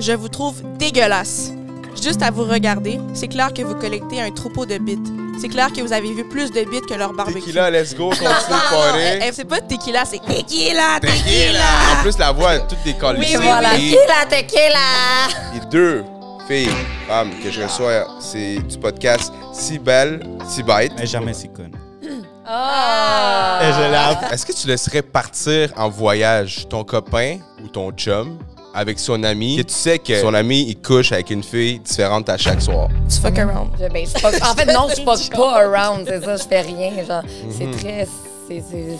Je vous trouve dégueulasse. Juste à vous regarder, c'est clair que vous collectez un troupeau de bites. C'est clair que vous avez vu plus de bites que leur barbecue. Tequila, let's go, continue de eh, parler. Eh, c'est pas tequila, c'est tequila, tequila, En plus, la voix, est toute décalée. Oui, voilà. Tequila, tequila. Et deux filles, femmes que je reçois, c'est du podcast Si belle, si bête. Mais jamais si con. Oh. Ah. Est-ce que tu laisserais partir en voyage ton copain ou ton chum avec son ami. Et tu sais que son ami, il couche avec une fille différente à chaque soir. Tu fuck around. En fait, non, je fuck pas around. C'est ça, je fais rien. Genre, mhm. c'est très.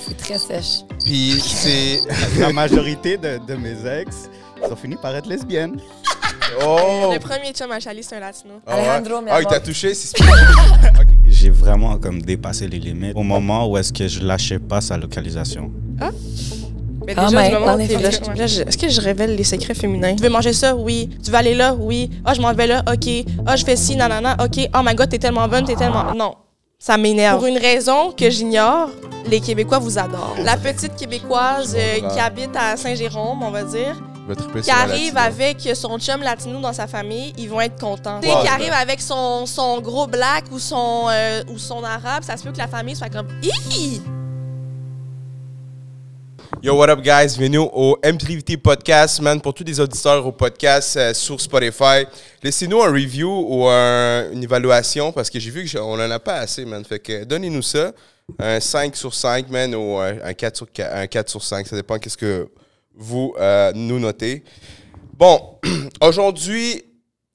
C'est très sèche. Puis c'est. La majorité de, mes ex, ils ont fini par être lesbiennes. Oh. Le premier chum à chalice, c'est un latino. Oh, Alejandro, Ah, il t'a touché, c'est okay. J'ai vraiment comme dépassé les limites au moment où est-ce que je lâchais pas sa localisation. Ah? est-ce que je révèle les secrets féminins? Tu veux manger ça? Oui. Tu veux aller là? Oui. Ah, je m'en vais là? OK. Ah, je fais ci, nanana. OK. Oh my God, t'es tellement bonne, t'es tellement... Non. Ça m'énerve. Pour une raison que j'ignore, les Québécois vous adorent. La petite Québécoise euh, qui habite à Saint-Jérôme, on va dire, qui arrive avec son chum latino dans sa famille, ils vont être contents. Tu qui arrive avec son, son gros black ou son, euh, ou son arabe, ça se peut que la famille soit comme Yo, what up, guys? Bienvenue au M3VT Podcast, man. Pour tous les auditeurs au podcast euh, sur Spotify, laissez-nous un review ou une évaluation parce que j'ai vu qu'on n'en a pas assez, man. Fait que donnez-nous ça. Un 5 sur 5, man, ou un, 4, sur sur 5. Ça dépend qu'est-ce que vous euh, nous notez. Bon, aujourd'hui,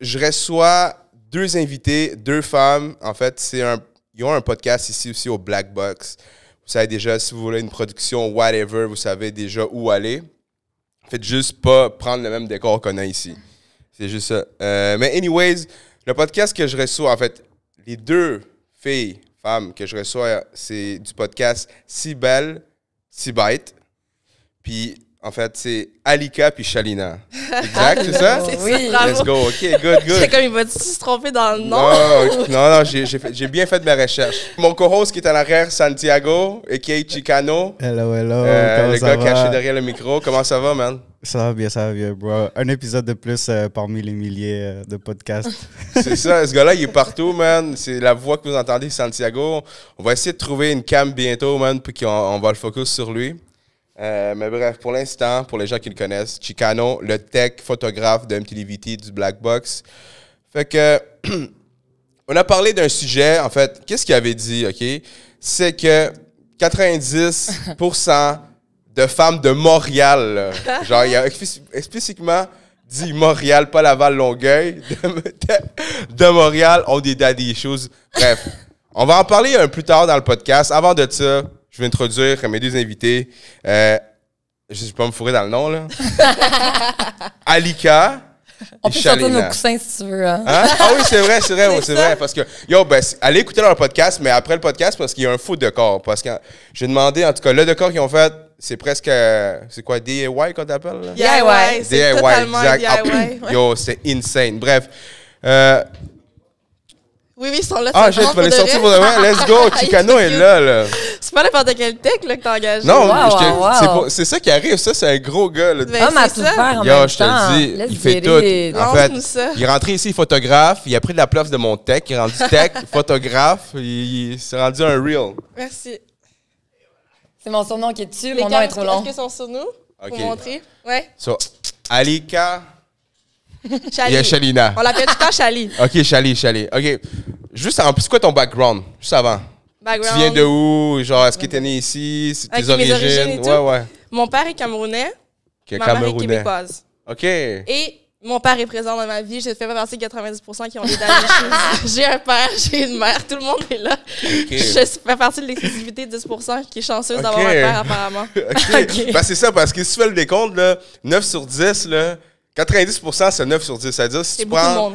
je reçois deux invités, deux femmes. En fait, c'est un, ils ont un podcast ici aussi au Black Box. Vous savez déjà si vous voulez une production, whatever, vous savez déjà où aller. Faites juste pas prendre le même décor qu'on a ici. C'est juste ça. Euh, mais anyways, le podcast que je reçois, en fait, les deux filles, femmes que je reçois, c'est du podcast Si Belle, Si bite Puis en fait, c'est Alika puis Shalina. Exact, c'est ça? oui, Let's go. OK, good, good. C'est comme il va se tromper dans le nom. Non, non, j'ai bien fait mes recherches. Mon co-host qui est en arrière, Santiago, a.k.a. Chicano. Hello, hello. Euh, le gars caché derrière le micro. Comment ça va, man? Ça va bien, ça va bien, bro. Un épisode de plus euh, parmi les milliers euh, de podcasts. c'est ça, ce gars-là, il est partout, man. C'est la voix que vous entendez, Santiago. On va essayer de trouver une cam bientôt, man, puis qu'on on va le focus sur lui. Euh, mais bref, pour l'instant, pour les gens qui le connaissent, Chicano, le tech photographe de MTVT du Black Box. Fait que, on a parlé d'un sujet, en fait, qu'est-ce qu'il avait dit, OK? C'est que 90% de femmes de Montréal, genre, il a spécifiquement dit Montréal, pas Laval-Longueuil, de, Montréal, ont des choses. Bref, on va en parler un plus tard dans le podcast. Avant de ça, je vais introduire mes deux invités. Euh, je ne vais pas me fourrer dans le nom, là. Alika. On peut sortir nos coussins si tu veux. Hein. Hein? Ah oui, c'est vrai, c'est vrai, c'est vrai. Parce que, yo, ben, allez écouter leur podcast, mais après le podcast, parce qu'il y a un de corps, Parce que j'ai demandé, en tout cas, le décor qu'ils ont fait, c'est presque. Euh, c'est quoi, DIY qu'on t'appelle? DIY. DIY, DIY, exact. DIY. Ah, yo, c'est insane. Bref. Euh, oui, oui, ils sont là. Ah, je vais les sortir pour demain. Let's go. Chicano est là, là. C'est pas n'importe quel tech, là, que t'as engagé. Non, c'est ça qui arrive. Ça, c'est un gros gars, là. Ben, Homme Yo, je te le dis, il fait tout. En fait, il est rentré ici photographe. Il a pris de la place de mon tech. Il est rendu tech, photographe. Il, s'est rendu un real. Merci. C'est mon surnom qui est dessus. Mon nom est trop long. Est-ce que sont sur nous? Pour montrer. Ouais. So, Alika... Chali. Il y a Chalina. On l'appelle tout le temps Chali. OK, Chali, Chali. OK. Juste, en plus, quoi ton background? Juste avant. Background. Tu viens de où? Genre, est-ce que t'es né ici? tes origines? et tout. Ouais, ouais. Mon père est camerounais. Okay, ma camerounais. mère est québécoise. OK. Et mon père est présent dans ma vie. Je fais pas partie des 90% qui ont des choses. j'ai un père, j'ai une mère, tout le monde est là. Je fais partie de l'exclusivité de 10% qui est chanceuse d'avoir un père, apparemment. OK. Ben, ça, parce que si tu fais le décompte, là, 9 sur 10, là, 90 c'est 9 sur 10. C'est-à-dire, si tu prends.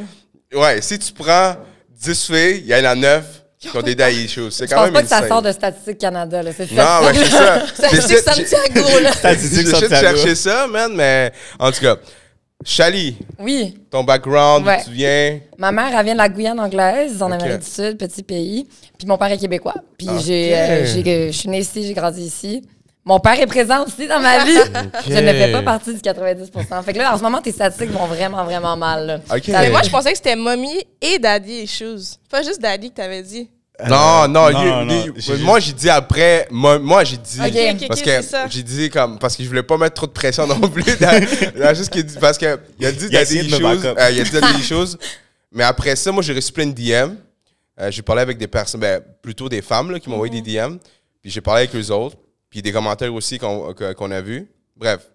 Ouais, si tu prends 10 filles, il y en a 9 qui ont des daddy C'est quand même. Je pense pas que ça sort de Statistique Canada, là. C'est ça. Non, mais c'est ça. Statistique Santiago, là. Statistique Santiago. J'ai cherché ça, man, mais en tout cas. Chali. Oui. Ton background, ouais. tu viens. Ma mère, elle vient de la Guyane anglaise, en okay. Amérique du Sud, petit pays. Puis mon père est québécois. Puis ah. euh, euh, je suis née ici, j'ai grandi ici. Mon père est présent aussi dans ma vie. Je ne fais pas partie du 90 Fait que là, en ce moment, tes statistiques vont vraiment, vraiment mal. Mais moi, je pensais que c'était Mommy et Daddy Issues. Pas juste Daddy que t'avais dit. Euh, non, non, moi j'ai dit après, moi, j'ai dit parce que j'ai dit comme parce que je voulais pas mettre trop de pression non plus, juste parce que il a dit il a des choses, euh, il a dit des choses, mais après ça moi j'ai reçu plein de DM, euh, j'ai parlé avec des personnes, ben, plutôt des femmes qui m'ont envoyé des DM, puis j'ai parlé avec les autres, puis des commentaires aussi qu'on a vus. Bref.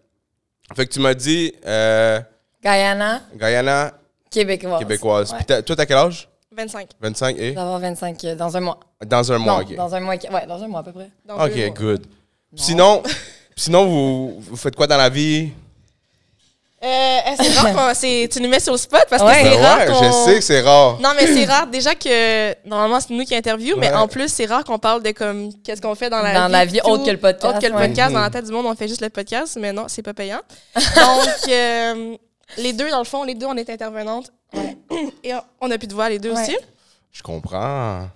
Fait que tu m'as dit. Euh, Guyana. Guyana. Québécoise. Québécoise. Puis toi, t'as quel âge? 25. 25 et? D'avoir 25 euh, dans un mois. Dans un mois, non, Dans un mois, ouais, dans un mois à peu près. ok, good. Sinon, sinon vous, vous faites quoi dans la vie? Euh, eh, c'est rare, qu'on... tu nous mets sur le spot parce que c'est rare. Je sais que c'est rare. Non, mais c'est rare. Déjà que normalement, c'est nous qui interviewons, mais en plus, c'est rare qu'on parle de comme qu'est-ce qu'on fait dans la dans vie. Dans la vie, autre que le podcast. Dans la mm-hmm. tête du monde, on fait juste le podcast, mais non, c'est pas payant. Donc, euh, les deux, dans le fond, les deux, on est intervenantes. Et on a pu te voir, les deux aussi. Je comprends.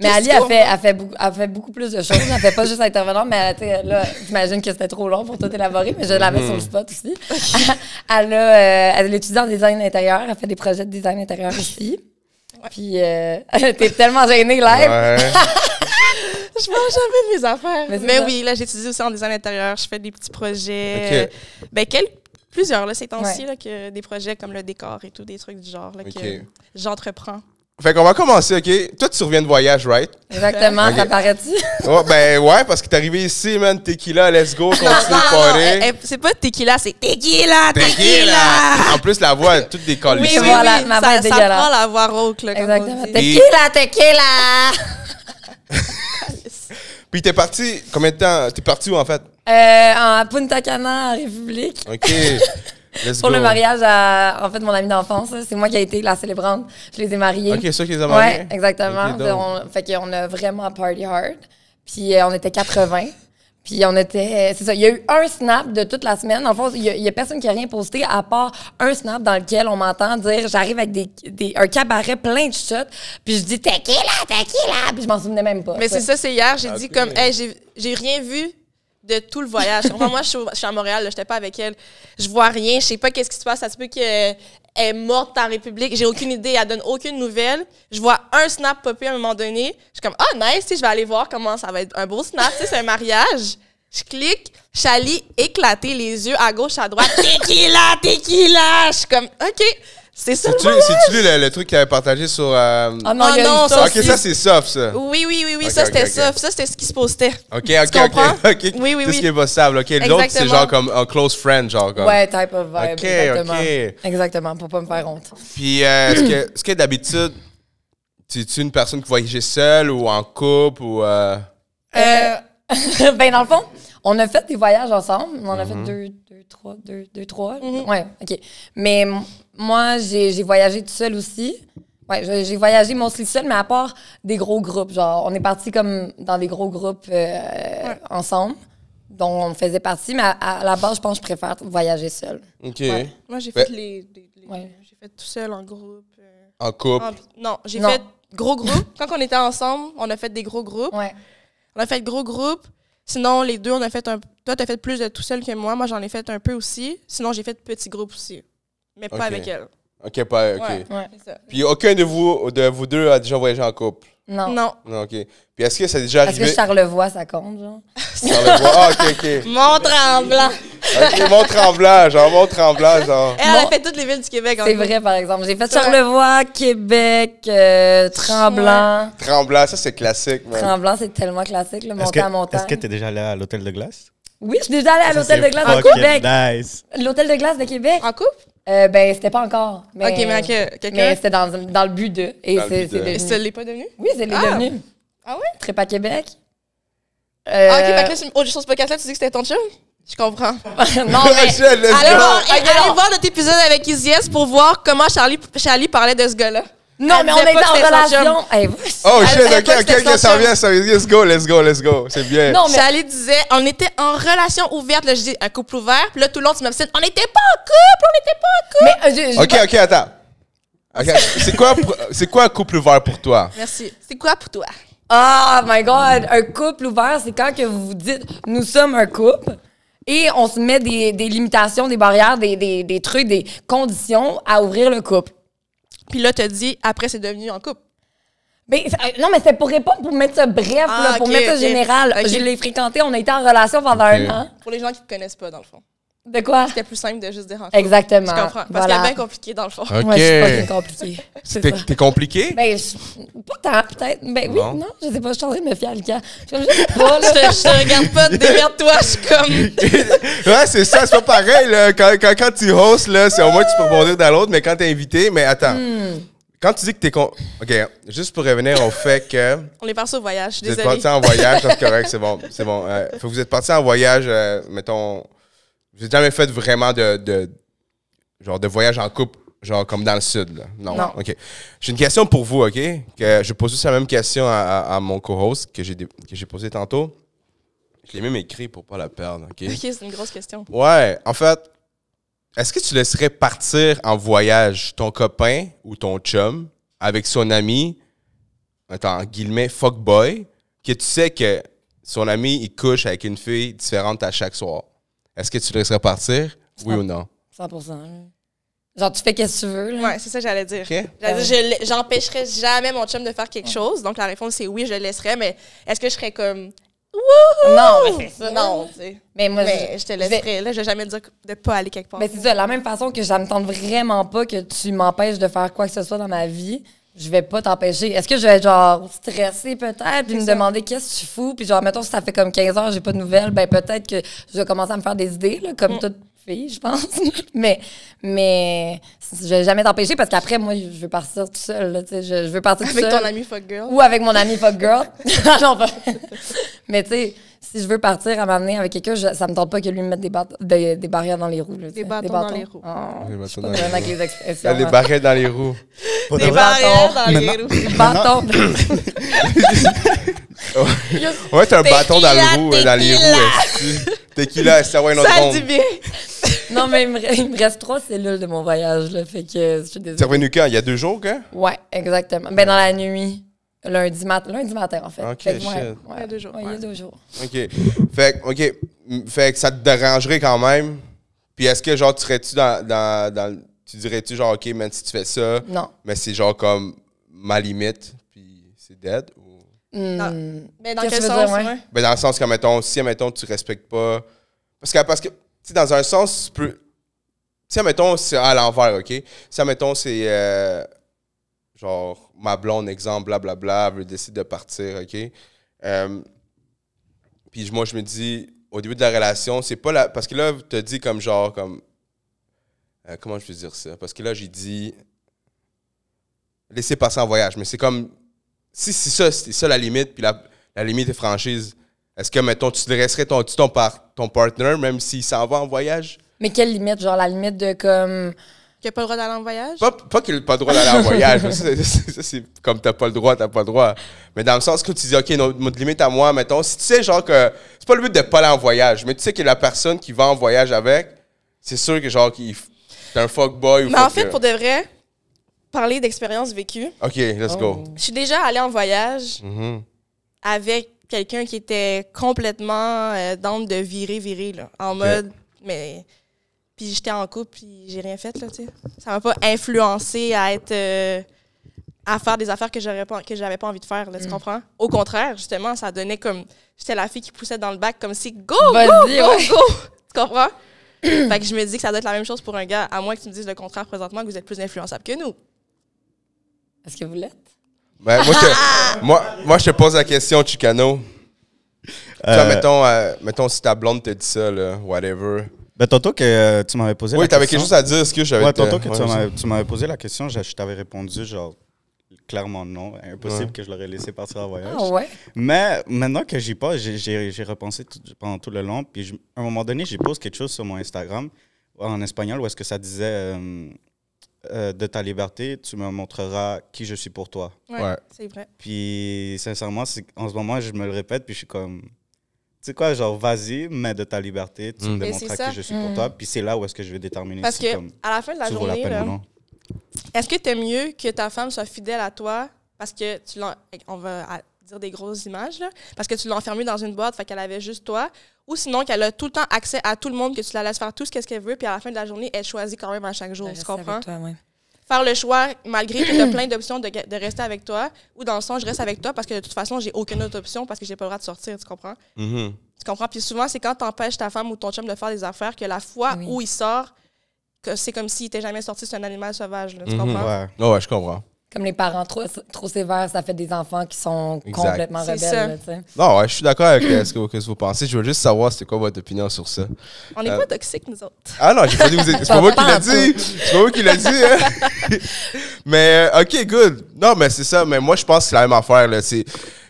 Mais Ali a fait, a, fait beaucoup, a fait beaucoup plus de choses. Elle fait pas juste intervenante, mais là, j'imagine que c'était trop long pour tout élaborer, mais je l'avais sur le mm. spot aussi. elle, a, euh, en design intérieur, elle fait des projets de design intérieur aussi. Puis, euh, t'es tellement gênée, live. je mange jamais de mes affaires. Mais, oui, là, j'étudie aussi en design intérieur, je fais des petits projets. Ben, plusieurs, là, ces temps-ci, là, que des projets comme le décor et tout, des trucs du genre, là, que j'entreprends. Fait qu'on va commencer, OK? Toi, tu reviens de voyage, right? Exactement, okay. ça paraît-tu? ben ouais, parce que t'es arrivé ici, man, tequila, let's go, continue de parler. Eh, c'est pas tequila, c'est tequila, tequila, En plus, la voix, est toute décollée. Oui, voilà, ma voix ça, dégueulasse. Ça prend la voix rauque, là, Exactement. Comme Tequila, tequila! Puis t'es parti, combien de temps? T'es parti où, en fait? Euh, en Punta Cana, en République. OK pour le mariage à, en fait, mon amie d'enfance. C'est moi qui ai été la célébrante. Je les ai mariés. OK, c'est ça qui les a mariés? Oui, exactement. on, fait qu'on a vraiment party hard. Puis euh, on était 80. Puis on était. C'est ça. Il y a eu un snap de toute la semaine. En fait, il n'y a personne qui a rien posté à part un snap dans lequel on m'entend dire j'arrive avec des, un cabaret plein de chutes. » Puis je dis t'es qui là, t'es qui là. Puis je m'en souvenais même pas. Mais c'est ça, c'est hier. J'ai ah, dit comme, hey, j'ai rien vu de tout le voyage. moi, je suis, à Montréal, je n'étais pas avec elle. Je vois rien, je sais pas qu'est-ce qui se passe. Ça se peut qu'elle euh, est morte en République. J'ai aucune idée, elle donne aucune nouvelle. Je vois un snap popper à un moment donné. Je suis comme, ah, oh, nice, je vais aller voir comment ça va être un beau snap. c'est un mariage. Je clique, Chali éclater les yeux à gauche, à droite. Tequila, là? » Je suis comme, OK. C'est ça. C'est-tu le, le, truc qu'il avait partagé sur. Euh, ah Oh non, oh non ça, Ok, ça c'est soft, ça. Oui, oui, oui, oui ça c'était soft. Ça c'était ce qui se postait. Ok, ok, ok. Oui, oui, ce qui est bossable. Ok, l'autre c'est genre comme un close friend, genre comme. Ouais, type of vibe. Ok, exactement. ok. Exactement, pour pas me faire honte. Puis euh, est-ce que, est que d'habitude, tu es une personne qui voyageait seule ou en couple ou. Euh... euh ben, dans le fond, on a fait des voyages ensemble. On en a fait mm-hmm. deux, deux, trois, deux, deux, trois. Mm-hmm. Ouais, ok. Mais moi, j'ai voyagé tout seul aussi. Ouais, j'ai voyagé mon seul, mais à part des gros groupes. Genre, on est parti comme dans des gros groupes euh, ensemble, dont on faisait partie, mais à, la base, je pense que je préfère voyager seul. OK. Moi, j'ai fait les. j'ai fait tout seul en groupe. Euh. en couple? non, j'ai fait gros groupe. Quand qu'on était ensemble, on a fait des gros groupes. On a fait gros groupes. Sinon, les deux, on a fait un. Toi, t'as fait plus de tout seul que moi. Moi, j'en ai fait un peu aussi. Sinon, j'ai fait petits groupes aussi mais pas avec elle. OK, pas, OK. Ouais, Ça. Puis aucun de vous, de vous deux a déjà voyagé en couple? Non. Non. OK. Puis est-ce que ça a déjà arrivé? Est-ce que Charlevoix, ça compte, genre? Charlevoix, ah, OK, OK. Mont-Tremblant. OK, Mont-Tremblant, genre, Mont-Tremblant, genre. Elle, a fait toutes les villes du Québec. C'est vrai, par exemple. J'ai fait Charlevoix, Québec, euh, Tremblant. Tremblant, ça, c'est classique. Tremblant, c'est tellement classique, le montant à montant. Est-ce que t'es déjà allé à l'Hôtel de Glace? Oui, je suis déjà allé à l'Hôtel de Glace de Québec. Nice. L'Hôtel de Glace de Québec. En couple? Euh, ben, c'était pas encore. Mais, quelqu'un. c'était dans, dans, le but de. Et c'est de. devenu. ça l'est pas devenu? Oui, ça l'est ah! devenu. Ah ouais? pas Québec. Ah, ok, euh, fait que là, autre chose podcast là, tu dis que c'était ton chum? Je comprends. non, mais. Ah, allez, voir, allez voir notre épisode avec Isias pour voir comment Charlie, Charlie parlait de ce gars-là. Non, mais on est en relation. Hey, eh, oh shit, ok, ok, ok, ça revient, ça Let's go, let's go, let's go. C'est bien. Non, mais disait, on était en relation ouverte. Là, je dis un couple ouvert. Puis là, tout le long, tu m'obstines. On n'était pas en couple, on n'était pas en couple. Mais, euh, ok, ok, attends. c'est quoi, c'est quoi un couple ouvert pour toi? Merci. C'est quoi pour toi? Oh my God! Un couple ouvert, c'est quand que vous vous dites nous sommes un couple et on se met des, des limitations, des barrières, des, des, des, trucs, des conditions à ouvrir le couple. Puis là, tu as dit, après, c'est devenu en couple. Mais, euh, non, mais c'est pour répondre, pour mettre ça bref, ah, pour mettre ça général. Je l'ai fréquenté, on a été en relation pendant un an. Pour les gens qui ne te connaissent pas, dans le fond. De quoi? C'était plus simple de juste dire Exactement. comprends. Parce qu'il qu'elle est bien compliqué dans le fond. Moi, je suis pas compliqué. T'es compliqué? Ben, je, pas peut-être. Ben oui, non, je sais pas. Je suis en train de me fier à Lucas. Je, je, te regarde pas, derrière toi je suis comme... ouais, c'est ça, c'est pas pareil. Là. Quand, quand, tu hostes, là, c'est au moins tu peux rebondir dans l'autre, mais quand t'es invité, mais attends. Hmm. Quand tu dis que t'es con... OK, juste pour revenir au fait que... On est parti au voyage, désolé. Vous êtes parti en voyage, c'est correct, c'est bon. C'est bon. Euh, vous êtes parti en voyage, euh, mettons j'ai jamais fait vraiment de, genre de voyage en couple, genre comme dans le sud. Non. OK. J'ai une question pour vous, OK? Que je pose la même question à, mon co-host que j'ai, que j'ai posé tantôt. Je l'ai même écrit pour pas la perdre, OK? OK, c'est une grosse question. Ouais. En fait, est-ce que tu laisserais partir en voyage ton copain ou ton chum avec son ami, attends, en guillemets, fuckboy, que tu sais que son ami, il couche avec une fille différente à chaque soir? Est-ce que tu laisserais partir? Oui ou non? 100 Genre, tu fais ce que tu veux. Oui, c'est ça que j'allais dire. Okay. j'empêcherais jamais mon chum de faire quelque chose. Donc, la réponse, c'est oui, je le laisserais, mais est-ce que je serais comme. Wouhou! Non, Non, tu sais. Mais moi, je, te laisserai. Là, je vais jamais dire de pas aller quelque part. Mais c'est ça. La même façon que je me vraiment pas que tu m'empêches de faire quoi que ce soit dans ma vie, je vais pas t'empêcher. Est-ce que je vais genre stresser peut-être, puis me demander qu'est-ce que tu fous, puis genre mettons si ça fait comme 15 heures, j'ai pas de nouvelles, ben peut-être que je vais commencer à me faire des idées là, comme mm. tout je pense. mais mais je vais jamais t'empêcher parce qu'après, moi, je veux partir tout seul, Là, je, je, veux partir Avec ton ami fuck girl. Ou avec mon ami fuck girl. mais tu sais, si je veux partir à m'amener avec quelqu'un, ça me tente pas que lui me mette des, des, barrières dans les roues. des, bâtons dans les roues. des dans les roues. Des barrières dans les roues. Des, barrières dans les roues. Des bâtons. ouais, t'as un bâton dans les roues. Euh, dans les roues, Tequila, ça va Ça a bien. non, mais il me, reste trois cellules de mon voyage, là. Fait que je suis T'es désolée. revenu quand? Il y a deux jours, quand? Ouais, exactement. Ben, dans la nuit. Lundi, mat lundi matin, en fait. Ok, shit. ouais, Il y a deux jours. il y a deux jours. OK. Fait, que- OK. Fait que ça te dérangerait quand même. Puis est-ce que, genre, tu serais-tu dans, dans, Tu dirais-tu, genre, OK, même si tu fais ça, Non. mais c'est genre comme ma limite, puis c'est dead? Ou... Non. Hmm. Mais dans quel sens? Ben, dans le sens que, mettons, si, mettons, tu respectes pas. Parce que, parce que tu dans un sens, tu peux. Si, mettons, c'est à l'envers, OK? Si, mettons, c'est. Euh, genre, ma blonde, exemple, blablabla, elle décide de partir, OK? Euh, puis moi, je me dis, au début de la relation, c'est pas la. Parce que là, tu te dit comme genre, comme. Euh, comment je peux dire ça? Parce que là, j'ai dit. Laissez passer en voyage, mais c'est comme. Si c'est ça, c'est ça la limite, puis la, limite est franchise, est-ce que, mettons, tu dresserais ton, ton, par, ton partner, même s'il s'en va en voyage? Mais quelle limite? Genre la limite de comme. Qu'il n'a pas le droit d'aller en voyage? Pas, pas qu'il n'a pas le droit d'aller en voyage. ça, c'est comme t'as pas le droit, t'as pas le droit. Mais dans le sens que tu dis, OK, notre limite à moi, mettons, si tu sais, genre que. C'est pas le but de pas aller en voyage, mais tu sais que la personne qui va en voyage avec, c'est sûr que, genre, qu'il. T'es un fuckboy ou Mais en fait, pour de vrai, parler d'expérience vécue. OK, let's go. Oh. Je suis déjà allée en voyage mm-hmm. avec quelqu'un qui était complètement euh, dans de virer, virer, là, en mode, mais. Puis j'étais en couple, puis j'ai rien fait, là, tu sais. Ça m'a pas influencé à être. Euh, à faire des affaires que j'aurais pas j'avais pas envie de faire tu mm. comprends au contraire justement ça donnait comme j'étais la fille qui poussait dans le bac comme si go go go go tu comprends fait que je me dis que ça doit être la même chose pour un gars à moins que tu me dises le contraire présentement que vous êtes plus influençable que nous est-ce que vous l'êtes? Ben, moi, je, ah! moi, je te pose la question, Chicano. Euh, euh, mettons, si ta blonde te dit ça, là, whatever. Ben, tantôt que euh, tu m'avais posé la question. Oui, t'avais quelque chose à dire, ce que j'avais. Ouais, tantôt que tu m'avais posé la question, je, t'avais répondu, genre, clairement non. Impossible que je l'aurais laissé partir en voyage. Ah, Mais maintenant que j'y pas, j'ai repensé pendant tout le long. Puis, à un moment donné, j'ai pose quelque chose sur mon Instagram en espagnol où est-ce que ça disait euh, euh, de ta liberté, tu me montreras qui je suis pour toi. Ouais, c'est vrai. Puis sincèrement, en ce moment, je me le répète, puis je suis comme, tu sais quoi, genre, vas-y, mais de ta liberté, tu mm. me montreras qui je suis pour mm. toi, puis c'est là où est-ce que je vais déterminer Parce si que à la fin de la journée, est-ce que t'es mieux que ta femme soit fidèle à toi parce que tu l'as... on va dire des grosses images, parce que tu l'as enfermée dans une boîte, fait qu'elle avait juste toi, ou sinon qu'elle a tout le temps accès à tout le monde, que tu la laisses faire tout ce qu'elle veut, puis à la fin de la journée, elle choisit quand même à chaque jour. Tu comprends? Faire le choix, malgré que tu as plein d'options, de, rester avec toi, ou dans le sens, je reste avec toi parce que de toute façon, j'ai aucune autre option parce que j'ai pas le droit de sortir, tu comprends? Mm-hmm. Tu comprends? Puis souvent, c'est quand tu empêches ta femme ou ton chum de faire des affaires que la fois où il sort, c'est comme s'il était jamais sorti, c'est un animal sauvage. tu mm-hmm. comprends? Ouais. ouais, je comprends. Comme les parents trop, trop sévères, ça fait des enfants qui sont complètement rebelles. non, je suis d'accord avec euh, ce que, vous pensez. Je veux juste savoir c'est quoi votre opinion sur ça. On n'est pas euh, toxiques, nous autres. Ah non, j'ai pas dit vous êtes. C'est pas moi qui l'a dit. C'est pas moi hein. qui l'a dit. mais, euh, OK, good. Non, mais c'est ça. Mais moi, je pense que c'est la même affaire. Là.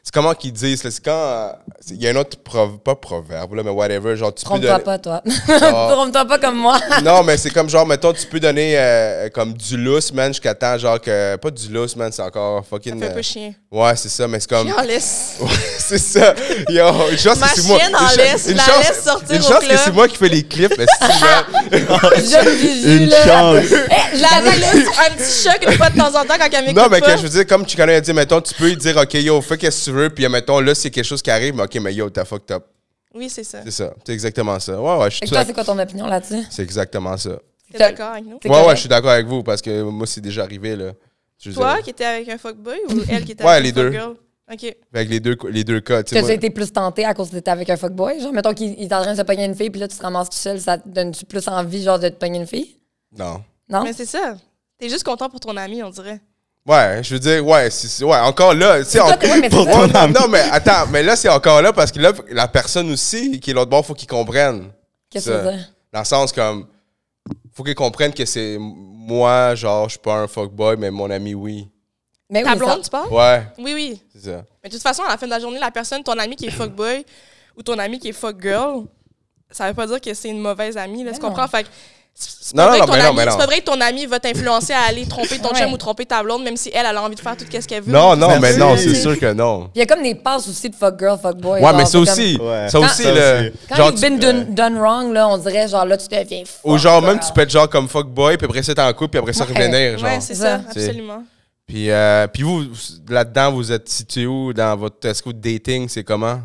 C'est comment qu'ils disent, c'est quand. Euh, il y a un autre, prov, pas proverbe, là, mais whatever, genre tu Trompe peux. Trompe-toi pas, toi. Trompe-toi pas comme moi. non, mais c'est comme genre, mettons, tu peux donner euh, comme du lousse, man, jusqu'à temps, genre que. Pas du lousse, man, c'est encore fucking. un peu euh, chien. Ouais, c'est ça, mais c'est comme. Chien en laisse. Ouais, c'est ça. Yo, une c'est moi. en laisse, une, une chance, laisse sortir Une chance que c'est moi qui fais les clips, mais c'est Une chance. Eh, la laisse un petit choc une fois de temps en temps quand elle m'écoute. Non, mais je veux dire, comme tu connais, dit, mettons, tu peux lui dire, OK, yo, fais que puis mettons, là, c'est quelque chose qui arrive, mais OK, mais yo, t'as fucked up. Oui, c'est ça. C'est ça. C'est exactement ça. Ouais, ouais, je suis Et toi, c'est quoi ton opinion là-dessus? C'est exactement ça. T'es d'accord avec nous? Ouais, ouais, je suis d'accord avec vous parce que moi, c'est déjà arrivé, là. toi qui étais avec un fuckboy ou elle qui était ouais, avec les deux. OK. Avec les deux, les deux cas. Tu as été plus tenté à cause que t'étais avec un fuckboy? Genre, mettons qu'il est en train de se pogner une fille, puis là, tu te ramasses tout seul, ça te donne-tu plus envie, genre, de te pogner une fille? Non. Non? Mais c'est ça. T'es juste content pour ton ami, on dirait. Ouais, je veux dire, ouais, ouais encore là. tu sais, Non, mais attends, mais là, c'est encore là parce que là, la personne aussi qui est l'autre bord, faut qu'ils comprennent. Qu'est-ce que ça dire? Dans le sens comme, faut qu'ils comprennent que c'est moi, genre, je suis pas un fuckboy, mais mon ami, oui. Mais oui, blonde, tu parles? Ouais, Oui, oui. Mais de toute façon, à la fin de la journée, la personne, ton ami qui est fuckboy ou ton ami qui est fuckgirl, ça veut pas dire que c'est une mauvaise amie. Là, tu comprends? non pas, non, non, non, C'est pas vrai que ton ami va t'influencer à aller tromper ton chum ou tromper ta blonde, même si elle, a envie de faire tout ce qu'elle veut. Non, non, mais non, c'est sûr que non. Il y a comme des passes aussi de fuck girl, fuck boy. Ouais, mais ça aussi. Ça aussi, le. Quand genre, tu... been done, euh, done, wrong, là, on dirait genre là, tu deviens fou. Ou genre, même tu peux être genre comme fuck boy, puis après ça, t'es en couple, puis après ça, revenir. Genre. Ouais, c'est ça, absolument. Puis, euh, puis vous, là-dedans, vous êtes situé où dans votre. Est-ce que vous dating, c'est comment?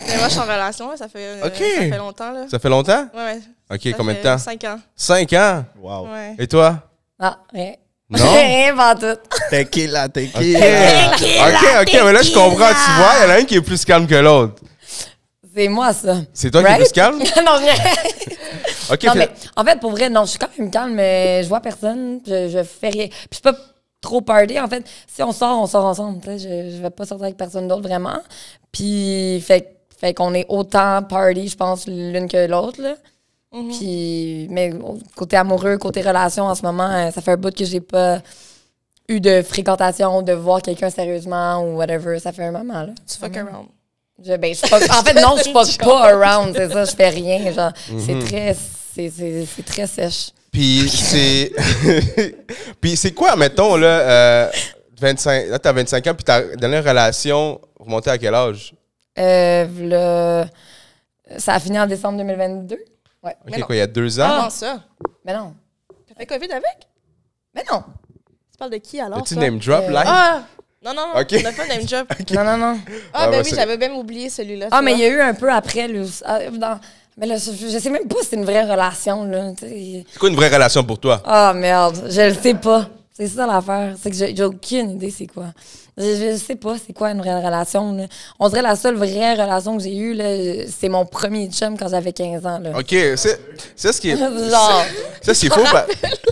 Mais moi, je suis en relation, ça, fait, euh, ça fait longtemps. Là. Ça fait longtemps? Oui, OK, combien de temps? Cinq ans. Cinq ans? Wow. Et toi? Ah, rien. Non? rien, pas tout. là? t'inquiète. OK, OK, OK, mais là, je comprends. Tu vois, il y en a un qui est plus calme que l'autre. C'est moi, ça. C'est toi qui es plus calme? non, rien. Ok. en fait, pour vrai, non, je suis quand même calme, mais je vois personne, je, je fais rien. Puis je suis pas trop party. En fait, si on sort, on sort ensemble. Je, je vais pas sortir avec personne d'autre, vraiment. Puis, fait fait qu'on est autant party, je pense, l'une que l'autre, mm-hmm. Puis, mais côté amoureux, côté relation, en ce moment, euh, ça fait un bout que j'ai pas eu de fréquentation, de voir quelqu'un sérieusement ou whatever. Ça fait un moment, là. Tu fuck around. Je, ben, en fait, non, je fuck pas around, c'est ça, je fais rien. c'est mm-hmm. très, très sèche. Puis, c'est. puis, c'est quoi, mettons, là, euh, 25, là, t'as 25 ans, puis ta dernière relation remontait à quel âge? Euh, ça a fini en décembre 2022. Ouais. OK, quoi, il y a deux ans? Avant ça. Mais non. T'as fait COVID avec? Mais non. Tu parles de qui alors? tu name drop, là? Ah! Non, non, non. On a pas name drop. Non, non, non. Ah, ben bah, oui, j'avais même oublié celui-là. Ah, mais il y a eu un peu après. Ah, mais là, je, ne sais même pas si c'est une vraie relation. C'est quoi une vraie relation pour toi? Ah, merde, je le sais pas. C'est ça l'affaire. C'est que j'ai aucune idée c'est quoi. Je, je, sais pas c'est quoi une vraie relation. On dirait la seule vraie relation que j'ai eue, c'est mon premier chum quand j'avais 15 ans. Là. OK, c'est ce qui est. Ça, c'est faux.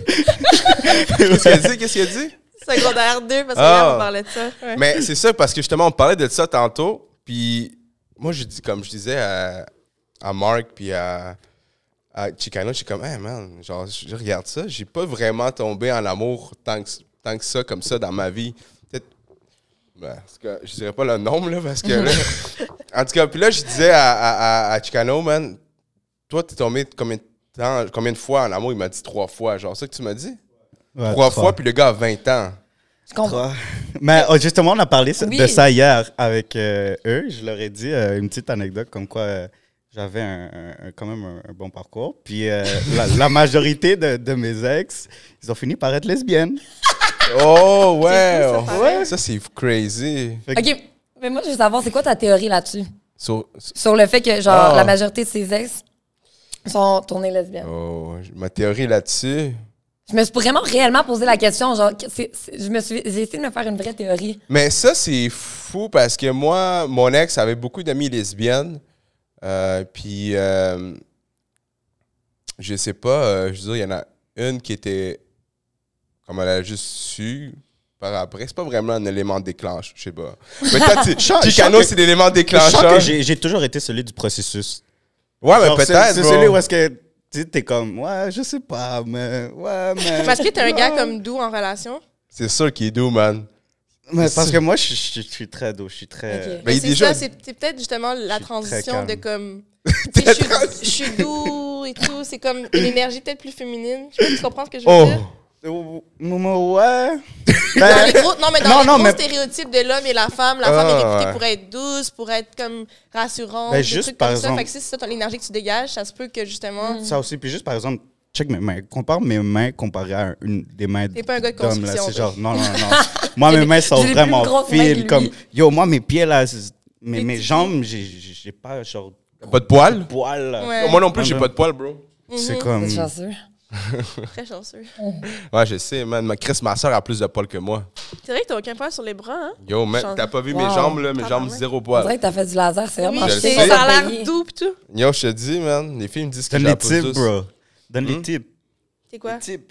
Qu'est-ce a dit? Qu'est-ce a dit? Secondaire 2, parce que on ah. parlait de ça. Mais c'est ça, parce que justement, on parlait de ça tantôt. Puis moi, je dis, comme je disais à, à Marc, puis à à Chicano, je comme, hey man, genre, je regarde ça, j'ai pas vraiment tombé en amour tant que, tant que ça, comme ça, dans ma vie. Peut-être. Ben, que, je dirais pas le nombre, là, parce que. Là, en tout cas, puis là, je disais à, à, Chicano, man, toi, t'es tombé combien de fois en amour Il m'a dit trois fois, genre, ça que tu m'as dit trois, fois, puis le gars a 20 ans. Je comprends. Mais oh, justement, on a parlé de ça hier avec euh, eux. Je leur ai dit euh, une petite anecdote comme quoi. Euh, j'avais quand même un, bon parcours. Puis euh, la, majorité de, mes ex, ils ont fini par être lesbiennes. Oh, oh. ouais! ça, c'est crazy. OK, mais moi, je veux savoir, c'est quoi ta théorie là-dessus? Sur... le fait que, genre, ah. la majorité de ses ex sont tournées lesbiennes. Oh, ma théorie là-dessus... Je me suis vraiment réellement posé la question. Genre, je me suis, j'ai essayé de me faire une vraie théorie. Mais ça, c'est fou parce que moi, mon ex avait beaucoup d'amis lesbiennes. Euh, puis, euh, je sais pas, euh, je veux dire, il y en a une qui était, comme elle a juste su par après, c'est pas vraiment un élément déclenche, je sais pas. Mais c'est l'élément déclencheur. j'ai toujours été celui du processus. Ouais, mais peut-être, C'est celui où est-ce que tu es t'es comme, ouais, je sais pas, mais. Ouais, mais. Parce que t'es un gars comme doux en relation. C'est sûr qu'il est doux, man. Mais parce que moi, je, je, suis très doux, je suis très. Mais, c'est déjà... c'est peut-être justement la transition de comme. je, suis, je doux et tout, c'est comme une énergie peut-être plus féminine. tu comprends ce que je veux oh. dire. ouais. Ben, non, mais dans non, les non, gros stéréotypes de l'homme et la femme, la femme est réputée ah. pour être douce, pour être comme rassurante, ben, des juste trucs par comme exemple... ça. c'est ça ton énergie que tu dégages, ça se peut que justement. Ça aussi. Puis juste par exemple, check mes mains. Compare mes mains comparé à une, des mains d'homme T'es pas un gars de construction. C'est genre, non, non, non. moi, mes mains sont vraiment fines. Comme, yo, moi, mes pieds, là, mes, jambes, j'ai pas, genre... Pas de poils? poils. Moi non plus, j'ai pas de poils, bro. C'est mhm. comme... chanceux. Très chanceux. ouais, je sais, man. Ma Chris, ma soeur a plus de poils que moi. C'est vrai que t'as aucun poil sur les bras, hein? Yo, man t'as pas vu mes jambes, là? Mes jambes, zéro poil. C'est vrai que t'as fait du laser, c'est vraiment oui, Ça a l'air doux, tout. Yo, je te dis, man. Les filles me disent que j'ai la de tous. Donne des hmm? tips. C'est quoi? Des tips.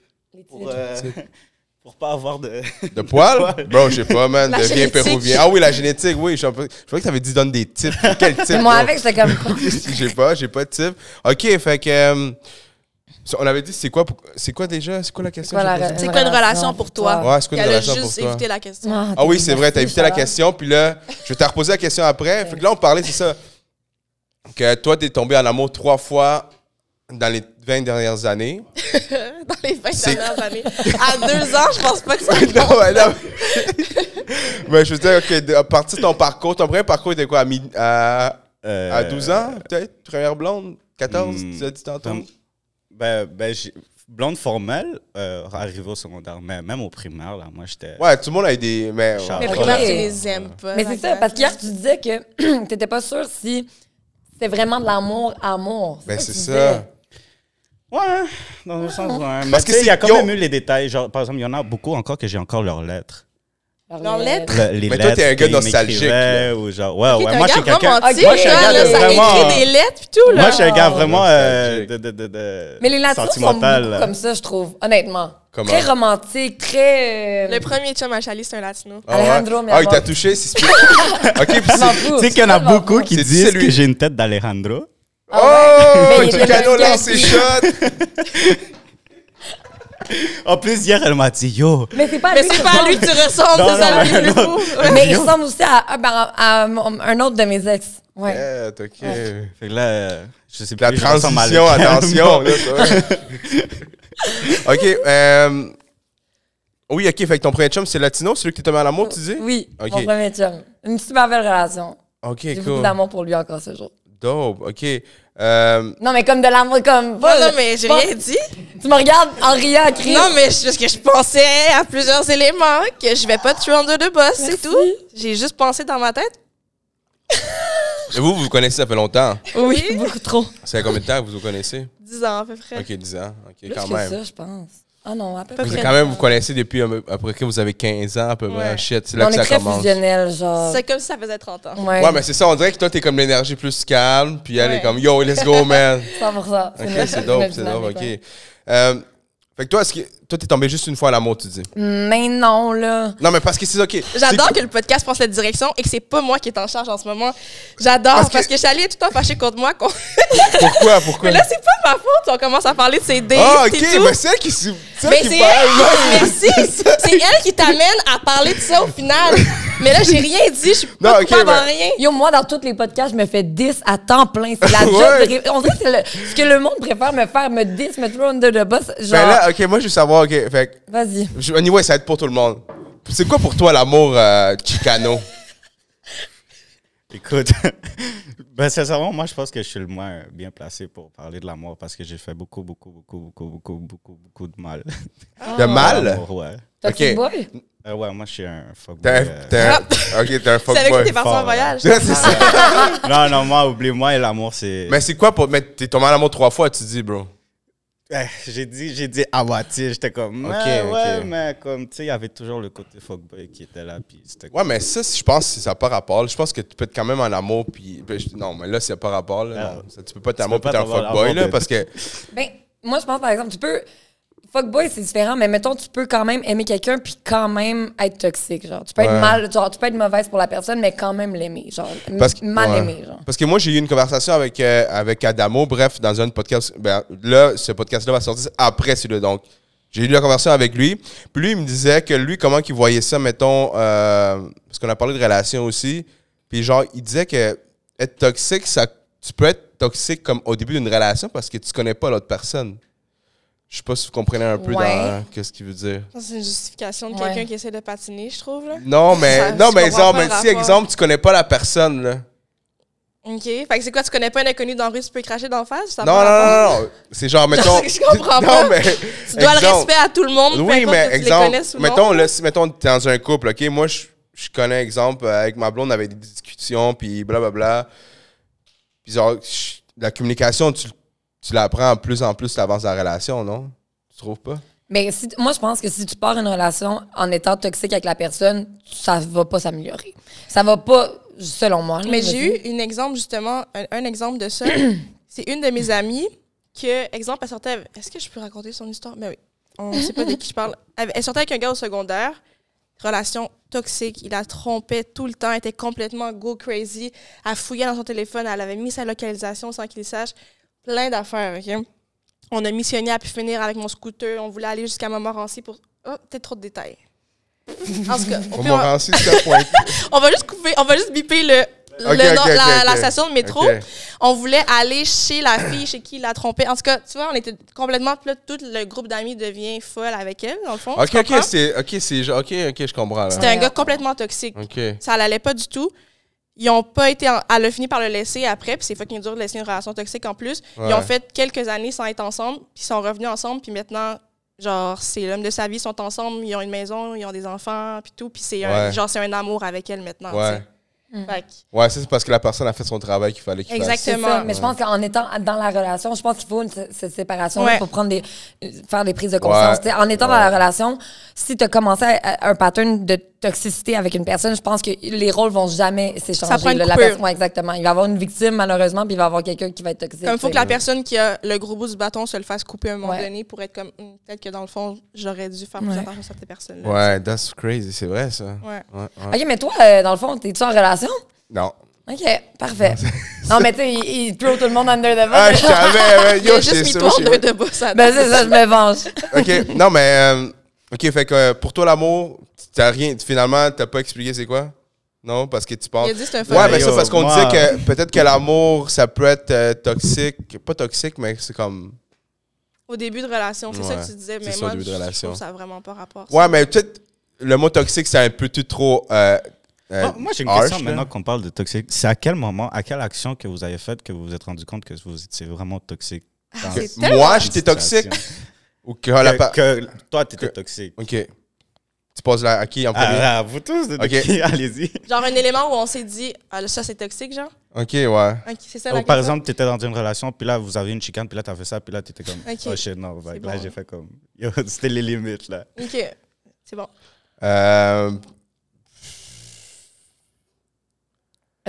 Euh, pour, pas avoir de. De poils? Bro, je sais pas, man. de Deviens péruvien. Ah oui, la génétique, oui. Je, je croyais que t'avais dit donne des tips. Quel type? moi, avec, j'étais comme. j'ai pas, j'ai pas de tips. OK, fait que. Euh, on avait dit, c'est quoi, pour- c'est quoi déjà? C'est quoi la question? C'est quoi une relation pour toi? Ouais, c'est quoi une relation pour juste toi? la question. Ah, ah oui, c'est vrai, t'as évité la question, puis là, je vais te reposer la question après. Fait que là, on parlait, c'est ça, que toi, t'es tombé en amour trois fois dans les 20 dernières années. dans les 20 dernières années. À deux ans, je pense pas que ça. non, mais non. Mais je veux dire, à partir de ton parcours, ton premier parcours était quoi À, 12 euh, ans, peut-être Première blonde 14, hmm, tu as dit Ben, ben blonde formelle, euh, arrivé au secondaire, mais même au primaire, là, moi, j'étais... Ouais, tout le monde a des... Mais, tu les aimes pas. Mais c'est ça, parce qu'hier, tu disais que t'étais pas sûr si c'était vraiment de l'amour-amour. Ben, c'est ça. Ouais, hein, dans le sens, ouais. Mais Parce que s'il y a quand même eu les détails. Genre, par exemple, il y en a beaucoup encore que j'ai encore leurs lettres. Leurs lettres? les Mais toi, t'es un gars nostalgique, m'écrivaient Ou genre, ouais, ouais. Moi, je suis quelqu'un. Moi, ah, je suis un gars vraiment- écrit des lettres et tout, là. Moi, je suis un gars vraiment euh, de, Mais les latinos sentimental, comme ça, je trouve, honnêtement. Comment? Très romantique, très... Euh, le premier chum à Chalice, c'est un latino. Ah, Alejandro, mais Ah, il t'a touché, c'est OK, puis Tu sais qu'il y en a beaucoup qui disent que j'ai une tête d'Alejandro. Oh! oh lance canot lancé shot! En plus, hier, elle m'a dit Yo. Mais c'est pas, à lui, que pas tu ressembles, lui Mais il ressemble aussi ben, à, un autre de mes ex. Ouais. ok. Fait que là, je sais plus. La transition, attention. Là, ok. Euh, oui, ok. Fait que ton premier chum, c'est latino, celui que tu t'es tombé à l'amour, tu dis Oui. Okay. Mon premier chum. Une super belle relation. Ok, cool. J'ai beaucoup d'amour pour lui encore ce jour. Dope, ok. Euh, non, mais comme de l'amour, comme. non, mais j'ai rien dit. Tu me regardes en riant, à crier. Non, mais parce que je pensais à plusieurs éléments, que je vais pas tuer en deux de boss, c'est tout. J'ai juste pensé dans ma tête. Et vous, vous connaissez ça fait longtemps? Oui, beaucoup trop. C'est fait combien de temps que vous vous connaissez? 10 ans, à peu près. OK, 10 ans. OK, Plus quand que ça, je pense. Ah non, à peu près. quand même, vous connaissez depuis après que vous avez 15 ans, à peu près. Ouais. c'est là que ça très genre. C'est comme si ça faisait 30 ans. Ouais, ouais mais c'est ça, on dirait que toi, t'es comme l'énergie plus calme, puis elle est comme Yo, let's go, man. 100%. Ok, c'est dope, c'est dope, ok. Euh, fait que toi, est-ce que toi, t'es tombé juste une fois à l'amour, tu dis. Mais non, là. Non, mais parce que c'est OK. J'adore que le podcast pense la direction et que c'est pas moi qui est en charge en ce moment. J'adore parce, que, que est tout le temps fâché contre moi. Pourquoi? Pourquoi? Mais là, c'est pas ma faute. On commence à parler de ses dés. Ah, OK. Mais c'est elle qui. c'est elle, qui... c'est elle qui t'amène à parler de ça au final. Mais là, j'ai rien dit. Je suis pas okay, mais... Ben- rien. Yo, moi, dans tous les podcasts, je me fais 10 à temps plein. C'est la ouais. On dirait que c'est ce que le monde préfère me faire, me 10, me throw under the bus. Ben genre... là, OK, moi, je veux savoir OK, fait Vas-y. Anyway, ça va être pour tout le monde. C'est quoi pour toi l'amour euh, chicano? Écoute, ben sincèrement, moi, je pense que je suis le moins bien placé pour parler de l'amour parce que j'ai fait beaucoup, beaucoup, beaucoup, beaucoup, beaucoup, beaucoup, beaucoup de mal. Ah. De mal? ouais. T'es okay. boy? Euh, ouais, moi, je suis un fuckboy. Euh, ah. Ok, t'es un fuckboy. C'est avec qui t'es parti en voyage. non, non, moi, oublie-moi et l'amour, c'est... Mais c'est quoi pour... Mais t'es tombé à l'amour trois fois, tu dis, bro. j'ai dit, j'ai dit Awati, ah j'étais comme, ah ok, ouais, mais comme, tu sais, il y avait toujours le côté fuckboy qui était là, puis c'était Ouais, mais ça, je pense que ça n'a pas rapport. Je pense que tu peux être quand même en amour, puis. Ben, non, mais là, c'est pas rapport, là. Ah. tu peux pas être en amour, puis t'es un fuckboy, là, parce que. Ben, moi, je pense, par exemple, tu peux. « Fuck boy », c'est différent, mais mettons, tu peux quand même aimer quelqu'un puis quand même être toxique. Genre, tu peux être genre, tu peux être mauvaise pour la personne, mais quand même l'aimer. Genre, mal aimer. Genre. Parce que moi, j'ai eu une conversation avec, euh, avec Adamo, bref, dans un podcast. Ben, là, ce podcast-là va sortir après celui-là. Donc, j'ai eu la conversation avec lui. Puis lui, il me disait que lui, comment qu'il voyait ça, mettons, euh, parce qu'on a parlé de relations aussi. Puis genre, il disait que être toxique, ça, tu peux être toxique comme au début d'une relation parce que tu connais pas l'autre personne. Je sais pas si vous comprenez un peu dans qu'est-ce qu'il veut dire. C'est une justification de quelqu'un qui essaie de patiner, je trouve. Là. Non, mais, non, mais genre mais si, exemple, tu connais pas la personne, là. OK. Fait que c'est quoi, tu connais pas un inconnu dans la rue, tu peux cracher d'en face? non, non, non, non, C'est genre, mettons. je comprends pas. mais, tu dois le respect à tout le monde. Oui, mais tu exemple. mettons, là, si, mettons, t'es dans un couple, OK? Moi, je, je connais, exemple, euh, avec ma blonde, on avait des discussions, puis blablabla. Puis genre, la communication, tu le tu l'apprends plus en plus, tu avances la relation, non? Tu trouves pas? Mais ben, moi, je pense que si tu pars une relation en étant toxique avec la personne, ça va pas s'améliorer. Ça va pas, selon moi. Mais j'ai eu un exemple, justement, un, exemple de ça. C'est une de mes amies que, exemple, elle sortait. Est-ce que je peux raconter son histoire? Mais ben oui, on sait pas de qui je parle. Elle, sortait avec un gars au secondaire, relation toxique. Il la trompait tout le temps, elle était complètement go crazy. Elle fouillait dans son téléphone, elle avait mis sa localisation sans qu'il sache plein d'affaires, OK? On a missionné à pu finir avec mon scooter. On voulait aller jusqu'à Montmorency pour... Oh, peut-être trop de détails. En on, va... juste couper, on va juste biper le... la, station de métro. On voulait aller chez la fille chez qui il a trompé. En tout cas, tu vois, on était complètement. tout le groupe d'amis devient folle avec elle, dans le fond. Ok, ok, c'est. Ok, Ok, je comprends. C'était un gars complètement toxique. Ça l'allait pas du tout ils ont pas été. à Elle a fini par le laisser après, puis c'est fucking dur de laisser une relation toxique en plus. Ils ont fait quelques années sans être ensemble, puis ils sont revenus ensemble, puis maintenant, genre, c'est l'homme de sa vie, ils sont ensemble, ils ont une maison, ils ont des enfants, puis tout, puis c'est un genre, c'est un amour avec elle maintenant. Mm. Ouais, c'est parce que la personne a fait son travail qu'il fallait qu'il fasse. Exactement. Mais je pense qu'en étant dans la relation, je pense qu'il faut cette séparation pour prendre des, euh, faire des prises de conscience. En étant dans la relation, si tu as commencé un pattern de toxicité avec une personne, je pense que les rôles vont jamais s'échanger. la personne, exactement. Il va y avoir une victime, malheureusement, puis il va y avoir quelqu'un qui va être toxique. Comme il faut que la personne qui a le gros bout du bâton se le fasse couper un moment donné pour être comme hum, peut-être que dans le fond, j'aurais dû faire plus attention à cette personne-là. Ouais, that's crazy. C'est vrai, ça. OK, mais toi, euh, dans le fond, es-tu en relation? Non. OK, parfait. Non, mais tu sais, il, throw tout le monde under the bus. Ah, je savais, yo, je mis ça. under the bus. Ben, c'est ça, je me venge. OK, non, mais. Euh, OK, fait que euh, pour toi, l'amour, t'as rien. Finalement, t'as pas expliqué c'est quoi? Non, parce que tu penses. Il a dit c'est un Ouais, mais ça, parce qu'on disait dit que peut-être que l'amour, ça peut être euh, toxique. Pas toxique, mais c'est comme. Au début de relation, c'est ça que tu disais, mais moi, je trouve ça a vraiment pas rapport. Ouais, mais peut-être le mot toxique, c'est un peu tout trop euh, moi, j'ai une question maintenant qu'on parle de toxique. C'est à quel moment, à quelle action que vous avez faite que vous vous êtes rendu compte que vous étiez vraiment toxique? Ah, moi, j'étais toxique? Ou que, que toi, t'étais étais toxique? OK. Tu poses là à qui en premier? À, vous tous, de allez-y. Genre un élément où on s'est dit, ah, ça c'est toxique, genre? Ok, ouais. Okay, ça, Donc, par exemple, tu étais dans une relation, puis là, vous avez une chicane, puis là, t'as fait ça, puis là, t'étais comme, ok oh shit, non, là, j'ai fait comme, c'était les limites, là. Ok, c'est bon. Euh,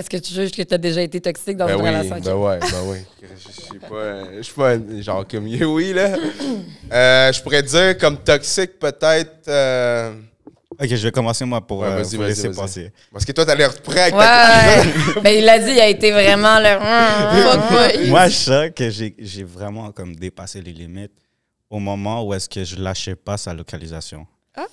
Est-ce que tu juges que tu as déjà été toxique dans ben une oui, relation? Ben, ben oui, ben oui. Je suis pas, je suis pas genre comme oui, là. Euh, je pourrais dire comme toxique, peut-être. Euh, ok, je vais commencer moi pour, euh, laisser passer. Parce que toi, t'as l'air prêt avec ouais, ben, il l'a dit, il a été vraiment le. Hein, hein, moi, je sens que j'ai vraiment comme dépassé les limites au moment où est-ce que je lâchais pas sa localisation. Ah?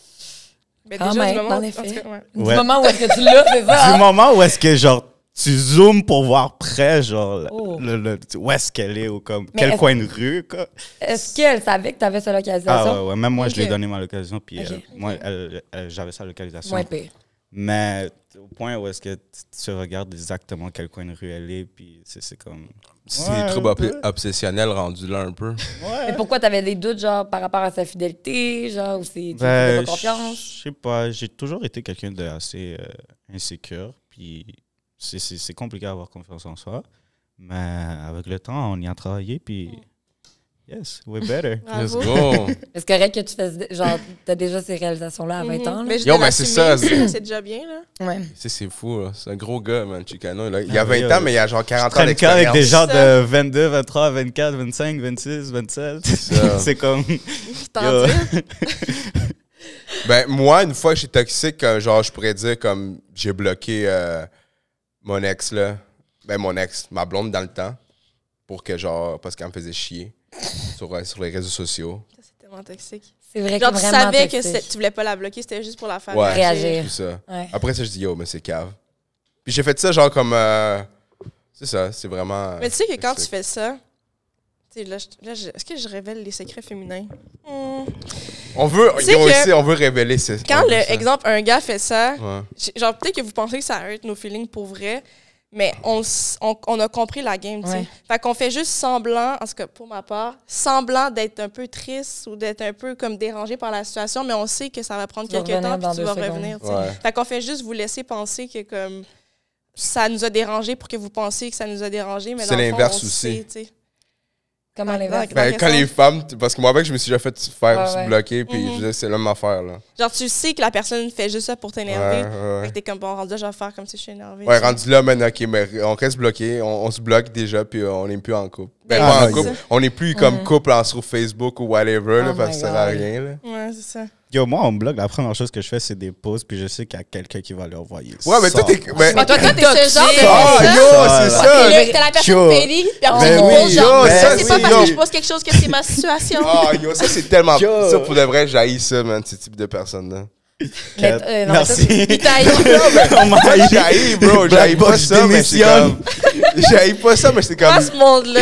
ah du ben, moment, en effet. Du moment où est-ce que tu l'as, fait, ça? Du hein? moment où est-ce que genre tu zoomes pour voir près, genre, oh. où est-ce qu'elle est ou comme, quel coin de rue. quoi. Est-ce qu'elle savait que tu avais sa ah localisation? Ah ouais, même moi, je lui ai donné ma localisation, puis euh, moi, j'avais sa localisation. Moins pire. Mais au point où est-ce que tu regardes exactement quel coin de rue elle est, puis c'est comme... C'est trop obsessionnel rendu là un peu. Ouais. Mais pourquoi avais des doutes, genre, par rapport à sa fidélité, genre, ou si tu ben, confiance? Je sais pas, j'ai toujours été quelqu'un d'assez assez euh, insécure, puis c'est compliqué d'avoir confiance en soi, mais avec le temps, on y a travaillé, puis mm. yes, we're better. Let's go! Est-ce Est-ce correct que tu fasses, genre, t'as déjà ces réalisations-là à 20 mm-hmm. ans. Mais Yo, mais c'est ça. C'est déjà bien, là. Ouais. C'est fou, c'est un gros gars, man, Chicano. Il y a 20 ah, ans, mais il y a genre 40 ans d'expérience. avec des gens de 22, 23, 24, 25, 26, 27. C'est comme... ben, moi, une fois que je suis toxique, euh, genre, je pourrais dire comme j'ai bloqué... Euh, mon ex, là, ben mon ex, ma blonde dans le temps, pour que genre, parce qu'elle me faisait chier sur, euh, sur les réseaux sociaux. c'est tellement toxique. C'est vrai genre, que tu savais que tu voulais pas la bloquer, c'était juste pour la faire réagir. Après ça, je dis, yo, mais c'est cave. Puis j'ai fait ça, genre, comme. Euh, c'est ça, c'est vraiment. Mais tu sais que quand tu fais ça, est-ce que je révèle les secrets féminins? Hmm. On veut, on veut révéler Quand, exemple, un gars fait ça, genre, peut-être que vous pensez que ça hurt nos feelings pour vrai, mais on, a compris la game, On Fait qu'on fait juste semblant, en ce pour ma part, semblant d'être un peu triste ou d'être un peu comme dérangé par la situation, mais on sait que ça va prendre quelques temps puis tu vas revenir, On Fait qu'on fait juste vous laisser penser que, comme, ça nous a dérangé pour que vous pensiez que ça nous a dérangé, mais C'est l'inverse aussi. Comment Ben, quand les femmes, parce que moi, avec, je me suis déjà fait faire bloquer, puis mm-hmm. c'est l'homme à affaire. Là. Genre, tu sais que la personne fait juste ça pour t'énerver. et t'es comme, bon, rendu là, je vais faire comme si je suis énervé. Ouais, rendu là, maintenant, OK, mais on reste bloqué, on, se bloque déjà, puis euh, on n'est plus en couple. Ben, ben en couple. On n'est plus comme mm. couple en, sur Facebook ou whatever, oh parce que ça sert à rien. Là. Ouais, c'est ça. Yo, moi, en blog, la première chose que je fais, c'est des pauses, puis je sais qu'il y a quelqu'un qui va leur envoyer. Ouais, mais toi, t'es. mais toi, t'es ce genre de. Ah, yo, c'est ça! T'es la personne pénible, puis ben oui, genre. ça, c'est pas parce que je pose quelque chose que c'est ma situation. Ah, yo, ça, c'est tellement. Ça, pour de vrai, j'haïs ça, man, ce type de personne-là. Euh, non, Merci. Il bro. J'haïs pas ça, mais c'est comme. J'haïs pas ça, mais c'est comme. ce monde-là.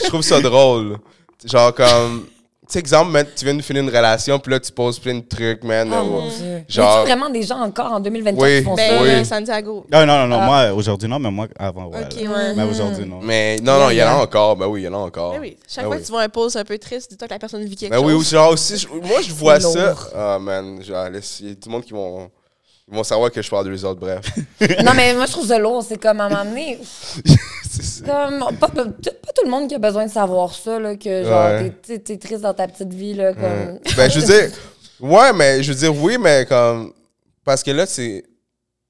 Je trouve ça drôle. Genre, comme sais, exemple, tu viens de finir une relation, puis là, tu poses plein de trucs, man. Oh, Genre... vraiment des gens encore en 2024 qui font Oui. Ben, Santiago. Ah, non, non, non, ah. moi, aujourd'hui, non, mais moi, avant, ouais. Mais aujourd'hui, non. Mais non, non, il y en a encore. Ben oui, il y en a encore. Ben oui, chaque ben fois que tu vois un post un peu triste, dis-toi que la personne vit quelque chose. Ben oui, genre aussi, moi, je vois ça. Ah, oh, man, genre, il y a tout le monde qui vont ils vont savoir que je parle de autres, bref. non, mais moi, je trouve ça lourd. C'est comme à m'amener. comme, pas, pas, tout le monde qui a besoin de savoir ça, là, que genre, t'es, triste dans ta petite vie. Là, mm. comme... ben, je veux dire, ouais, mais je veux dire, oui, mais comme. Parce que là, c'est.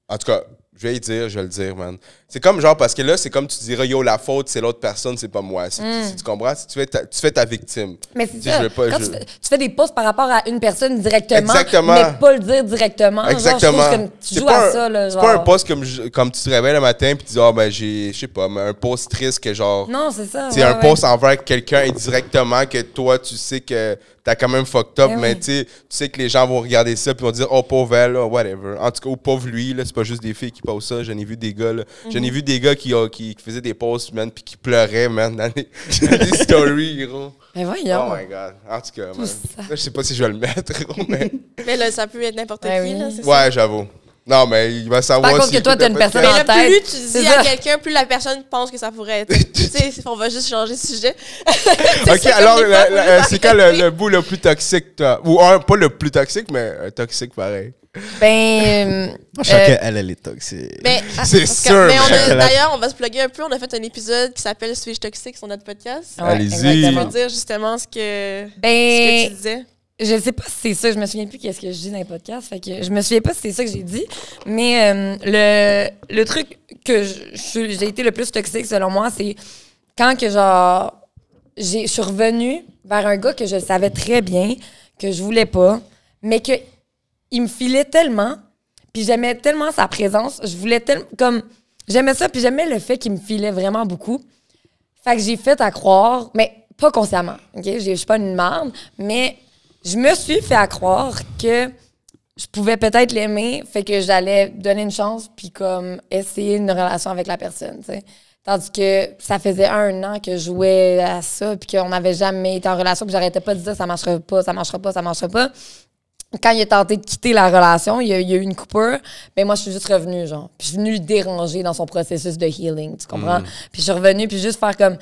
En tout cas, je vais y dire, je vais le dire, man. C'est comme genre, parce que là, c'est comme tu dirais, yo, la faute, c'est l'autre personne, c'est pas moi. Si, tu, mm. comprends, tu, fais ta, tu fais ta victime. Mais c'est ça. Quand tu, fais, des posts par rapport à une personne directement, Exactement. mais pas le dire directement. Exactement. Genre, que tu joues à ça, C'est pas un post comme, comme tu te réveilles le matin puis tu dis, ah, ben, j'ai, je sais pas, mais un post triste que genre. Non, c'est ça. C'est un post envers quelqu'un indirectement que toi, tu sais que t'as quand même fucked up, eh mais, tu sais que les gens vont regarder ça puis vont dire, oh, pauvre elle, whatever. En tout cas, ou pauvre lui, là, c'est pas juste des filles qui posent ça. J'en ai vu des gars, là, mm. J'en ai vu des gars qui, euh, qui, faisaient des posts man, puis qui pleuraient, man, dans les, stories, gros. Mais voyons. Oh my God. En tout cas, man. je sais pas si je vais le mettre, gros, mais... là, ça peut être n'importe ben qui, là, c'est ça? Ouais, j'avoue. Non, mais il va savoir Par contre, que toi, as une personne en tête. Mais plus tu dis à quelqu'un, plus la personne pense que ça pourrait être. tu sais, on va juste changer de sujet. OK, alors, c'est quand le, bout le plus toxique, toi? Ou un, pas le plus toxique, mais un euh, toxique pareil. Ben. Euh, Chacun, elle, elle est toxique. Ben, c'est sûr. Ben, d'ailleurs, on va se plugger un peu. On a fait un épisode qui s'appelle Suis-je toxique sur notre podcast. Allez-y. Tu veux dire justement ce que, ben, tu disais? Je sais pas si c'est ça. Je me souviens plus qu'est-ce que je dis dans les podcast Fait que je me souviens pas si c'est ça que j'ai dit. Mais euh, le, le truc que j'ai été le plus toxique selon moi, c'est quand que genre. Je suis revenue vers un gars que je savais très bien, que je voulais pas, mais que il me filait tellement, puis j'aimais tellement sa présence. Je voulais tellement. Comme, j'aimais ça, puis j'aimais le fait qu'il me filait vraiment beaucoup. Fait que j'ai fait à croire, mais pas consciemment, OK? Je suis pas une marde, mais je me suis fait à croire que je pouvais peut-être l'aimer, fait que j'allais donner une chance, puis comme essayer une relation avec la personne, tu sais. Tandis que ça faisait un an que je jouais à ça, puis qu'on n'avait jamais été en relation, puis j'arrêtais pas de dire ça marchera pas, ça marchera pas, ça marchera pas quand il a tenté de quitter la relation, il y a, eu une coupure, mais moi, je suis juste revenue, genre. Puis je suis venue le déranger dans son processus de healing, tu comprends? Mm. Puis je suis revenue, puis juste faire comme...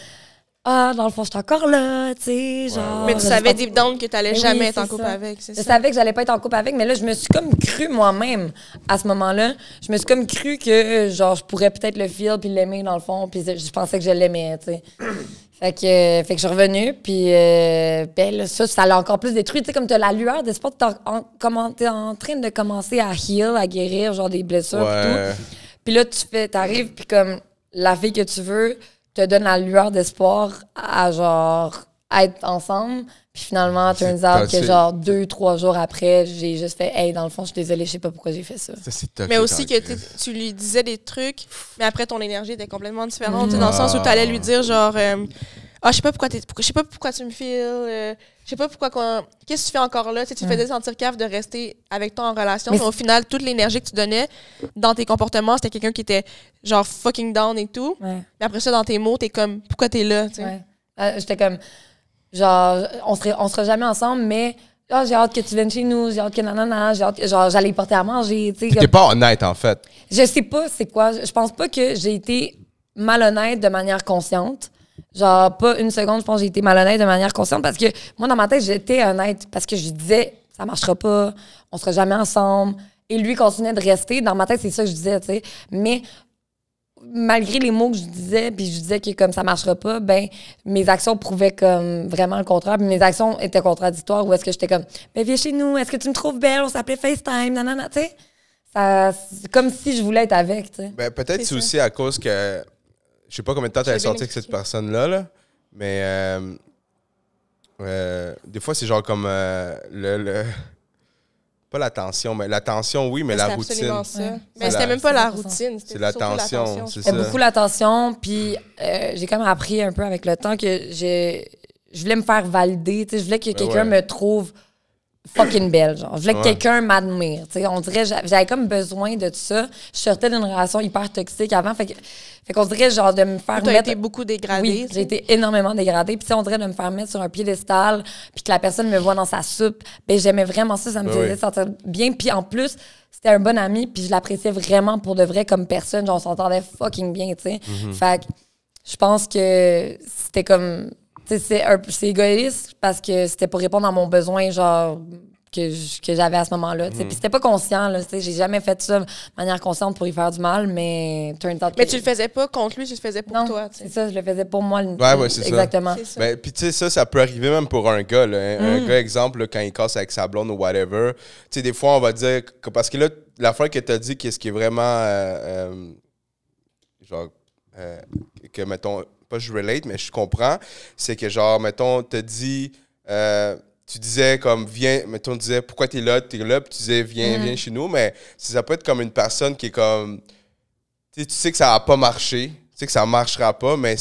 Ah, dans le fond, je suis encore là, tu sais, genre... Mais tu savais deep down que n'allais jamais être en couple avec, Je savais que j'allais pas être en couple avec, mais là, je me suis comme cru moi-même à ce moment-là. Je me suis comme cru que, genre, je pourrais peut-être le feel puis l'aimer, dans le fond, puis je pensais que je l'aimais, tu sais. Fait que, euh, fait que je suis revenue, puis euh, ben ça, ça l'a encore plus détruit. Tu sais, comme tu as la lueur d'espoir, tu es, en train de commencer à heal, à guérir, genre des blessures et tout. Puis là, tu fais, t'arrives, puis comme la vie que tu veux te donne la lueur d'espoir à genre être ensemble. Puis finalement, turns out que genre deux, trois jours après, j'ai juste fait Hey, dans le fond, je suis désolée, je sais pas pourquoi j'ai fait ça. mais aussi que tu lui disais des trucs, mais après ton énergie était complètement différente. Mm. Dans le sens où tu allais lui ah. dire genre euh, ah, je sais pas pourquoi tu je sais pas pourquoi tu me files, euh, je sais pas pourquoi qu'est-ce que tu fais encore là, tu, mm. faisais sentir cave de rester avec toi en relation, au final toute l'énergie que tu donnais dans tes comportements, c'était quelqu'un qui était genre fucking down et tout. Mais après ça dans tes mots, tu es comme pourquoi tu es là, euh, j'étais comme Genre, on serait, on serait jamais ensemble, mais ah, j'ai hâte que tu viennes chez nous, j'ai hâte que nanana, j'ai genre, j'allais porter à manger, tu sais. pas honnête, en fait. Je sais pas c'est quoi. Je pense pas que j'ai été malhonnête de manière consciente. Genre, pas une seconde, je pense que j'ai été malhonnête de manière consciente parce que moi, dans ma tête, j'étais honnête parce que je disais, ça marchera pas, on sera jamais ensemble. Et lui continuait de rester. Dans ma tête, c'est ça que je disais, tu sais. Mais malgré les mots que je disais, puis je disais que comme ça marchera pas, ben mes actions prouvaient comme vraiment le contraire. mes actions étaient contradictoires. Ou est-ce que j'étais comme, ben, viens chez nous, est-ce que tu me trouves belle, on s'appelait FaceTime, nanana, tu sais. C'est comme si je voulais être avec, tu sais. Ben, peut-être c'est aussi à cause que, je sais pas combien de temps tu sorti avec cette personne-là, mais euh, euh, des fois c'est genre comme euh, le pas l'attention, mais l'attention, oui, mais, la routine. Ça. Mais c'était même pas la routine. C'est la tension. C'est beaucoup l'attention. Puis j'ai euh, j'ai comme appris un peu avec le temps que j'ai je voulais me faire valider. Je voulais que ben quelqu'un me trouve fucking belle. Genre. Je voulais que quelqu'un m'admire. On dirait, j'avais comme besoin de ça. Je sortais d'une relation hyper toxique avant. Fait, qu'on dirait, genre, de me faire mettre. été beaucoup dégradée. Oui, j'ai été énormément dégradée. Puis, on dirait de me faire mettre sur un piédestal, puis que la personne me voit dans sa soupe. Ben, j'aimais vraiment ça. Ça me ben faisait sentir bien. Puis, en plus, c'était un bon ami, puis je l'appréciais vraiment pour de vrai comme personne. Genre, on s'entendait fucking bien, tu sais. Mhm. Fait que, je pense que c'était comme c'est égoïste parce que c'était pour répondre à mon besoin, genre que, j'avais à ce moment-là. Mm. Puis c'était pas conscient, là. J'ai jamais fait ça de manière consciente pour lui faire du mal, mais Mais tu le faisais pas contre lui, tu le faisais pour non, toi. C'est ça, je le faisais pour moi. Ouais, oui, c'est ça. Exactement. Ben, Puis tu sais, ça, ça peut arriver même pour un gars, hein. Un mm. gars, exemple, quand il casse avec sa blonde ou whatever. Tu sais, des fois, on va dire. parce que là, la fois que t'as dit, qu'est-ce qui est vraiment. Euh, euh, genre. Euh, que, mettons, pas je relate, mais je comprends, c'est que genre, mettons, te dit... Euh, tu disais comme, viens, mettons, tu disais, pourquoi t'es là, t'es là, puis tu disais, viens, mm. viens chez nous, mais ça peut être comme une personne qui est comme, tu sais, que ça n'a pas marché, tu sais que ça ne marchera pas, mais,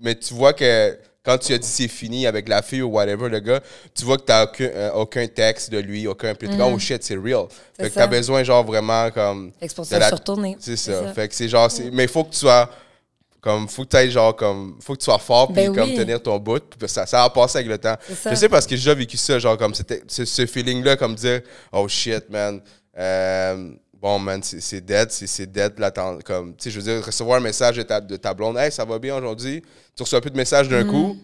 mais tu vois que quand tu as dit c'est fini avec la fille ou whatever, le gars, tu vois que tu euh, aucun, texte de lui, aucun. plus mm. oh shit, c'est real. Fait que tu as besoin, genre, vraiment comme. Exposé retourner. C'est ça. Fait que c'est genre. Mm. Mais il faut que tu sois. Comme, faut que tu genre, comme, faut que tu sois fort, puis ben comme tenir ton bout. Puis ça, ça va passer avec le temps. Je sais parce que j'ai déjà vécu ça, genre, comme, c'était ce feeling-là, comme dire, oh shit, man. Euh, bon, man, c'est dead, c'est dead, Comme, tu sais, je veux dire, recevoir un message de ta, blonde, hey, ça va bien aujourd'hui. Tu reçois plus de messages d'un mhm. coup.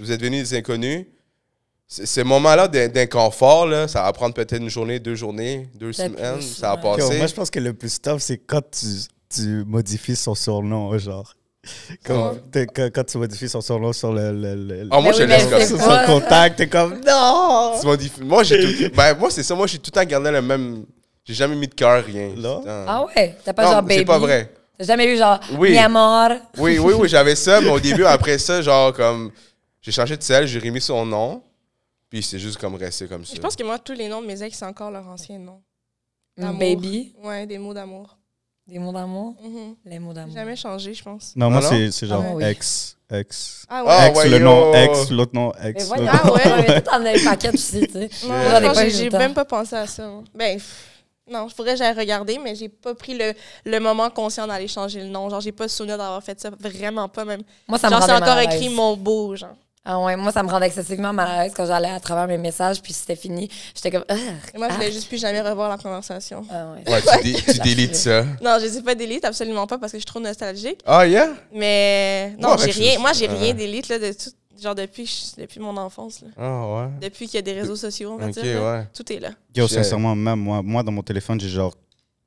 Vous êtes devenu des inconnus ces moments-là d'inconfort, ça va prendre peut-être une journée, deux journées, deux semaines, ça va passer. moi, je pense que le plus tough, c'est quand tu, tu, modifies son surnom, genre quand, quand, tu modifies son surnom sur le, le, ah, moi, ah je laisse comme ça. Son contact, t'es comme non! Moi, j'ai ben, moi, c'est ça. Moi, j'ai tout le temps gardé le même. J'ai jamais mis de cœur, rien. Ah ouais? T'as pas genre baby? C'est pas vrai. T'as jamais eu genre oui. mi amor? Oui, oui, oui, j'avais ça, mais au début, après ça, genre comme. J'ai changé de celle, j'ai remis son nom, puis c'est juste comme resté comme ça. Je pense que moi, tous les noms de mes ex, c'est encore leur ancien nom. Baby? Ouais, des mots d'amour. Des mots d'amour? Mhm. Les mots d'amour. Jamais changé, je pense. Non, moi, c'est genre ah, ex, ex. Ah, ah ouais. Ex, le nom ex, l'autre nom ex. Mais ah ouais, ouais. tout un paquet tu sais. j'ai même pas pensé à ça. Ben, non, je pourrais j'aille regarder, mais j'ai pas pris le, moment conscient d'aller changer le nom. Genre, j'ai pas souvenir d'avoir fait ça. Vraiment pas, même. Moi, ça m'a me Genre, c'est encore écrit mon beau, genre. Ah ouais, moi, ça me rendait excessivement mal à l'aise quand j'allais à travers mes messages, puis c'était fini. J'étais comme. moi, je voulais ah. juste plus jamais revoir la conversation. Ah ouais. tu, délites ça. Non, je ne sais pas délite, absolument pas, parce que je suis trop nostalgique. Ah, yeah? Mais non, j'ai rien. Moi, j'ai rien ah. d'élite, là, de tout. Genre depuis, depuis mon enfance. Là. Ah ouais. Depuis qu'il y a des réseaux sociaux, on va dire. Ouais. Tout est là. Yo, sincèrement, même moi, moi, dans mon téléphone, j'ai genre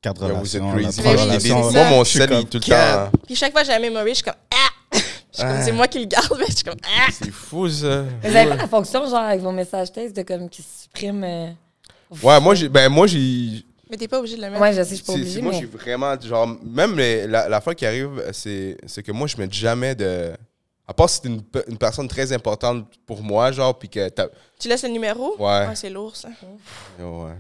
quatre relations. crazy. Moi, mon suis tout le temps. Hein. Puis chaque fois, j'ai la memory, je suis comme c'est moi qui le garde, mais je suis comme. Ah! C'est fou, ça. vous avez pas la fonction, genre, avec vos messages textes, de comme qu'ils suppriment euh, ouais, moi, j'ai. Ben, moi, j'ai. Mais t'es pas obligé de le mettre. moi je sais, je suis pas obligé. Moi, j'ai vraiment. Genre, même la, la fois qui arrive, c'est que moi, je mets jamais de. À part si t'es une, une, personne très importante pour moi, genre, puis que. Tu laisses le numéro? Ouais. Ah, c'est lourd, ça. ouais.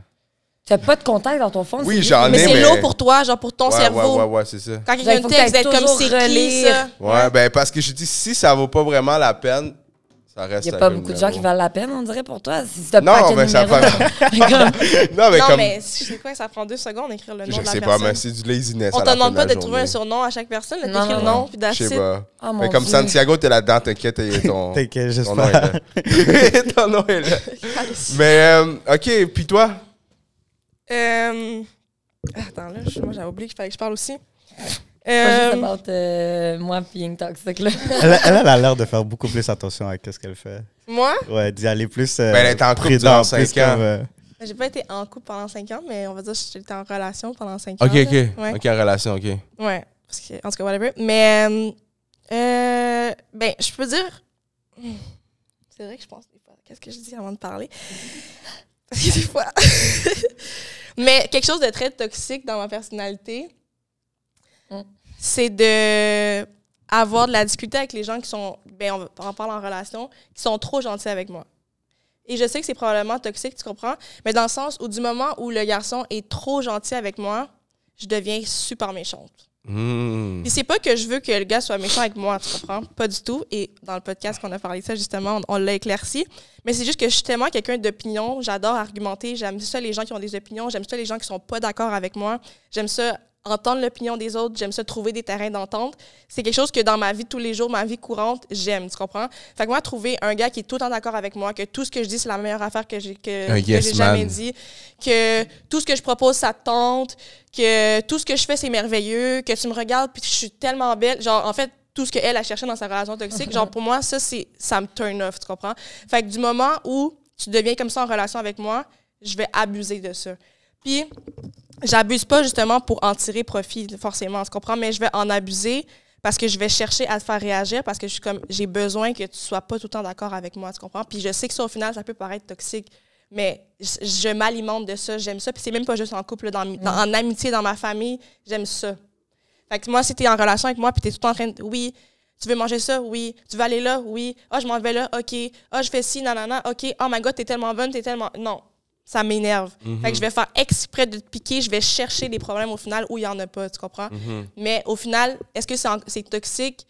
Tu n'as pas de contact dans ton fond. Oui, j'en ai. Mais c'est l'eau pour toi, genre pour ton cerveau. Ouais, ouais, ouais, c'est ça. Quand quelqu'un ben, te texte, d'être comme c'est qui Ouais, ben parce que je dis, si ça vaut pas vraiment la peine, ça reste. Il n'y a pas beaucoup de gens qui valent la peine, on dirait, pour toi. Si tu non, pas mais ça non, mais non, comme... mais c'est quoi, ça prend deux secondes d'écrire le nom. Je de la sais pas, mais c'est du laziness. On te demande pas de, trouver un surnom à chaque personne, d'écrire le nom, puis d'acheter. Je sais pas. Ah, mais comme Santiago, tu es là-dedans, t'inquiète, ton. t'inquiète, j'espère. Ton nom ton nom est là. mais, euh, OK, puis toi? Euh... Attends, là, moi, j'avais oublié qu'il fallait que je parle aussi. Euh... Pas juste euh, about, euh, moi being toxic. Là. Elle, a l'air de faire beaucoup plus attention à ce qu'elle fait. Moi? Ouais, d'y aller plus. Euh, ben, elle est en couple pendant 5 ans. Euh, J'ai pas été en couple pendant 5 ans, mais on va dire que j'étais en relation pendant 5 ans. OK, OK. OK, en relation, OK. Ouais. Parce que, en tout cas, whatever. Mais, ben, je peux dire. C'est vrai que je pense pas. Qu'est-ce que je dis avant de parler? Mais quelque chose de très toxique dans ma personnalité, mm. c'est de avoir de la difficulté avec les gens qui sont, ben, on en parle en relation, qui sont trop gentils avec moi. Et je sais que c'est probablement toxique, tu comprends, mais dans le sens où du moment où le garçon est trop gentil avec moi, je deviens super méchante. Mmh. C'est pas que je veux que le gars soit méchant avec moi, tu comprends? Pas du tout. Et dans le podcast qu'on a parlé de ça, justement, on, on l'a éclairci. Mais c'est juste que je suis tellement quelqu'un d'opinion. J'adore argumenter. J'aime ça les gens qui ont des opinions. J'aime ça les gens qui sont pas d'accord avec moi. J'aime ça entendre l'opinion des autres, j'aime ça trouver des terrains d'entente. C'est quelque chose que dans ma vie tous les jours, ma vie courante, j'aime, tu comprends? Fait que moi, trouver un gars qui est tout le temps d'accord avec moi, que tout ce que je dis, c'est la meilleure affaire que j'ai que, jamais dit, que tout ce que je propose, ça tente, que tout ce que je fais, c'est merveilleux, que tu me regardes, puis je suis tellement belle. Genre, en fait, tout ce qu'elle a cherché dans sa relation toxique, genre, pour moi, ça, c'est ça me turn off, tu comprends? Fait que du moment où tu deviens comme ça en relation avec moi, je vais abuser de ça. Puis, j'abuse pas justement pour en tirer profit, forcément, tu comprends? Mais je vais en abuser parce que je vais chercher à te faire réagir parce que je suis comme, j'ai besoin que tu sois pas tout le temps d'accord avec moi, tu comprends? Puis, je sais que ça, au final, ça peut paraître toxique. Mais je, m'alimente de ça, j'aime ça. Puis c'est même pas juste en couple, dans, mm. en amitié, dans ma famille, j'aime ça. Fait que moi, si t'es en relation avec moi, puis t'es tout en train de. Oui, tu veux manger ça? Oui. Tu veux aller là? Oui. Ah, oh, je m'en vais là? OK. Ah, oh, je fais ci, nanana, OK. Oh my god, t'es tellement bonne, t'es tellement. Non ça m'énerve. Fait que mhm. je vais faire exprès de te piquer, je vais chercher des problèmes au final où il n'y en a pas, tu comprends? Mhm. Mais au final, est-ce que c'est toxique?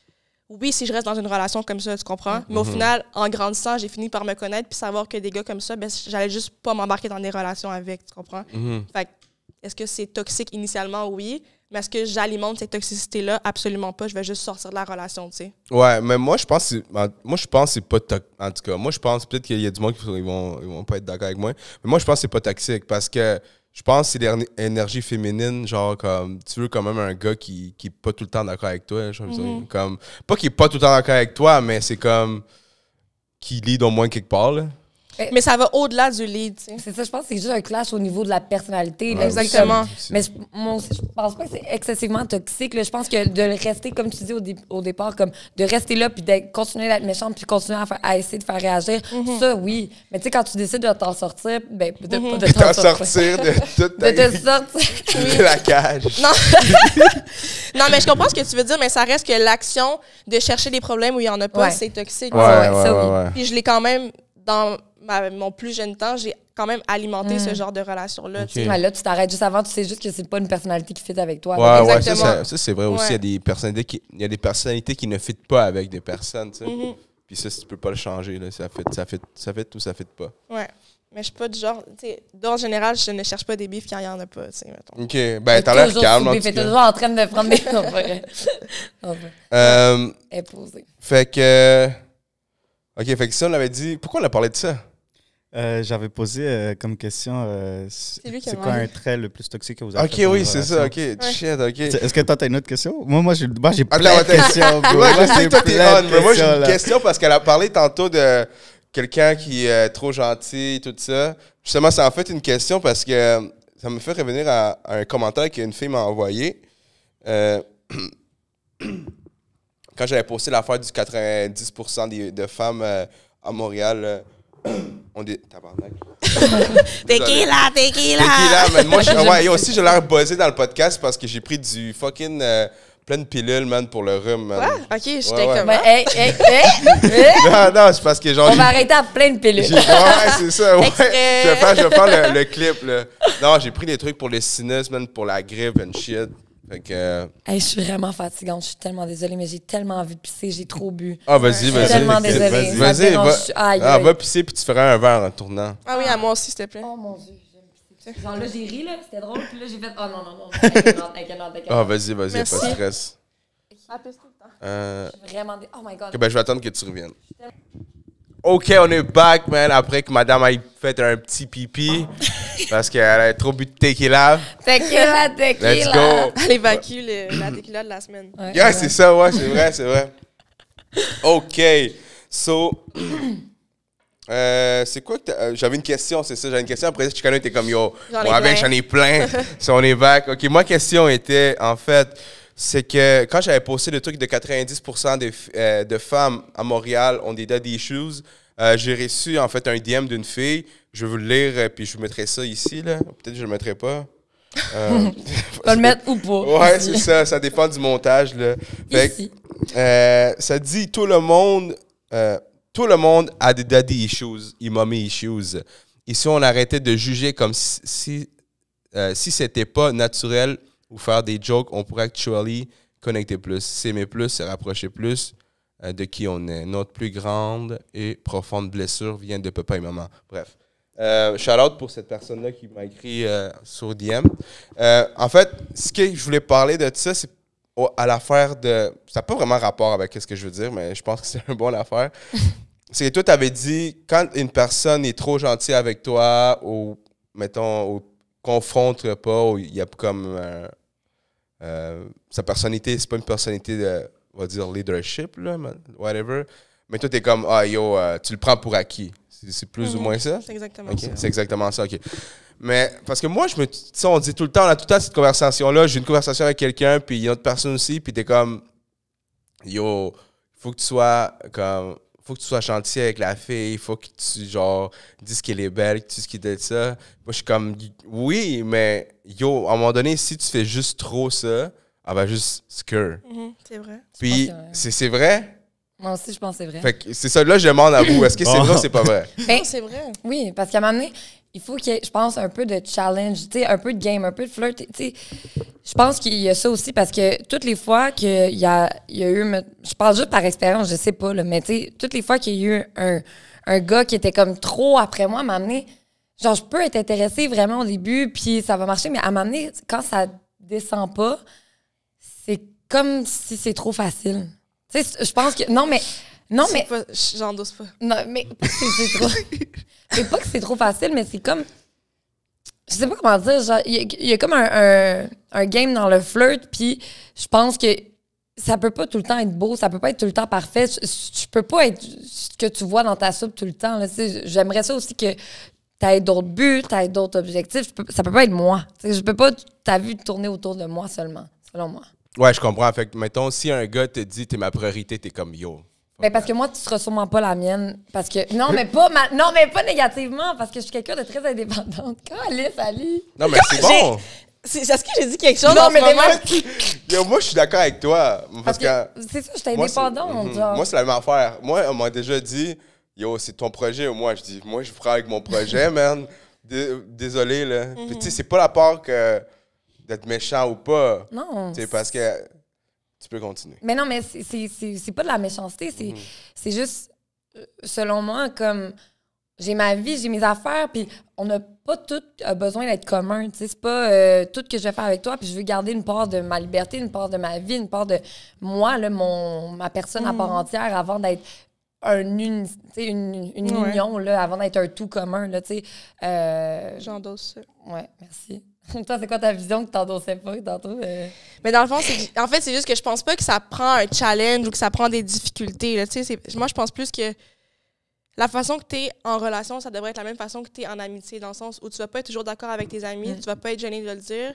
Oui, si je reste dans une relation comme ça, tu comprends? Mhm. Mais au final, en grandissant, j'ai fini par me connaître puis savoir que des gars comme ça, ben, j'allais juste pas m'embarquer dans des relations avec, tu comprends? Fait est-ce que c'est toxique initialement? Oui. Mais est-ce que j'alimente cette toxicité-là? Absolument pas. Je vais juste sortir de la relation, tu sais. Ouais, mais moi, je pense que moi, je pense c'est pas En tout cas, moi, je pense peut-être qu'il y a du monde qui vont, pas être d'accord avec moi. Mais moi, je pense que c'est pas toxique parce que je pense que c'est l'énergie féminine, genre comme tu veux quand même un gars qui, qui est pas tout le temps d'accord avec toi. Mhm. comme, pas qu'il est pas tout le temps d'accord avec toi, mais c'est comme qu'il lit au moins quelque part. Là. Eh. Mais ça va au-delà du lead. Tu sais. C'est ça, je pense que c'est juste un clash au niveau de la personnalité. exactement. mais je, pense pas que c'est excessivement toxique. Je pense que de rester, comme tu dis au, départ, comme de rester là, puis de continuer d'être méchante, puis continuer à, faire, essayer de faire réagir, mm-hmm. ça, oui. Mais tu sais, quand tu décides de t'en sortir, ben, de, mm de t'en sortir. de toute ta De te sortir. la cage. Non. mais je comprends ce que tu veux dire, mais ça reste que l'action de chercher des problèmes où il y en a pas, c'est toxique. Ouais, ça, oui. Puis je l'ai quand même dans mon plus jeune temps, j'ai quand même alimenté ce hmm. genre de relation-là. là, tu t'arrêtes juste avant, tu sais juste que c'est pas une personnalité qui fit avec toi. Ouais, ouais, exactement. ça, c'est vrai aussi. Il y, a des personnalités qui, il y a des personnalités qui ne fit pas avec des personnes. Mm-hmm. Puis ça, tu peux pas le changer. Là. Ça fit, ça, fit, ça fit ou ça fit pas. Ouais. Mais je suis pas du genre. En général, je ne cherche pas des bifs quand il n'y en a pas. OK. Ben, t'as l'air calme. Tu es toujours en train de prendre des. euh, Imposé. Fait que. Euh, OK, fait que ça, on avait dit. Pourquoi on a parlé de ça? Euh, j'avais posé euh, comme question euh, c'est quoi un trait le plus toxique que vous avez Ok, oui, c'est ça, ok. Shit, ok. Est-ce que toi, t'as une autre question Moi, moi j'ai moi, plein de questions. moi, mais moi, j'ai une question parce qu'elle a parlé tantôt de quelqu'un qui est trop gentil, tout ça. Justement, c'est en fait une question parce que ça me fait revenir à, un commentaire qu'une fille m'a envoyé. quand j'avais posté l'affaire du 90% de femmes à Montréal on dit tabarnak. tequila, tequila. Tequila, mais moi, je, ouais, et aussi, je l'ai buzzé dans le podcast parce que j'ai pris du fucking. Euh, pleine plein de pilules, man, pour le rhume, man. OK, j'étais ouais, comme... Ah. non, non, c'est parce que genre... On va arrêter à plein de pilules. Ouais, c'est ça, ouais. je vais faire, le, clip, là. Non, j'ai pris des trucs pour les sinus, man, pour la grippe and shit. Fait que. Hey, je suis vraiment fatigante. Je suis tellement désolée, mais j'ai tellement envie de pisser. J'ai trop bu. Ah, vas-y, vas-y. Je suis tellement désolée. Vas-y, va, ah, va pisser puis tu feras un verre en tournant. Ah oui, à moi aussi, s'il te plaît. Oh mon Dieu. Genre là, j'ai ri, là, c'était drôle, puis là, j'ai fait, oh non, non, non, t'inquiète, t'inquiète. Ah, vas-y, vas-y, pas de stress. Euh, je suis vraiment. Oh my god. ben, je vais attendre que tu reviennes. OK, on est back, man, après que madame ait fait un petit pipi parce qu'elle a trop bu de tequila. Tequila, tequila. Let's go. Elle évacue le, la tequila de la semaine. Ouais, yeah, c'est ça, ouais, c'est vrai, c'est vrai. OK. So, euh, c'est quoi que euh, J'avais une question, c'est ça, j'avais une question. Après, tu connais, t'es comme, yo, moi, plein. j'en ai plein. si on est back. OK, ma question était, en fait, c'est que quand j'avais posté le truc de 90% euh, de femmes à Montréal ont des daddy issues, euh, j'ai reçu en fait un DM d'une fille. Je vais vous le lire, euh, puis je vous mettrai ça ici. là. Peut-être que je le mettrai pas. Euh, le mettre ou pas. Ouais, c'est ça. Ça dépend du montage. Là. ça dit tout le monde, tout le monde a des daddy issues mommy issues. Ici, on arrêtait de juger comme si, si, si c'était pas naturel ou faire des jokes, on pourrait actually connecter plus, s'aimer plus, se rapprocher plus euh, de qui on est. Notre plus grande et profonde blessure vient de papa et maman. Bref. Euh, shout out pour cette personne-là qui m'a écrit euh, sur DM. en fait, ce que je voulais parler de ça, c'est à l'affaire de. Ça n'a pas vraiment rapport avec ce que je veux dire, mais je pense que c'est une bonne affaire. c'est que toi, tu avais dit quand une personne est trop gentille avec toi, ou mettons, ou confronte pas, ou il y a comme euh, sa personnalité, c'est pas une personnalité de, on va dire, leadership, là, whatever. Mais toi, t'es comme, ah, yo, euh, tu le prends pour acquis. C'est plus ou mhm. moins ça? C'est exactement ça. C'est exactement ça, OK. Mais, parce que moi, je me. on dit tout le temps, on a tout le temps cette conversation-là. J'ai une conversation avec quelqu'un, puis il y a une autre personne aussi, puis t'es comme, yo, faut que tu sois comme faut que tu sois gentil avec la fille, il faut que tu, genre, dises qu'elle est belle, que tu dis qu'il de ça. Moi, je suis comme, oui, mais yo, à un moment donné, si tu fais juste trop ça, elle va juste scur. Mhm, c'est vrai. Puis, c'est vrai? Moi aussi, je pense que c'est vrai. Fait que c'est ça, là, je demande à vous, est-ce que c'est vrai ou c'est pas vrai? Ben, c'est vrai. Oui, parce qu'à un moment donné, il faut qu'il y ait, je pense, un peu de challenge, tu un peu de game, un peu de flirt. je pense qu'il y a ça aussi parce que toutes les fois qu'il y a, eu, je parle juste par expérience, je sais pas, là, mais tu toutes les fois qu'il y a eu un, un gars qui était comme trop après moi, m'amener, genre, je peux être intéressée vraiment au début, puis ça va marcher, mais à m'amener, quand ça descend pas, c'est comme si c'est trop facile. je pense que, non, mais non, mais. j'endosse pas. Non, mais. C'est trop. mais pas que c'est trop facile, mais c'est comme. Je sais pas comment dire. il y, a comme un, game dans le flirt, puis je pense que ça peut pas tout le temps être beau, ça peut pas être tout le temps parfait. Tu peux pas être ce que tu vois dans ta soupe tout le temps. J'aimerais ça aussi que tu aies d'autres buts, aies d'autres objectifs. ça peut pas être moi. je peux pas ta vue tourner autour de moi seulement, selon moi. Ouais, je comprends. Fait que, mettons, si un gars te dit t'es ma priorité, t'es comme yo, ben parce que moi, tu seras sûrement pas la mienne. Parce que. Non, mais pas non, mais pas négativement, parce que je suis quelqu'un de très indépendante. allez Ali. Non, mais c'est bon. C'est ce que j'ai dit quelque chose. Non, mais des moi, je suis d'accord avec toi. Parce que. C'est ça, je suis indépendante. Mhm. Moi, c'est la même affaire. Moi, on m'a déjà dit, yo, c'est ton projet. Moi, je dis, moi, je ferai avec mon projet, man. Désolé, là. Mhm. Puis, tu sais, c'est pas la part que d'être méchant ou pas. Non. C'est parce que tu peux continuer. Mais non, mais c'est pas de la méchanceté, c'est mm-hmm. juste, euh, selon moi, comme j'ai ma vie, j'ai mes affaires, puis on n'a pas tout euh, besoin d'être commun. C'est pas euh, tout que je vais faire avec toi, puis je veux garder une part de ma liberté, une part de ma vie, une part de moi, là, mon, ma personne à part mm. entière avant d'être un une, union, là, avant d'être un tout commun. Là, euh, J'endosse ça. Oui, merci. Toi, c'est quoi ta vision que t'endossais pas tantôt? Euh? Mais dans le fond, en fait, c'est juste que je pense pas que ça prend un challenge ou que ça prend des difficultés. Là. Moi, je pense plus que la façon que tu es en relation, ça devrait être la même façon que tu es en amitié, dans le sens où tu vas pas être toujours d'accord avec tes amis, tu vas pas être gêné de le dire,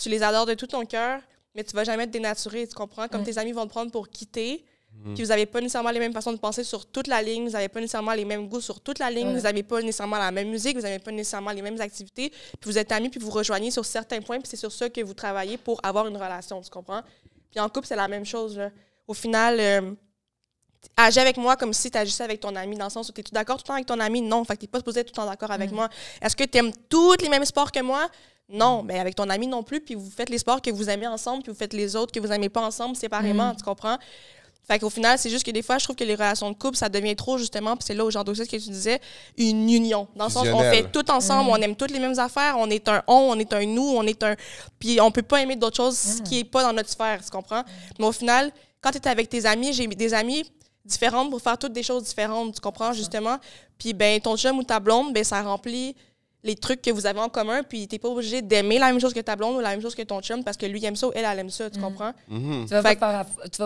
tu les adores de tout ton cœur, mais tu vas jamais te dénaturer, tu comprends? Comme tes amis vont te prendre pour quitter, Hmm. Puis vous n'avez pas nécessairement les mêmes façons de penser sur toute la ligne, vous n'avez pas nécessairement les mêmes goûts sur toute la ligne, vous n'avez pas nécessairement la même musique, vous n'avez pas nécessairement les mêmes activités, puis vous êtes amis, puis vous rejoignez sur certains points, puis c'est sur ça que vous travaillez pour avoir une relation, tu comprends? Puis en couple, c'est la même chose. Au final, euh, agis avec moi comme si tu agissais avec ton ami, dans le sens où tu es d'accord tout le temps avec ton ami? Non, fait que tu n'es pas supposé être tout le temps d'accord avec mm. moi. Est-ce que tu aimes tous les mêmes sports que moi? Non, mais avec ton ami non plus, puis vous faites les sports que vous aimez ensemble, puis vous faites les autres que vous n'aimez pas ensemble séparément, mm. tu comprends? Fait qu'au final, c'est juste que des fois, je trouve que les relations de couple, ça devient trop, justement, puis c'est là, aujourd'hui, ce que tu disais, une union. Dans le sens, on fait tout ensemble, mm. on aime toutes les mêmes affaires, on est un on, on est un nous, on est un. Puis on peut pas aimer d'autres choses qui mm. est pas dans notre sphère, tu comprends? Mais au final, quand tu es avec tes amis, j'ai des amis différentes pour faire toutes des choses différentes, tu comprends, justement? Puis ben, ton chum ou ta blonde, ben, ça remplit les trucs que vous avez en commun, puis t'es pas obligé d'aimer la même chose que ta blonde ou la même chose que ton chum parce que lui aime ça ou elle, aime ça, tu mhm. comprends? Mhm. Tu, vas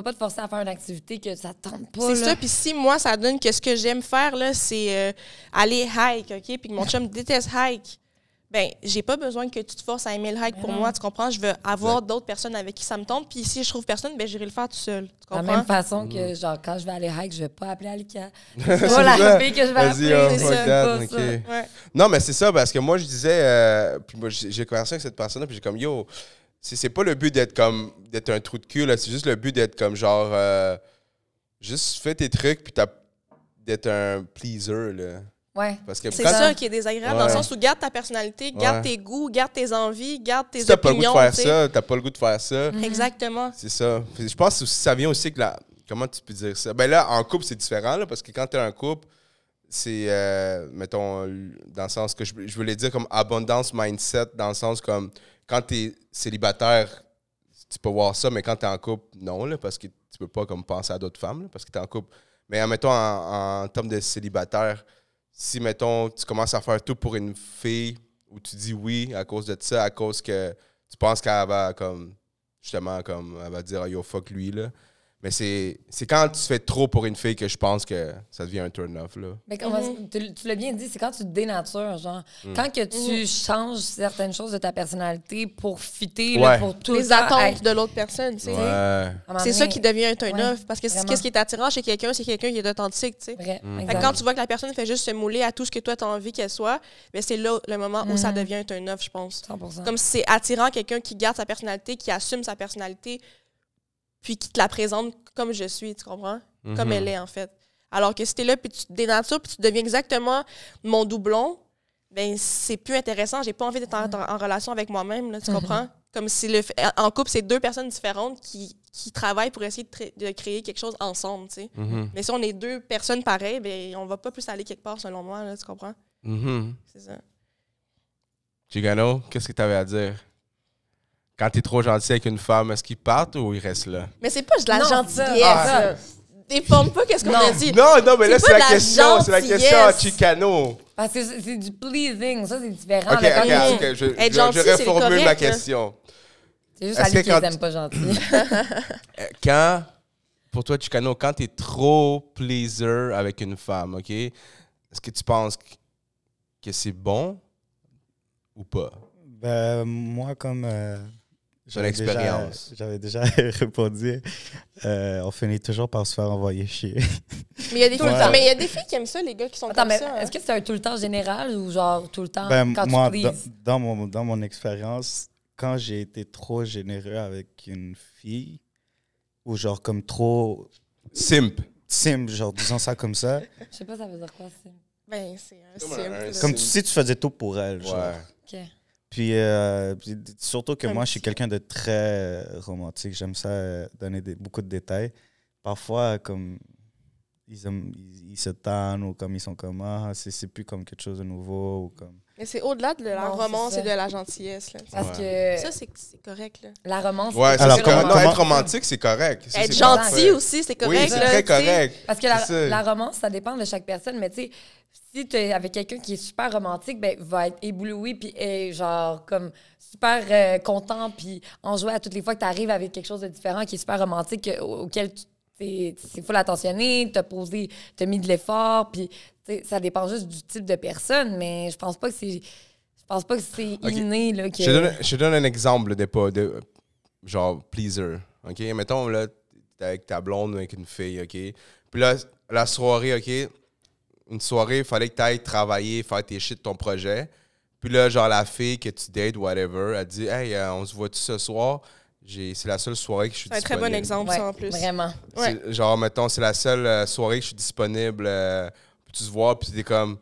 pas te forcer à faire une activité que ça tente pas. C'est ça, puis si moi ça donne que ce que j'aime faire, là, c'est euh, aller hike, OK? Puis que mon chum déteste hike ben j'ai pas besoin que tu te forces à aimer le hike ben pour moi, tu comprends? Je veux avoir d'autres personnes avec qui ça me tombe. Puis si je trouve personne, ben j'irai le faire tout seul. Tu comprends? De la même façon que, mm. genre, quand je vais aller hike, je vais pas appeler Alika. c'est pas la que je vais appeler. Oh, ça, Non, mais c'est ça, parce que moi, je disais, euh, moi, j'ai conversé avec cette personne-là, puis j'ai comme, yo, c'est pas le but d'être comme, d'être un trou de cul, là, c'est juste le but d'être comme, genre, euh, juste fais tes trucs, puis t'as d'être un pleaser, là. C'est ça qui est désagréable, dans le sens où garde ta personnalité, garde tes goûts, garde tes envies, garde tes opinions. pas le goût de faire ça, t'as pas le goût de faire ça. Mhm. Exactement. C'est ça. Je pense que ça vient aussi que la. Comment tu peux dire ça? Ben là, en couple, c'est différent, là, parce que quand t'es en couple, c'est, euh, mettons, dans le sens que je, voulais dire comme abondance mindset, dans le sens comme quand t'es célibataire, tu peux voir ça, mais quand t'es en couple, non, là, parce que tu peux pas comme penser à d'autres femmes, parce que t'es en couple. Mais admettons, en, en termes de célibataire, si, mettons, tu commences à faire tout pour une fille ou tu dis oui à cause de ça, à cause que tu penses qu'elle va, comme, justement, comme, elle va dire, oh, yo, fuck lui, là. Mais c'est quand tu fais trop pour une fille que je pense que ça devient un turn-off. Mhm. Tu, l'as bien dit, c'est quand tu te dénatures. Genre. Mm. Quand que tu mhm. changes certaines choses de ta personnalité pour fitter, pour tout Les attentes de l'autre personne. C'est ça qui devient un turn-off. Parce que ce qui est attirant chez quelqu'un, c'est quelqu'un qui est authentique. Mm. Quand tu vois que la personne fait juste se mouler à tout ce que toi, tu as envie qu'elle soit, mais c'est là le moment où ça mm. devient un turn-off, je pense. Comme c'est attirant quelqu'un qui garde sa personnalité, qui assume sa personnalité puis qui te la présente comme je suis, tu comprends? Comme elle mhm. est, en fait. Alors que si t'es là, puis tu te dénatures, puis tu deviens exactement mon doublon, ben c'est plus intéressant. J'ai pas envie d'être en, mhm. relation avec moi-même, tu mhm. comprends? Comme si le, en couple, c'est deux personnes différentes qui, qui travaillent pour essayer de, créer quelque chose ensemble, tu sais. Mais si on est deux personnes pareilles, ben on va pas plus aller quelque part, selon moi, tu comprends? C'est ça. Gigano, qu'est-ce que tu avais à dire? quand t'es trop gentil avec une femme, est-ce qu'ils partent ou ils restent là? Mais c'est pas de la gentillesse. Ah. Déforme pas qu'est-ce qu'on a dit. Non, non, mais là, c'est la, question. C'est la question à Chicano. Parce que c'est du pleasing. Ça, c'est différent. OK, OK, OK. Je, je, reformule ma question. C'est juste à lui qu'ils quand... aiment pas gentil. Euh, quand, pour toi, Chicano, quand t'es trop pleaser avec une femme, OK, est-ce que tu penses que c'est bon ou pas? Ben, moi, comme... Euh, l'expérience. J'avais déjà répondu. Euh, on finit toujours par se faire envoyer chier. Mais il y a des, filles qui aiment ça, les gars qui sont comme ça. Hein. Est-ce que c'est un tout le temps général ou genre tout le temps ben, quand moi, tu dans, dans, mon, dans mon expérience, quand j'ai été trop généreux avec une fille, ou genre comme trop... Simple. Simple, genre disons ça comme ça. Je sais pas ça veut dire quoi, simple. Ben, c'est un Comme, tu si tu faisais tout pour elle, genre. Ouais. OK. Puis, euh, surtout que moi, je suis quelqu'un de très euh, romantique. J'aime ça euh, donner beaucoup de détails. Parfois, comme ils, aiment, se tannent ou comme ils sont comme ah, c'est plus comme quelque chose de nouveau ou comme mais c'est au-delà de la romance et de la gentillesse parce que ça c'est correct la romance ouais Alors, être romantique c'est correct être gentil aussi c'est correct oui, c'est très correct parce que la, romance ça dépend de chaque personne mais tu sais si tu es avec quelqu'un qui est super romantique ben va être ébloui puis genre comme super euh, content puis enjoué à toutes les fois que tu arrives avec quelque chose de différent qui est super romantique auquel tu c'est faut l'attentionner, t'as posé, t'as mis de l'effort, puis ça dépend juste du type de personne, mais je pense pas que c'est. Je pense pas que c'est inné. Je, te donne, un exemple de pas de genre pleaser. OK? Mettons là, t'es avec ta blonde avec une fille, OK? Puis là, la soirée, OK? Une soirée, il fallait que tu ailles travailler, faire tes shit de ton projet. Puis là, genre, la fille que tu dates, whatever, elle dit Hey, euh, on se voit-tu ce soir? c'est la seule soirée que je suis disponible. C'est un très bon exemple, ça, en plus. Vraiment. Genre, mettons, c'est la seule euh, soirée que je suis disponible. Euh, tu te vois puis t'es comme.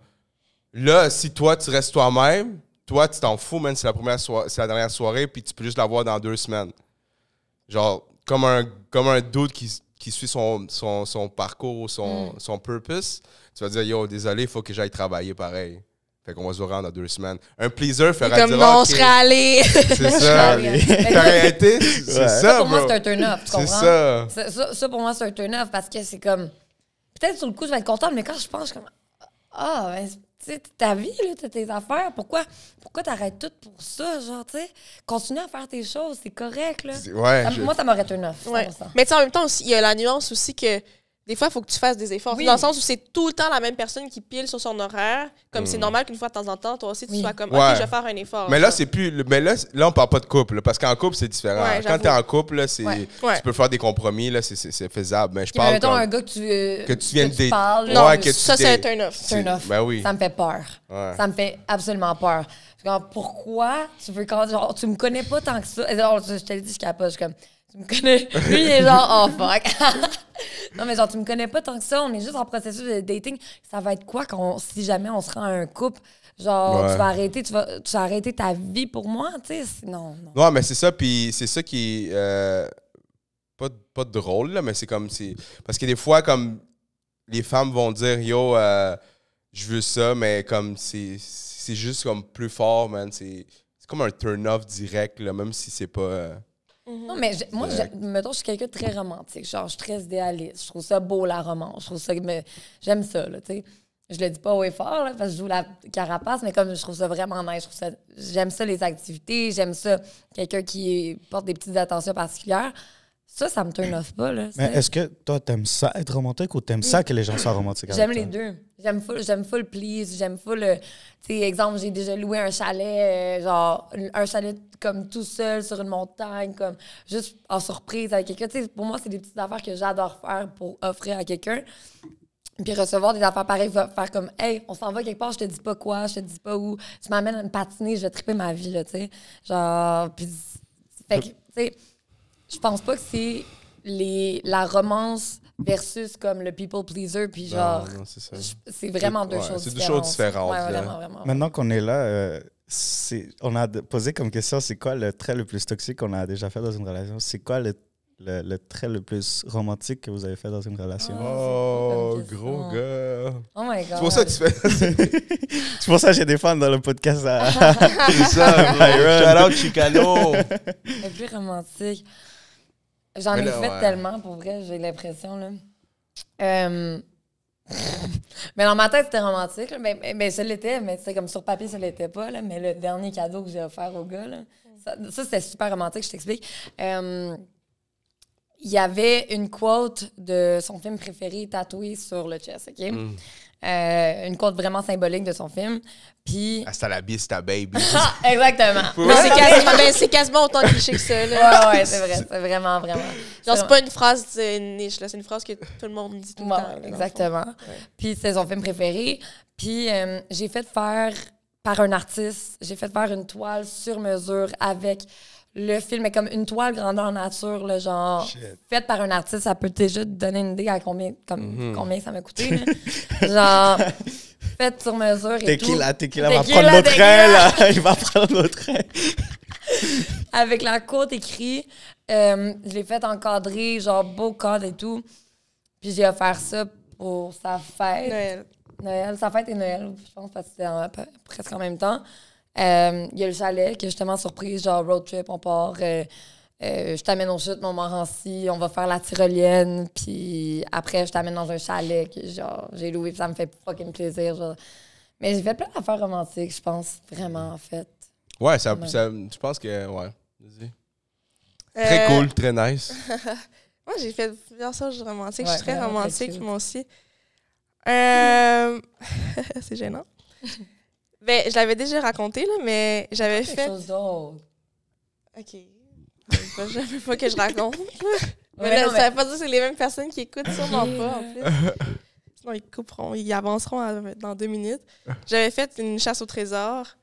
Là, si toi, tu restes toi-même, toi, tu t'en fous, même C'est la, première c'est la dernière soirée, puis tu peux juste la voir dans deux semaines. Genre, comme un, comme un doute qui, suit son, son, parcours, son, mm. son purpose, tu vas dire, yo, désolé, il faut que j'aille travailler pareil. Fait qu'on va se rendre dans deux semaines. Un plaisir fera comme, dire, non, on allé. C'est ça. T'aurais été. C'est ça. Ça, pour moi, c'est un turn-off. Tu comprends? C'est ça. Ça, pour moi, c'est un turn-off parce que c'est comme. Peut-être sur le coup, je vais être contente, mais quand je pense, comme. Ah, ben, sais, ta vie, là, t'as tes affaires. Pourquoi, pourquoi t'arrêtes tout pour ça? Genre, tu sais, continue à faire tes choses, c'est correct, là. Ouais, Moi, ça m'aurait turn-off. Ouais. Mais tu sais, en même temps, il y a la nuance aussi que des fois, il faut que tu fasses des efforts. Dans le sens où c'est tout le temps la même personne qui pile sur son horaire. Comme c'est hmm. normal qu'une fois de temps en temps, toi aussi, tu sois comme, OK, je vais faire un effort. Mais là, c'est plus. Mais là, là, on parle pas de couple. Parce qu'en couple, c'est différent. Quand tu es en couple, tu peux faire des compromis. là C'est faisable. Mais je Mettons un gars que tu, euh, que tu viens de Ça, c'est un turn-off. Ben ça me fait peur. Ça me fait absolument peur. pourquoi tu veux. Genre, tu me connais pas tant que ça. je te le dis, je capote. Je comme tu me connais. Lui, il est genre, oh fuck. non, mais genre, tu me connais pas tant que ça. On est juste en processus de dating. Ça va être quoi quand si jamais on sera un couple? Genre, tu vas arrêter, tu vas, tu vas arrêter ta vie pour moi, tu sais? Non, non. mais c'est ça, puis c'est ça qui. est euh, pas, pas drôle, là, mais c'est comme si. Parce que des fois, comme. Les femmes vont dire, yo, euh, je veux ça, mais comme c'est juste comme plus fort, man. C'est comme un turn-off direct, même si c'est pas. Euh, Mhm. Non, mais moi, je, je suis quelqu'un de très romantique. Genre, je suis très idéaliste. Je trouve ça beau, la romance. Je trouve J'aime ça, là, tu sais. Je le dis pas haut et fort, parce que je joue la carapace, mais comme je trouve ça vraiment nice, je ça. J'aime ça, les activités. J'aime ça, quelqu'un qui porte des petites attentions particulières. Ça, ça me turn off pas. Là, mais est-ce que toi, t'aimes ça être romantique ou t'aimes ça que les gens soient romantiques? J'aime les deux. J'aime full, j'aime please, j'aime full. Euh, tu sais, exemple, j'ai déjà loué un chalet, euh, genre, un chalet comme tout seul sur une montagne, comme juste en surprise avec quelqu'un. Tu sais, pour moi, c'est des petites affaires que j'adore faire pour offrir à quelqu'un. Puis recevoir des affaires pareilles, faire comme, hey, on s'en va quelque part, je te dis pas quoi, je te dis pas où, tu m'amènes à me patiner, je vais triper ma vie, là, tu sais. Genre, puis. Fait que, tu sais je pense pas que c'est les la romance versus comme le people pleaser puis c'est vraiment deux choses différentes maintenant qu'on est là euh, on a posé comme question c'est quoi le trait le plus toxique qu'on a déjà fait dans une relation c'est quoi le, trait le plus romantique que vous avez fait dans une relation ah, oh, gros gars oh my god c'est pour ça que tu fais c'est pour ça que j'ai des fans dans le podcast c'est ça shout out Chicano le plus romantique J'en ai fait tellement, pour vrai, j'ai l'impression, là. Euh, mais dans ma tête, c'était romantique. Mais, mais, ça l'était, mais c'est comme sur papier, ça l'était pas. Mais le dernier cadeau que j'ai offert au gars, là, ça, c'était super romantique, je t'explique. Euh, il y avait une quote de son film préféré tatouée sur le chest, OK? Mm. Euh, une compte vraiment symbolique de son film. Puis. Hasta ah, la vista, baby. Ah, exactement. c'est quasiment, quasiment, autant cliché que ça. Là. Ouais, c'est vrai. C'est vraiment, vraiment. Genre, c'est pas une phrase niche, C'est une phrase que tout le monde dit tout le temps. exactement. Puis c'est son film préféré. Puis euh, j'ai fait faire par un artiste, j'ai fait faire une toile sur mesure avec le film est comme une toile grandeur nature, genre faite par un artiste, ça peut déjà te donner une idée à combien, comme, mhm. combien ça m'a coûté. genre faite sur mesure et tequila, qui Tequila, va prendre le train, là. Il va prendre le train. Avec la côte écrite, euh, je l'ai faite encadrer, genre beau cadre et tout. Puis j'ai offert ça pour sa fête. Noël. Noël, sa fête et Noël, je pense, parce que c'était presque en même temps. Euh, il y a le chalet qui est justement surprise, genre road trip, on part. Euh, euh, je t'amène au chute Montmorency, on va faire la tyrolienne, puis après, je t'amène dans un chalet que j'ai loué, ça me fait fucking plaisir. Mais j'ai fait plein d'affaires romantiques, je pense, vraiment, en fait. Ouais, ça, ça je pense que, ouais, vas-y. Très cool, très nice. Moi, j'ai fait plusieurs choses romantiques. je suis très romantique, moi aussi. c'est gênant. Ben, je l'avais déjà raconté, là, mais j'avais fait. Quelque chose d'autre. OK. je veux pas que je raconte. mais là, ça mais... veut pas dire que c'est les mêmes personnes qui écoutent, sûrement pas, en plus. Sinon, ils couperont, ils avanceront dans deux minutes. J'avais fait une chasse au trésor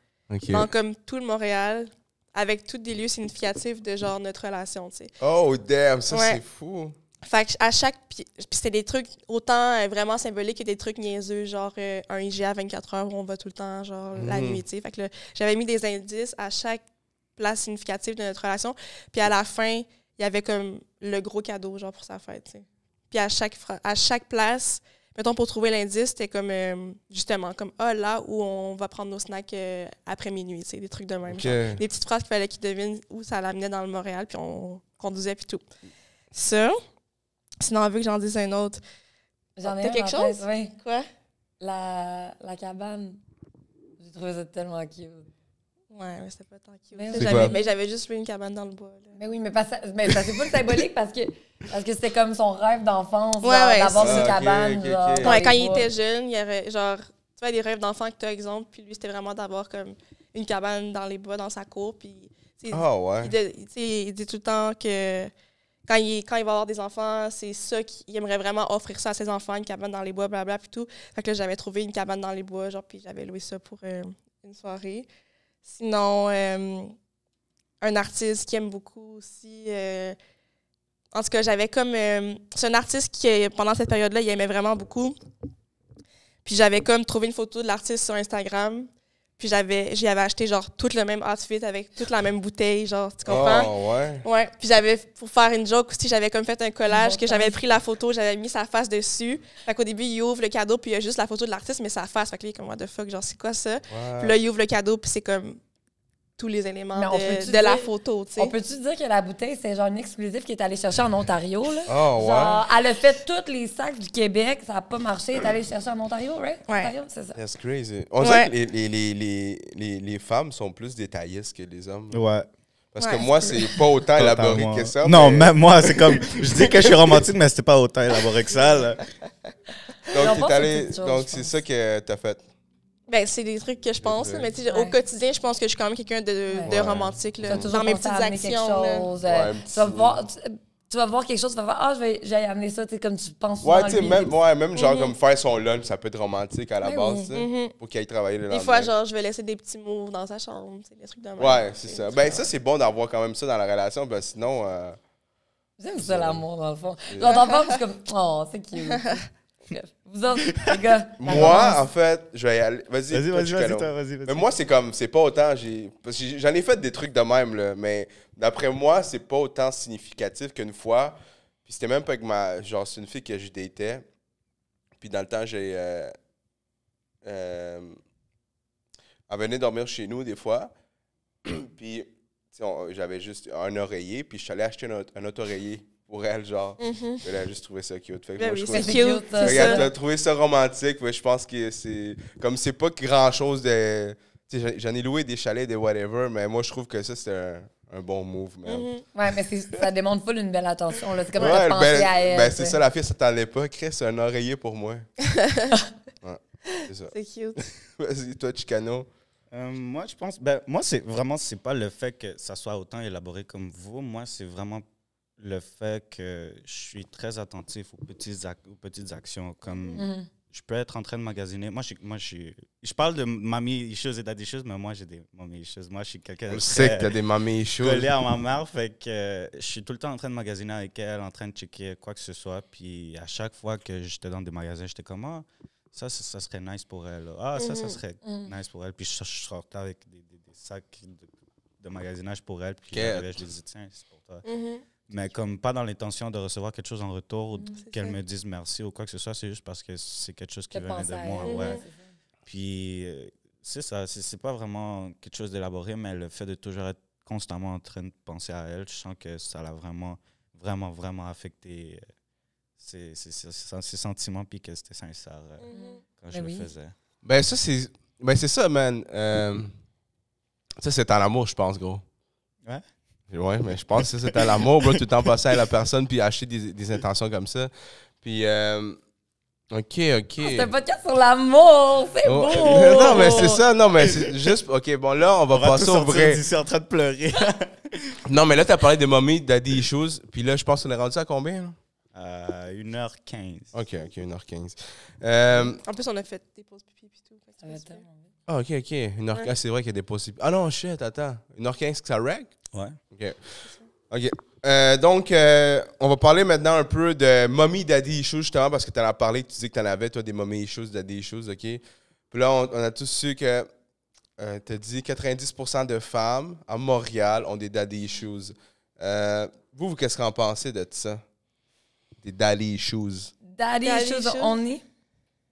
dans comme tout le Montréal, avec tous des lieux significatifs de genre notre relation, tu sais. Oh, damn, ça c'est fou. Fait que à chaque. Puis c'était des trucs autant euh, vraiment symboliques que des trucs niaiseux, genre euh, un un IGA 24 heures où on va tout le temps, genre mm-hmm. la nuit, tu Fait que j'avais mis des indices à chaque place significative de notre relation. Puis à la fin, il y avait comme le gros cadeau, genre pour sa fête, tu sais. Puis à chaque, à chaque place, mettons pour trouver l'indice, c'était comme euh, justement comme ah là où on va prendre nos snacks après minuit, c'est des trucs de même, des petites phrases qu'il fallait qu'il devine où ça l'amenait dans le Montréal, puis on conduisait puis tout. Ça, Sinon, elle veut que j'en dise un autre. J'en ai T'as quelque chose? Quoi? La, la cabane. J'ai trouvé ça tellement cute. Ouais, mais c'était pas tant cute. Mais, j'avais juste vu une cabane dans le bois. Mais oui, mais, pas, mais ça, c'est pas symbolique parce que parce que c'était comme son rêve d'enfance d'avoir une cabane. Ah, quand il était jeune, il y avait genre tu vois des rêves d'enfant que tu as exemple, puis lui c'était vraiment d'avoir comme une cabane dans les bois dans sa cour puis ah, il, dit tout le temps que quand il, quand il va avoir des enfants, c'est ça qu'il aimerait vraiment offrir ça à ses enfants, une cabane dans les bois, blablabla, puis tout. Fait que là, j'avais trouvé une cabane dans les bois, genre, puis j'avais loué ça pour euh, une soirée. Sinon, euh, un artiste qui aime beaucoup aussi. Euh, en tout cas, j'avais comme. c'est un artiste qui, pendant cette période-là, il aimait vraiment beaucoup. Puis j'avais comme trouvé une photo de l'artiste sur Instagram. Puis j'avais, j'y acheté genre tout le même outfit avec toute la même bouteille, genre, tu comprends? Ah, ouais. Ouais. Puis j'avais, pour faire une joke aussi, j'avais comme fait un collage que j'avais pris la photo, j'avais mis sa face dessus. Fait qu'au début, il ouvre le cadeau, puis il y a juste la photo de l'artiste, mais sa face. Fait que lui, comme, what the fuck, genre, c'est quoi ça? Puis là, il ouvre le cadeau, puis c'est comme tous les éléments de, la photo. On peut-tu dire que la bouteille, c'est genre une exclusive qui est allée chercher en Ontario? Là? Oh, elle a fait tous les sacs du Québec, ça n'a pas marché, elle est allée chercher en Ontario, right? Ouais. Ontario, c'est ça. That's crazy. On que les, les, les, les, femmes sont plus détaillées que les hommes. Ouais. Parce que moi, c'est pas autant élaboré que ça. Non, mais... moi, c'est comme. Je dis que je suis romantique, mais c'était pas autant élaboré que ça. Donc, c'est ça que as fait. Ben, c'est des trucs que je pense, mais au quotidien, je pense que je suis quand même quelqu'un de, romantique, là, dans mes petites actions. Euh, tu, vas voir, tu, voir quelque chose, tu vas voir Ah, je vais, je amener ça, tu sais, comme tu penses. Ouais, tu même, ouais, même genre mhm. comme faire son lunch, ça peut être romantique à la ben base, mhm. pour qu'il aille travailler Des fois, genre, je vais laisser des petits mots dans sa chambre, c'est des trucs de Ouais, c'est ça. Ben, ça, c'est bon d'avoir quand même ça dans la relation, ben, sinon. Euh... J'aime ça, l'amour, dans le fond. J'entends pas, parce comme Oh, c'est cute. Vous Moi, en fait, je vais y aller. Vas-y, Vas-y, vas-y, Mais moi, c'est comme, c'est pas autant. j'ai- J'en ai fait des trucs de même, là, mais d'après moi, c'est pas autant significatif qu'une fois. Puis c'était même pas que ma. Genre, c'est une fille que je datais. Puis dans le temps, j'ai. euh, euh elle venait dormir chez nous des fois. puis j'avais juste un oreiller, puis je suis allé acheter un autre oreiller pour elle, genre. Mm-hmm. Elle a juste trouvé ça cute. Fait que ben c'est cute. Ça. elle a trouvé ça romantique. mais je pense que c'est. Comme c'est pas grand chose de. J'en ai loué des chalets, des whatever, mais moi, je trouve que ça, c'est un, bon move, même. Mm-hmm. Ouais, mais ça démontre pas une belle attention. C'est comme un ben, à ben, c'est ça, la fille à pas. C'est un oreiller pour moi. c'est ça. C'est cute. Vas-y, toi, Chicano. Euh, moi, je pense. Ben, moi, c'est vraiment, c'est pas le fait que ça soit autant élaboré comme vous. Moi, c'est vraiment le fait que je suis très attentif aux petites, petites actions. Comme mm-hmm. je peux être en train de magasiner. Moi, je, moi, je, parle de mamie choses et daddy choses, mais moi, j'ai des mamie choses. Moi, je suis quelqu'un de. Je sais que tu as des mamie issues. collé à ma mère, fait que je suis tout le temps en train de magasiner avec elle, en train de checker quoi que ce soit. Puis à chaque fois que j'étais dans des magasins, j'étais comme. Ah, ça, ça, serait nice pour elle. Ah, ça, ça mm-hmm. serait mm-hmm. nice pour elle. Puis je, je sortais avec des, sacs de, de, magasinage pour elle. Puis je, je disais, tiens, c'est pour toi mais comme pas dans l'intention de recevoir quelque chose en retour ou mm, qu'elle me dise merci ou quoi que ce soit, c'est juste parce que c'est quelque chose qui venait de moi. Puis c'est ça, euh, c'est pas vraiment quelque chose d'élaboré, mais le fait de toujours être constamment en train de penser à elle, je sens que ça l'a vraiment, vraiment, vraiment affecté euh, ses, sentiments puis que c'était sincère euh, mm-hmm. quand ben je le faisais. Ben ça, c'est ben ça, man. ça, c'est en amour, je pense, gros. Ouais? Ouais, mais je pense que c'était l'amour, tout le temps passer à la personne puis acheter des, des intentions comme ça. Puis. Euh, OK, OK. Ah, c'est un podcast sur l'amour, c'est oh. beau. non, mais c'est ça, non, mais c'est juste. OK, bon, là, on va, passer au vrai. D'ici en train de pleurer. non, mais là, tu as parlé des mommy, daddy choses, puis là, je pense qu'on est rendu à combien? Là? Euh, 1h15. OK, OK, 1h15. Euh... En plus, on a fait des pauses pipi et tout. Ah, ah, OK, OK. 1h... Ouais. c'est vrai qu'il y a des pauses pipi. Ah non, shit, attends. 1h15 que ça wreck? Ouais. OK. OK. Euh, donc, euh, on va parler maintenant un peu de mommy daddy issues, justement, parce que tu en as parlé, tu dis que tu en avais, toi, des mommy issues, daddy issues, OK? Puis là, on, a tous su que, euh, tu as dit, 90% de femmes à Montréal ont des daddy issues. vous, vous qu'est-ce qu'en pensez de ça? Des daddy issues. Daddy, daddy issues, on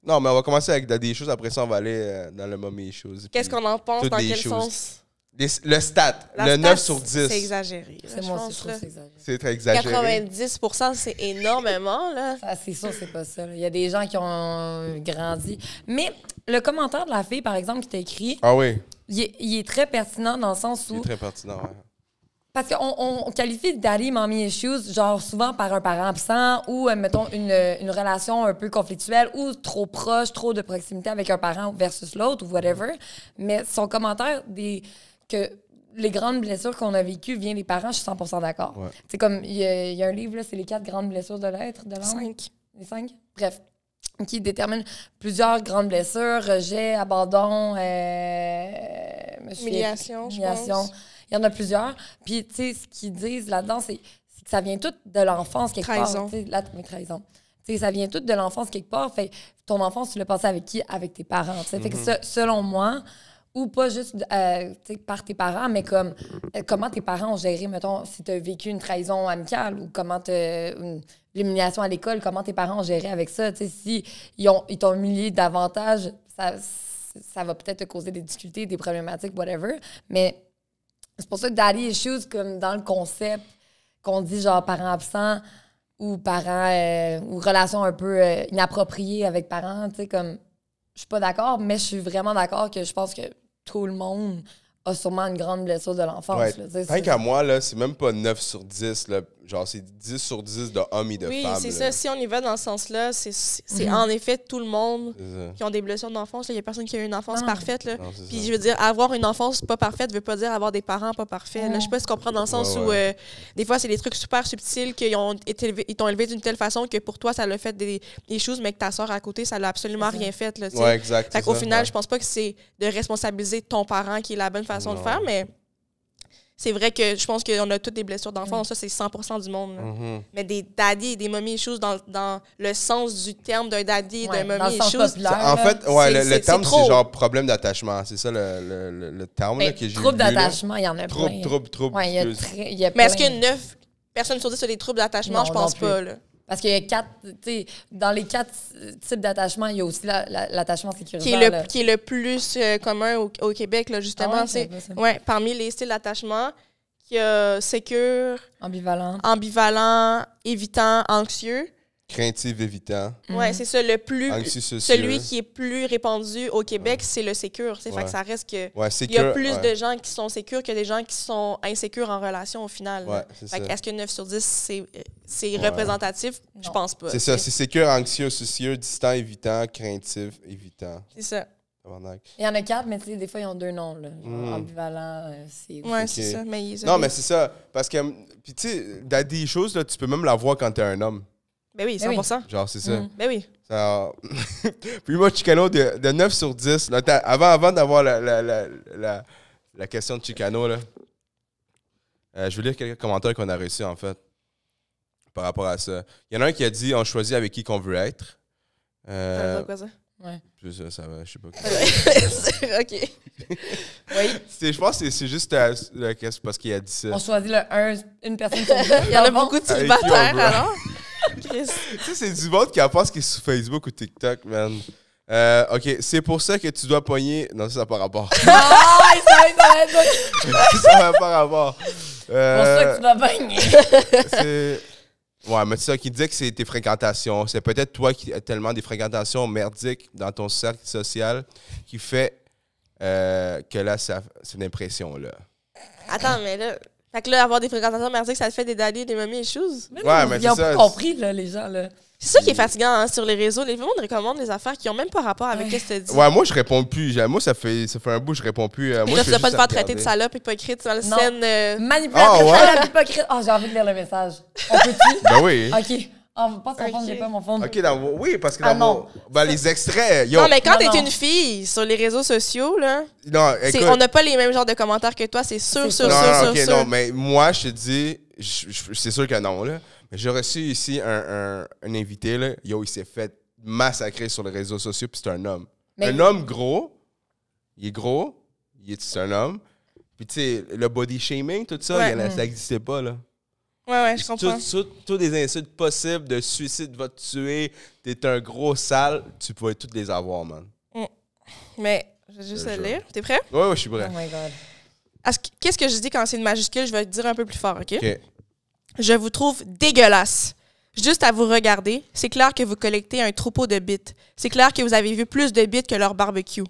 Non, mais on va commencer avec daddy issues, après ça, on va aller dans le mommy issues. Qu'est-ce qu'on en pense? Dans quel sens? le stat, le 9 sur 10. C'est exagéré. C'est C'est très exagéré. 90 c'est énormément. là. Ah, c'est sûr, c'est pas ça. Il y a des gens qui ont grandi. Mais le commentaire de la fille, par exemple, qui t'a écrit, ah oui. il, est, très pertinent dans le sens où. Il est très pertinent, Parce qu'on on qualifie daddy, mommy issues, genre souvent par un parent absent ou, euh, mettons, une, une, relation un peu conflictuelle ou trop proche, trop de proximité avec un parent versus l'autre ou whatever. Mais son commentaire des que les grandes blessures qu'on a vécues viennent des parents, je suis 100% d'accord. C'est comme, il y, a un livre, c'est les quatre grandes blessures de l'être, de l'homme. Cinq. Les cinq? Bref. Qui détermine plusieurs grandes blessures, rejet, abandon, euh, humiliation, humiliation. Il y en a plusieurs. Puis, tu sais, ce qu'ils disent là-dedans, c'est que ça vient tout de l'enfance quelque trahison. part. La, trahison. ça vient tout de l'enfance quelque part. Fait ton enfance, tu l'as passé avec qui? Avec tes parents. Fait que mm-hmm. selon moi, ou pas juste euh, par tes parents, mais comme euh, comment tes parents ont géré, mettons, si tu as vécu une trahison amicale ou comment l'humiliation à l'école, comment tes parents ont géré avec ça. T'sais, si ils t'ont ils humilié davantage, ça, va peut-être te causer des difficultés, des problématiques, whatever. Mais c'est pour ça que Daddy Issues, comme dans le concept qu'on dit genre parents absents ou parents euh, ou relations un peu inappropriées avec parents, tu sais, comme je suis pas d'accord, mais je suis vraiment d'accord que je pense que tout le monde a sûrement une grande blessure de l'enfance. Ouais, à qu'à moi, là, c'est même pas 9 sur 10. Là genre, c'est 10 sur 10 de hommes et de femmes. Oui, c'est ça. Si on y va dans ce sens-là, c'est mhm. en effet tout le monde qui a des blessures d'enfance. Il n'y a personne qui a une enfance ah. parfaite. puis je veux dire, avoir une enfance pas parfaite ne veut pas dire avoir des parents pas parfaits. je ne sais pas si tu comprends dans le sens où euh, des fois, c'est des trucs super subtils qu'ils t'ont élevé, d'une telle façon que pour toi, ça l'a fait des, choses, mais que ta soeur à côté, ça l'a absolument rien fait. Oui, Au final, je pense pas que c'est de responsabiliser ton parent qui est la bonne façon de faire, mais c'est vrai que je pense qu'on a toutes des blessures d'enfance, ça c'est 100% du monde. Mm-hmm. Mais des daddies et des momies issues dans, dans le sens du terme d'un daddy et Ouais, d'un En fait, ouais, le, terme, c'est genre problème d'attachement. C'est ça le, le, terme là, ben, que j'ai vu, d'attachement, il y en a plein. Troubles, troubles, Ouais, y a y a Mais est-ce que personnes sur des troubles d'attachement? Je pense pas. Là. Parce que dans les quatre types d'attachement, il y a aussi l'attachement la, Qui est, le, plus euh, commun au, Québec, là, justement. Ah parmi les styles d'attachement, il y a sécure, ambivalent, ambivalent évitant, anxieux craintif évitant. Mm. Oui, c'est ça. Le plus, celui qui est plus répandu au Québec, c'est le sécure. c'est que ça reste que. il y a plus de gens qui sont sécures que des gens qui sont insécures en relation au final. Est-ce que 9 sur 10, c'est euh, représentatif? Je pense pas. C'est ça. C'est sécure, anxieux, soucieux, distant, évitant, craintif, évitant. C'est ça. Il y en a quatre, mais des fois, ils ont deux noms. Là. Hmm. Ambivalent, euh, c'est. Ouais, c'est ça. non, mais c'est ça. Parce que, hum, puis tu sais, des choses, là, tu peux même la voir quand es un homme. Ben oui, 100%. Ben pour ça. Genre, c'est ça. Mm. Ben oui. puis moi, Chicano, de, 9 sur 10, avant, avant d'avoir la, la, la, la, question de Chicano, là, euh, je vais lire quelques commentaires qu'on a reçus, en fait, par rapport à ça. Il y en a un qui a dit on choisit avec qui qu'on veut être. Euh, ça quoi, ça? Ouais. ça, ça va, je sais pas. ok. oui. Je pense que c'est juste euh, question parce qu'il a dit ça. On choisit le un, une personne. Il y en a beaucoup de célibataires, alors. Tu sais, c'est du monde qui pas ce qu'il est sur Facebook ou TikTok, man. Euh, ok, c'est pour ça que tu dois pogner. Non, ça n'a pas rapport. Non, ça n'a pas rapport. C'est pour ça que tu dois pogner. Euh, ouais, mais ça qui dit que c'est tes fréquentations. C'est peut-être toi qui as tellement des fréquentations merdiques dans ton cercle social qui fait euh, que là, c'est une impression, là. Attends, mais là, fait que là, avoir des fréquentations merdiques, ça te fait des daddy, des mamies et choses. Mais ils ont pas compris, là, les gens, là. C'est ça qui est fatigant hein, sur les réseaux. Les gens recommandent des affaires qui n'ont même pas rapport avec ce que tu dis. Ouais, moi, je réponds plus. Moi, ça fait, ça fait un bout, je réponds plus. à euh, moi, là, tu pas te faire traiter de salope, hypocrite, sur la scène. Euh. Manipulatrice, Oh, j'ai envie de lire le message. On peut-tu? ben oui. OK. Ah, pas pas mon fond. oui, parce que dans, ah, bah, les extraits, Non, mais quand t'es une fille sur les réseaux sociaux, là, on n'a pas les mêmes genres de commentaires que toi, c'est sûr, sûr, sûr, sûr, ok, non, mais moi, je te dis, c'est sûr que non, là. Mais j'ai reçu ici un, invité, là. il s'est fait massacrer sur les réseaux sociaux, puis c'est un homme. Un homme gros, il est gros, il c'est un homme. Puis, tu sais, le body shaming, tout ça, mm. ça n'existait pas, là. Ouais, ouais, je comprends. Tous les insultes possibles de suicide va te tuer, t'es un gros sale, tu pourrais toutes les avoir, man. Mm. Mais je vais juste le lire. T'es prêt? Oui, oui, je suis prêt. Oh my God. Qu'est-ce que je dis quand c'est une majuscule? Je vais dire un peu plus fort, OK? OK. Je vous trouve dégueulasse. Juste à vous regarder, c'est clair que vous collectez un troupeau de bites. C'est clair que vous avez vu plus de bites que leur barbecue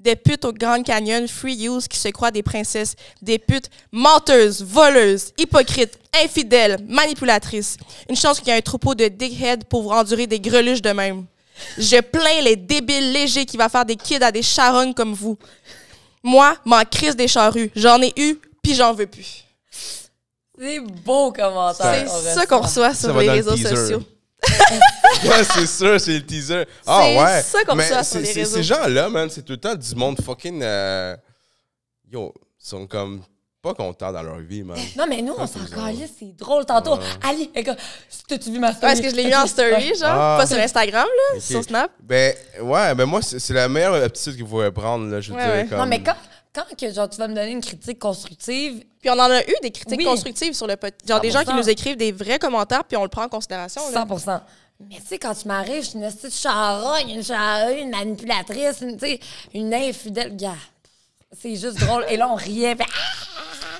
des putes au Grand Canyon, free use qui se croient des princesses, des putes menteuses, voleuses, hypocrites, infidèles, manipulatrices. Une chance qu'il y a un troupeau de dickheads pour vous endurer des greluches de même. Je plains les débiles légers qui va faire des kids à des charognes comme vous. Moi, ma crise des charrues. J'en ai eu, puis j'en veux plus. C'est beau commentaire. C'est ça qu'on reçoit sur les réseaux sociaux. ouais, c'est sûr, c'est le teaser. Ah ouais. C'est ça comme mais ça sur les réseaux. Ces gens-là, man, c'est tout le temps du monde fucking. Euh... Yo, sont comme pas contents dans leur vie, man. Non, mais nous, on s'en calisse, c'est drôle. Tantôt, Allez, Ali, t'as-tu vu ma story? Parce que je l'ai mis en story, genre, ah. pas sur Instagram, là, sur Snap. Ben, ouais, ben moi, c'est la meilleure aptitude vous pouvez prendre, là, je veux dire. Ouais. Comme... Non, mais quand quand que genre, tu vas me donner une critique constructive. Puis on en a eu des critiques constructives sur le petit. Genre des gens qui nous écrivent des vrais commentaires, puis on le prend en considération. 100 mais tu sais, quand tu m'arrives, je suis une petite charogne, une charogne, une manipulatrice, une, infidèle. Gars, c'est juste drôle. Et là, on riait. Ah!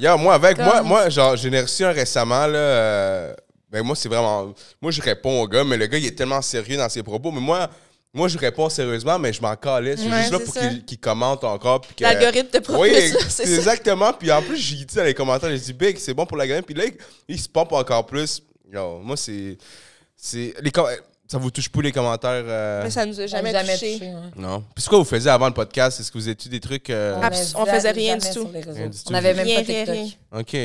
Yo, moi, avec moi, moi, genre, j'ai reçu un récemment, là. Euh, ben, moi, c'est vraiment. Moi, je réponds au gars, mais le gars, il est tellement sérieux dans ses propos. Mais moi, moi, je réponds sérieusement, mais je m'en calais. Je suis juste là pour qu'ils commentent encore. Que... L'algorithme te propose oui, exactement. Puis en plus, j'ai dit dans les commentaires, j'ai dit « Big, c'est bon pour la gamme. » Puis là, il se pompe encore plus. Yo, moi, c'est... Les Ça vous touche plus les commentaires? Mais euh, ça nous a jamais, jamais touché. Non. Puis c'est quoi vous faisiez avant le podcast? Est-ce que vous étiez des trucs... Euh, on, ne faisait rien du tout. on n'avait même rien, pas TikTok. OK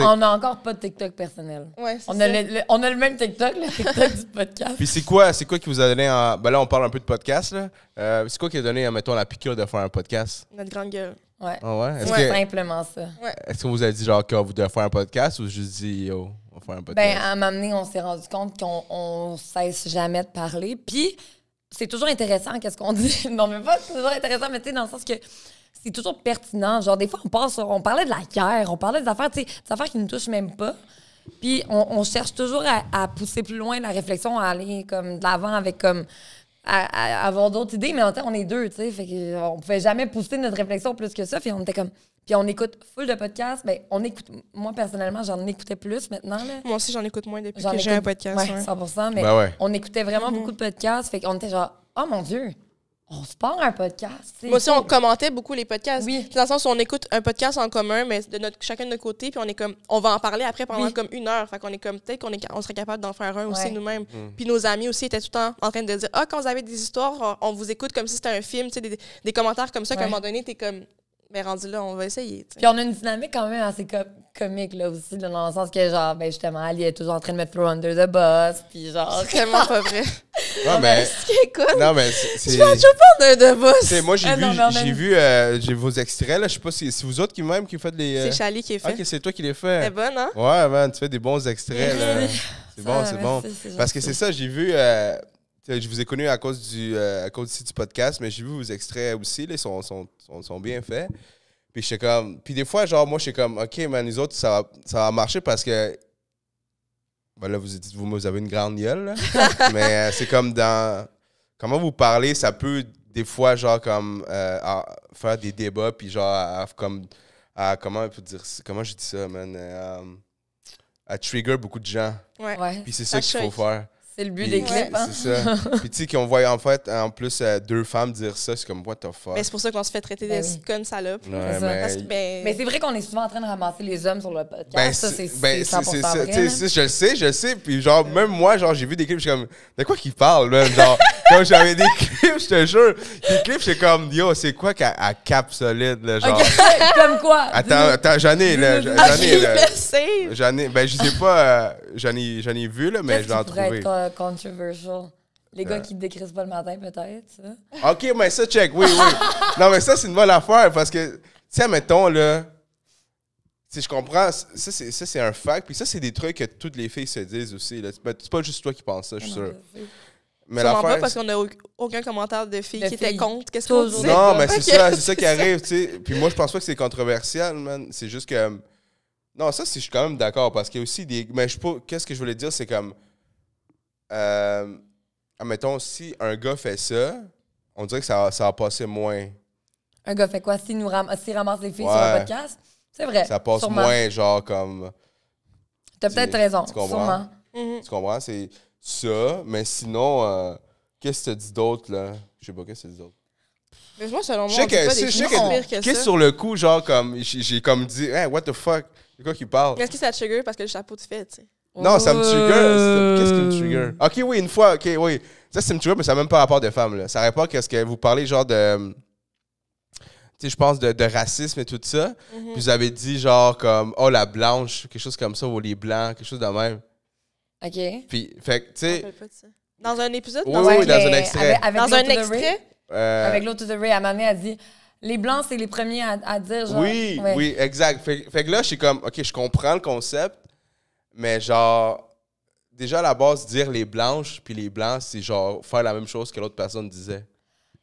on n'a encore pas de TikTok personnel. on, a le, on a le même TikTok, le TikTok du podcast. Puis c'est quoi, c'est quoi qui vous a donné. Ben là, on parle un peu de podcast. Là. Euh, c'est quoi qui a donné, euh, mettons, la piqûre de faire un podcast? Notre grande gueule. Ouais. C'est ah simplement ça. Est-ce qu'on vous a dit, genre, que vous devez faire un podcast ou juste dis, yo, on va faire un ben, podcast? Ben, à donné, on s'est rendu compte qu'on cesse jamais de parler. Puis, c'est toujours intéressant, qu'est-ce qu'on dit. non, mais pas toujours intéressant, mais tu sais, dans le sens que c'est toujours pertinent. Genre, des fois, on passe, on parlait de la guerre, on parlait des affaires, des affaires qui ne nous touchent même pas. Puis on, cherche toujours à, pousser plus loin la réflexion, à aller comme de l'avant avec comme. À, avoir d'autres idées, mais en temps, on est deux, tu sais. Fait qu'on euh, pouvait jamais pousser notre réflexion plus que ça. Puis on était comme. Puis on écoute full de podcasts. mais ben, on écoute. Moi, personnellement, j'en écoutais plus maintenant. Moi aussi, j'en écoute moins depuis que j'ai un podcast. Ouais, 100 mais ben on écoutait vraiment mm-hmm. beaucoup de podcasts. Fait qu'on était genre, oh mon Dieu! on se parle un podcast. Moi aussi, on commentait beaucoup les podcasts. Oui. Dans le sens où on écoute un podcast en commun, mais de notre, chacun de notre côté, puis on est comme, on va en parler après pendant comme une heure. Fait qu'on est comme, peut-être qu'on on serait capable d'en faire un aussi nous-mêmes. Mm. Puis nos amis aussi étaient tout le temps en train de dire, ah, quand vous avez des histoires, on, vous écoute comme si c'était un film, tu des, des, commentaires comme ça, qu'à un moment donné, t'es comme, mais rendu là, on va essayer. Puis on a une dynamique quand même assez comique là aussi, dans le sens que genre, ben justement, Ali est toujours en train de mettre « throw under the bus, puis genre. C'est tellement pas vrai. Non, ah, mais. Écoute, non, mais c'est. Je pas d'un de vous. Moi, j'ai ah, vu, j'ai vu euh, vos extraits, là. Je sais pas si c'est vous autres qui même qui faites les. C'est euh, Charlie qui les fait. Ah, ok, c'est toi qui les fais. C'est bon, hein? Ouais, man, tu fais des bons extraits, C'est bon, c'est bon. Parce que c'est ça, j'ai vu. Euh, je vous ai connu à cause du, à cause du podcast, mais j'ai vu vos extraits aussi, Ils sont, sont, sont, bien faits. Puis comme. Puis des fois, genre, moi, je suis comme, OK, man, les autres, ça ça va marcher parce que ben là, vous, dites, vous, avez une grande gueule, mais euh, c'est comme dans. Comment vous parlez, ça peut des fois, genre, comme euh, faire des débats, puis genre, comme. À, comment dire Comment je dis ça, man euh, À trigger beaucoup de gens. Ouais. Puis c'est ça qu'il faut faire. C'est le but des clips. Hein? C'est ça. Puis tu sais, qu'on voit en fait, en plus, euh, deux femmes dire ça, c'est comme, what the fuck. Mais ben, c'est pour ça qu'on se fait traiter ben des oui. conne salope. mais mais ben, c'est vrai qu'on est souvent en train de ramasser les hommes sur le podcast. ça, c'est ben, je le sais, je le sais. Puis genre, même moi, genre, j'ai vu des clips, je suis comme, de quoi qu'ils parlent, Genre, Comme j'avais des clips, je te jure. Des clips, c'est comme, yo, c'est quoi qu'à à cap solide, là, genre. comme quoi? Attends, j'en ai, là. J'en ai, J'en ai, ben, je sais pas, euh, j'en ai, ai vu, là, mais je l'ai en trouvé. pourrait être euh, controversial. Les gars euh. qui te décrissent pas le matin, peut-être. OK, mais ça, check. Oui, oui. non, mais ça, c'est une bonne affaire parce que, tu sais, mettons, là, si je comprends, ça, c'est un fact. Puis ça, c'est des trucs que toutes les filles se disent aussi. Là. C'est pas juste toi qui penses ça, je suis sûr. Mais la fin, parce qu'on n'a aucun commentaire de filles qui étaient contre. Qu'est-ce qu'on dit Non, mais c'est ça, ça qui arrive, tu Puis moi, je pense pas que c'est controversial, C'est juste que. Non, ça, je suis quand même d'accord parce qu'il y a aussi des. Mais je pas. Qu'est-ce que je voulais dire, c'est comme. Euh, admettons, si un gars fait ça, on dirait que ça, ça a passé moins. Un gars fait quoi? S'il nous ramasse les filles sur un podcast? C'est vrai. Ça passe moins, genre, comme. T'as peut-être raison, sûrement. Mhm. Tu comprends? C'est ça, mais sinon, euh, qu'est-ce que tu dis d'autre, là? Je sais pas, qu'est-ce que tu dis d'autre? Mais moi, selon moi, je sais que, que, qu'est-ce sur le coup, genre, comme, j'ai comme dit, hey, what the fuck? C'est quoi qu'il parle? est-ce que ça te trigger parce que le chapeau tu fait, tu sais? Non, ça me trigger. Euh. Qu'est-ce qui me trigger? Ok, oui, une fois, ok, oui. Ça, c'est me trigger, mais ça n'a même pas rapport de femmes. Là. Ça rapport à ce que vous parlez, genre de. Euh, tu sais, je pense de, de racisme et tout ça. Puis mhm. vous avez dit, genre, comme, oh, la blanche, quelque chose comme ça, ou les blancs, quelque chose de même. OK. Puis, fait tu sais. Dans un épisode? Oui, dans un... extrait. Avec, dans un extrait? Avec l'autre de Ray, à mère dit les Blancs, c'est les premiers à, dire. Genre, oui, oui, exact. Fait, que là, je suis comme, OK, je comprends le concept, mais genre, déjà à la base, dire les Blanches puis les Blancs, c'est genre faire la même chose que l'autre personne disait.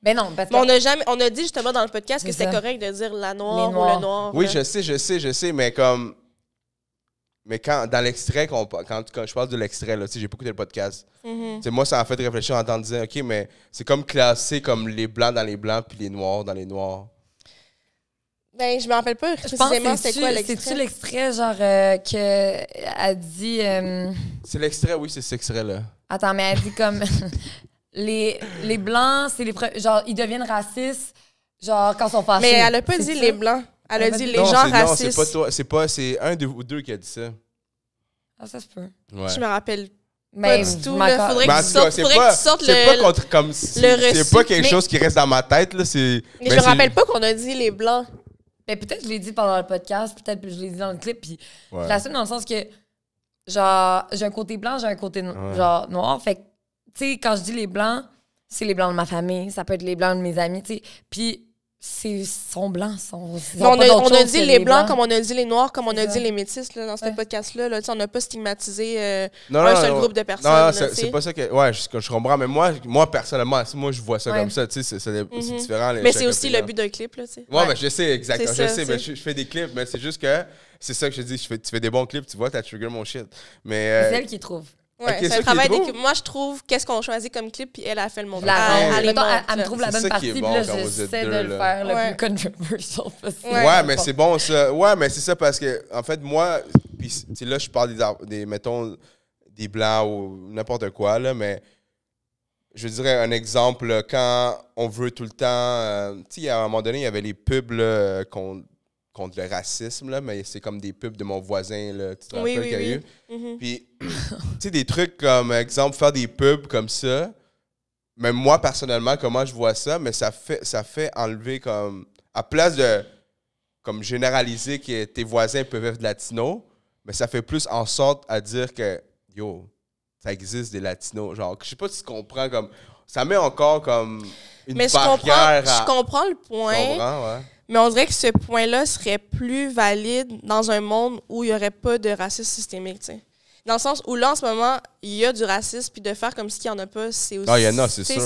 Mais ben non, parce que... on a jamais, on a dit justement dans le podcast que c'était correct de dire la noire ou le noir. Oui, je sais, je sais, je sais, mais comme mais quand dans l'extrait, quand, je parle de l'extrait, là, j'ai pas écouté le podcast. Mm-hmm. Moi, ça m'a fait réfléchir en disant, OK, mais c'est comme classé comme les blancs dans les blancs puis les noirs dans les noirs. Ben, je me rappelle pas précisément c'est quoi l'extrait. C'est-tu l'extrait, genre, euh, que euh, dit. Euh, c'est l'extrait, oui, c'est cet extrait-là. Attends, mais elle dit comme. les, les blancs, c'est les. Genre, ils deviennent racistes, genre, quand ils sont fâchés. Mais elle a pas dit les blancs. Elle a dit les gens racistes. Non, c'est pas toi. C'est pas. C'est un de, ou deux qui a dit ça. Ah, ça se peut. Ouais. Je me rappelle mais pas du tout. Il faudrait que tu sortes, faudrait pas, que tu pas contre, comme si, C'est pas quelque chose qui reste dans ma tête. Là, mais, mais je me rappelle pas qu'on a dit les blancs. Mais peut-être que je l'ai dit pendant le podcast, peut-être que je l'ai dit dans le clip. Puis je l'assume dans le sens que, genre, j'ai un côté blanc, j'ai un côté genre, noir. Fait tu sais, quand je dis les blancs, c'est les blancs de ma famille, ça peut être les blancs de mes amis, tu sais. Puis c'est son blanc. on, a, on a, dit les blancs, comme on a dit les noirs comme on a dit les métis là, dans ce podcast là, là on n'a pas stigmatisé euh, un seul groupe de personnes non, c'est pas ça que ouais je, comprends mais moi moi personnellement moi je vois ça comme ça tu sais c'est mhm. différent mais c'est aussi le but d'un clip tu sais je sais exactement je mais je, fais des clips mais c'est juste que c'est ça que je dis je tu fais des bons clips tu vois tu as trigger mon shit mais euh, c'est elle qui trouve Ouais, c'est un travail d'équipe. Moi, je trouve qu'est-ce qu'on choisit comme clip, puis elle a fait le montage. Ah, elle, me trouve la bonne partie, bon puis là, j'essaie de le faire ouais. le plus controversial possible. Ouais, mais c'est bon, ça. Ouais, mais c'est ça, parce que, en fait, moi, puis là, je parle des, des, mettons, des blancs ou n'importe quoi, là, mais je dirais un exemple, quand on veut tout le temps... Euh, tu sais, à un moment donné, il y avait les pubs qu'on contre le racisme, là, mais c'est comme des pubs de mon voisin, là, tu te rappelles qu'il mm-hmm. Puis, tu sais, des trucs comme, exemple, faire des pubs comme ça, mais moi, personnellement, comment je vois ça, mais ça fait, ça fait enlever comme, à place de, comme, généraliser que tes voisins peuvent être latinos, mais ça fait plus en sorte à dire que, yo, ça existe des latinos. Genre, je sais pas si tu comprends, comme, ça met encore comme une mais barrière je comprends, le point. Mais on dirait que ce point-là serait plus valide dans un monde où il n'y aurait pas de racisme systémique, Dans le sens où là, en ce moment, il y a du racisme, puis de faire comme s'il n'y en a pas, c'est aussi. Ah, il y en a, c'est sûr.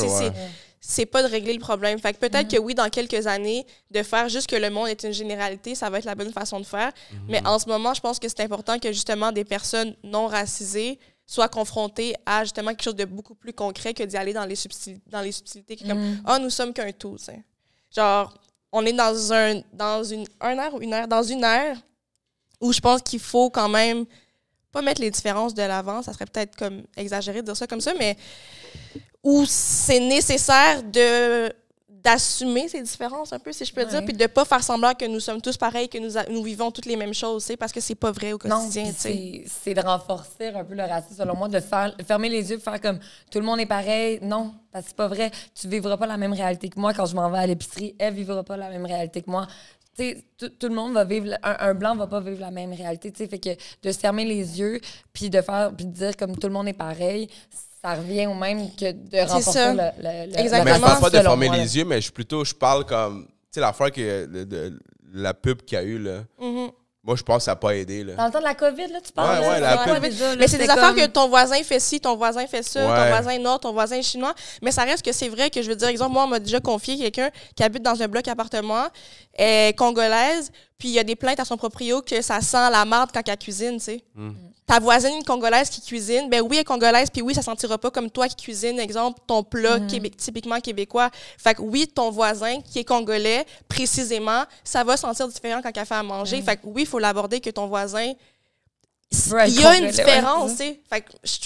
C'est pas de régler le problème. Fait peut-être mm-hmm. que oui, dans quelques années, de faire juste que le monde est une généralité, ça va être la bonne façon de faire. Mm-hmm. Mais en ce moment, je pense que c'est important que justement des personnes non racisées soient confrontées à justement quelque chose de beaucoup plus concret que d'y aller dans les, subtilités, dans les subtilités comme, mm. ah, oh, nous sommes qu'un tout, tu Genre, on est dans un dans une un heure ou une heure dans une heure où je pense qu'il faut quand même pas mettre les différences de l'avant, ça serait peut-être comme exagéré de dire ça comme ça, mais où c'est nécessaire de d'assumer ces différences un peu, si je peux dire, puis de pas faire semblant que nous sommes tous pareils, que nous, vivons toutes les mêmes choses, parce que c'est pas vrai au quotidien. C'est de renforcer un peu le racisme, selon moi, de faire, fermer les yeux, faire comme tout le monde est pareil. Non, parce que c'est pas vrai. Tu vivras pas la même réalité que moi quand je m'en vais à l'épicerie. Elle vivra pas la même réalité que moi. Tout, le monde va vivre, un, blanc va pas vivre la même réalité. Fait que de fermer les yeux, puis de faire, puis de dire comme tout le monde est pareil, ça revient au même que de renforcer le, Exactement. Mais je parle pas de fermer les yeux, mais je plutôt, je parle comme, tu sais, l'affaire que de, la pub qu'il y a eu, là. Mhm. Moi, je pense que ça n'a pas aidé. Là. Dans le temps de la COVID, là, tu parles. Ouais, mais c'est des affaires que ton voisin fait ci, ton voisin fait ça, ton voisin nord, ton voisin chinois. Mais ça reste que c'est vrai que, je veux dire, exemple, moi, on m'a déjà confié quelqu'un qui habite dans un bloc appartement, est euh, congolaise. Puis il y a des plaintes à son proprio que ça sent la marde quand elle cuisine, tu sais. Mm. Ta voisine congolaise qui cuisine, ben oui, elle est congolaise, puis oui, ça sentira pas comme toi qui cuisine, exemple, ton plat mm. typiquement québécois. Fait que oui, ton voisin qui est congolais, précisément, ça va sentir différent quand elle fait à manger. Mm. Fait que oui, il faut l'aborder que ton voisin. il y a une différence, tu sais. Fait que, tu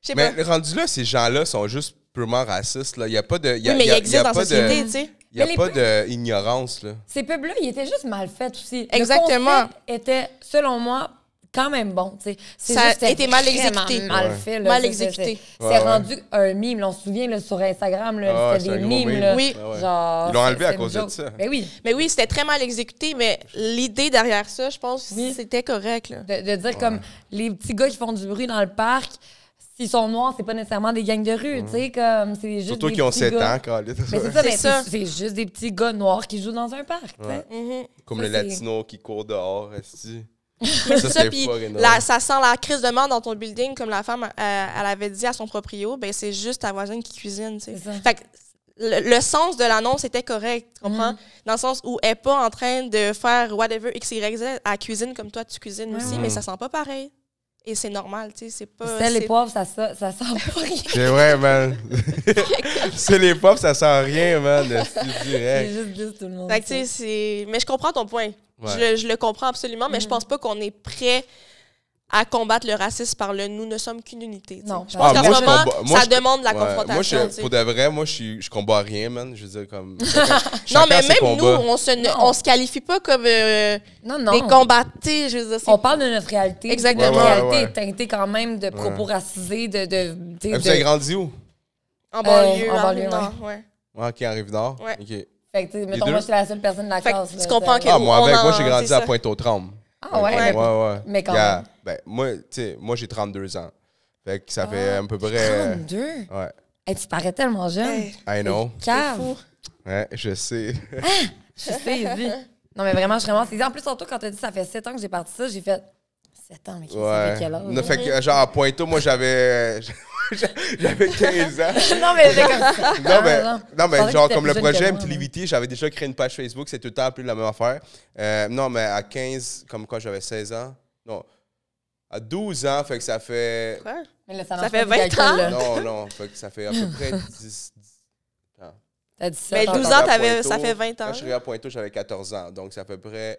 sais, Mais pas. rendu là, ces gens-là sont juste purement racistes, là. Il n'y a pas de. oui, mais il existe dans la société, tu sais. Il n'y a pas d'ignorance, là. Ces pubs-là, ils étaient juste mal faits aussi. Exactement. Le était, selon moi, quand même bon. Ça été mal exécuté. Mal fait. mal exécuté. C'est rendu un mime. on se souvient là, sur Instagram, ah, c'était des mimes. Là. Ils l'ont enlevé à cause de ça. Mais oui. Mais oui, c'était très mal exécuté, mais l'idée derrière ça, je pense, c'était correct. De, de, dire comme les petits gars qui font du bruit dans le parc s'ils sont noirs, c'est pas nécessairement des gangs de rue, tu sais, comme c'est juste Surtout qu'ils ont 7 ans, c'est ça, c'est juste des petits gars noirs qui jouent dans un parc, mm-hmm. Comme les le latino qui courent dehors, est ça, ça sent la crise de mort dans ton building, comme la femme, euh, elle avait dit à son proprio, ben c'est juste ta voisine qui cuisine, le, sens de l'annonce était correct, comprends? Mm-hmm. Dans le sens où elle n'est pas en train de faire whatever XYZ Y, à cuisine comme toi, tu cuisines aussi, mais ça sent pas pareil. Et c'est normal, tu sais, c'est pas... C'est les pauvres, ça, ça, sent rien. C'est vrai, man. c'est les pauvres, ça sent rien, man, c'est juste juste tout le monde. Fait tu sais, c'est. mais je comprends ton point. Je, le comprends absolument, mais je mm. pense pas qu'on est prêt à combattre le racisme par le nous ne sommes qu'une unité. Non, je pense ah, qu'en moment, ça demande la confrontation. Moi, je, pour de vrai, moi, je, ne je combats rien, man. Je veux dire, comme. non, mais même nous, on se, ne, on se qualifie pas comme euh, non, non. des combattants. Je veux dire, on parle de notre réalité. Exactement. Notre réalité est teintée quand même de propos racisés. De, de, de, Vous grandi où? En banlieue. Euh, en banlieue, ouais. Ouais, ok, en Rive-Nord. Ouais. Ok. Fait que, mettons, moi, je suis la seule personne de la classe. Tu comprends que. Ah, moi, avec moi, j'ai grandi à Pointe-aux-Trembles. Ah ouais? Ouais, ouais. Mais quand même. Ben, moi, tu sais, moi, j'ai 32 ans. Fait que ça fait ah, un peu près... 32? Ouais. Hey, tu parais tellement jeune. I know. Fou. Ouais, je sais. Ah, je sais, Non, mais vraiment, je vraiment. En plus, surtout quand tu as dit ça fait 7 ans que j'ai parti ça, j'ai fait. Attends, mais qui ouais. quel âge? Non, fait que, hein? genre, à Pointeau, moi, j'avais. 15 ans. non, mais comme ça. Non, mais, non, mais genre, comme le projet Libiti, hein. j'avais déjà créé une page Facebook, c'est tout le temps plus la même affaire. Euh, non, mais à 15, comme quand j'avais 16 ans. Non. À 12 ans, ça fait. Mais ça, fait 20 ans? Non, non, fait ça fait à peu près 10, à 17 Mais 12 ans, ça fait 20 ans. Quand je suis à Pointeau, j'avais 14 ans. Donc, c'est à peu près.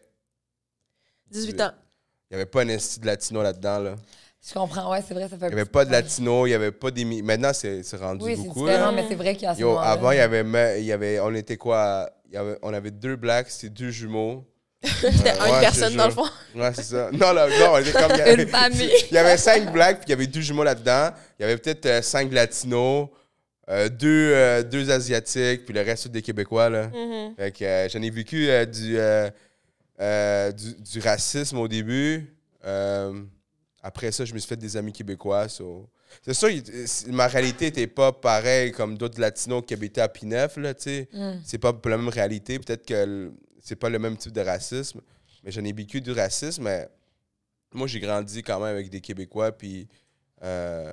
18 ans. Il n'y avait pas un institut de latino là-dedans. Là. Je comprends, ouais, c'est vrai, ça fait Il n'y avait pas de latino, il n'y avait pas des. Maintenant, c'est rendu oui, beaucoup. Oui, c'est différent, mais c'est vrai qu'il y a ce avant, il y, avait, il y avait. On était quoi On avait deux blacks, c'était deux jumeaux. Euh, une personne dans le fond. Ouais, c'est ça. Non, là, non, on était comme. Il y avait, une famille. Il y avait cinq blacks, puis il y avait deux jumeaux là-dedans. Il y avait peut-être euh, cinq latinos. Euh, deux, deux Asiatiques, puis le reste des Québécois. Là. Mm-hmm. Fait que j'en ai vécu du. Euh, du, racisme au début. Euh, après ça, je me suis fait des amis québécois. C'est sûr, ma réalité n'était pas pareille comme d'autres latinos qui habitaient à Pinef. Là, sais mm. C'est pas la même réalité. Peut-être que c'est pas le même type de racisme. Mais j'en ai vécu du racisme. Mais moi, j'ai grandi quand même avec des Québécois. Puis euh,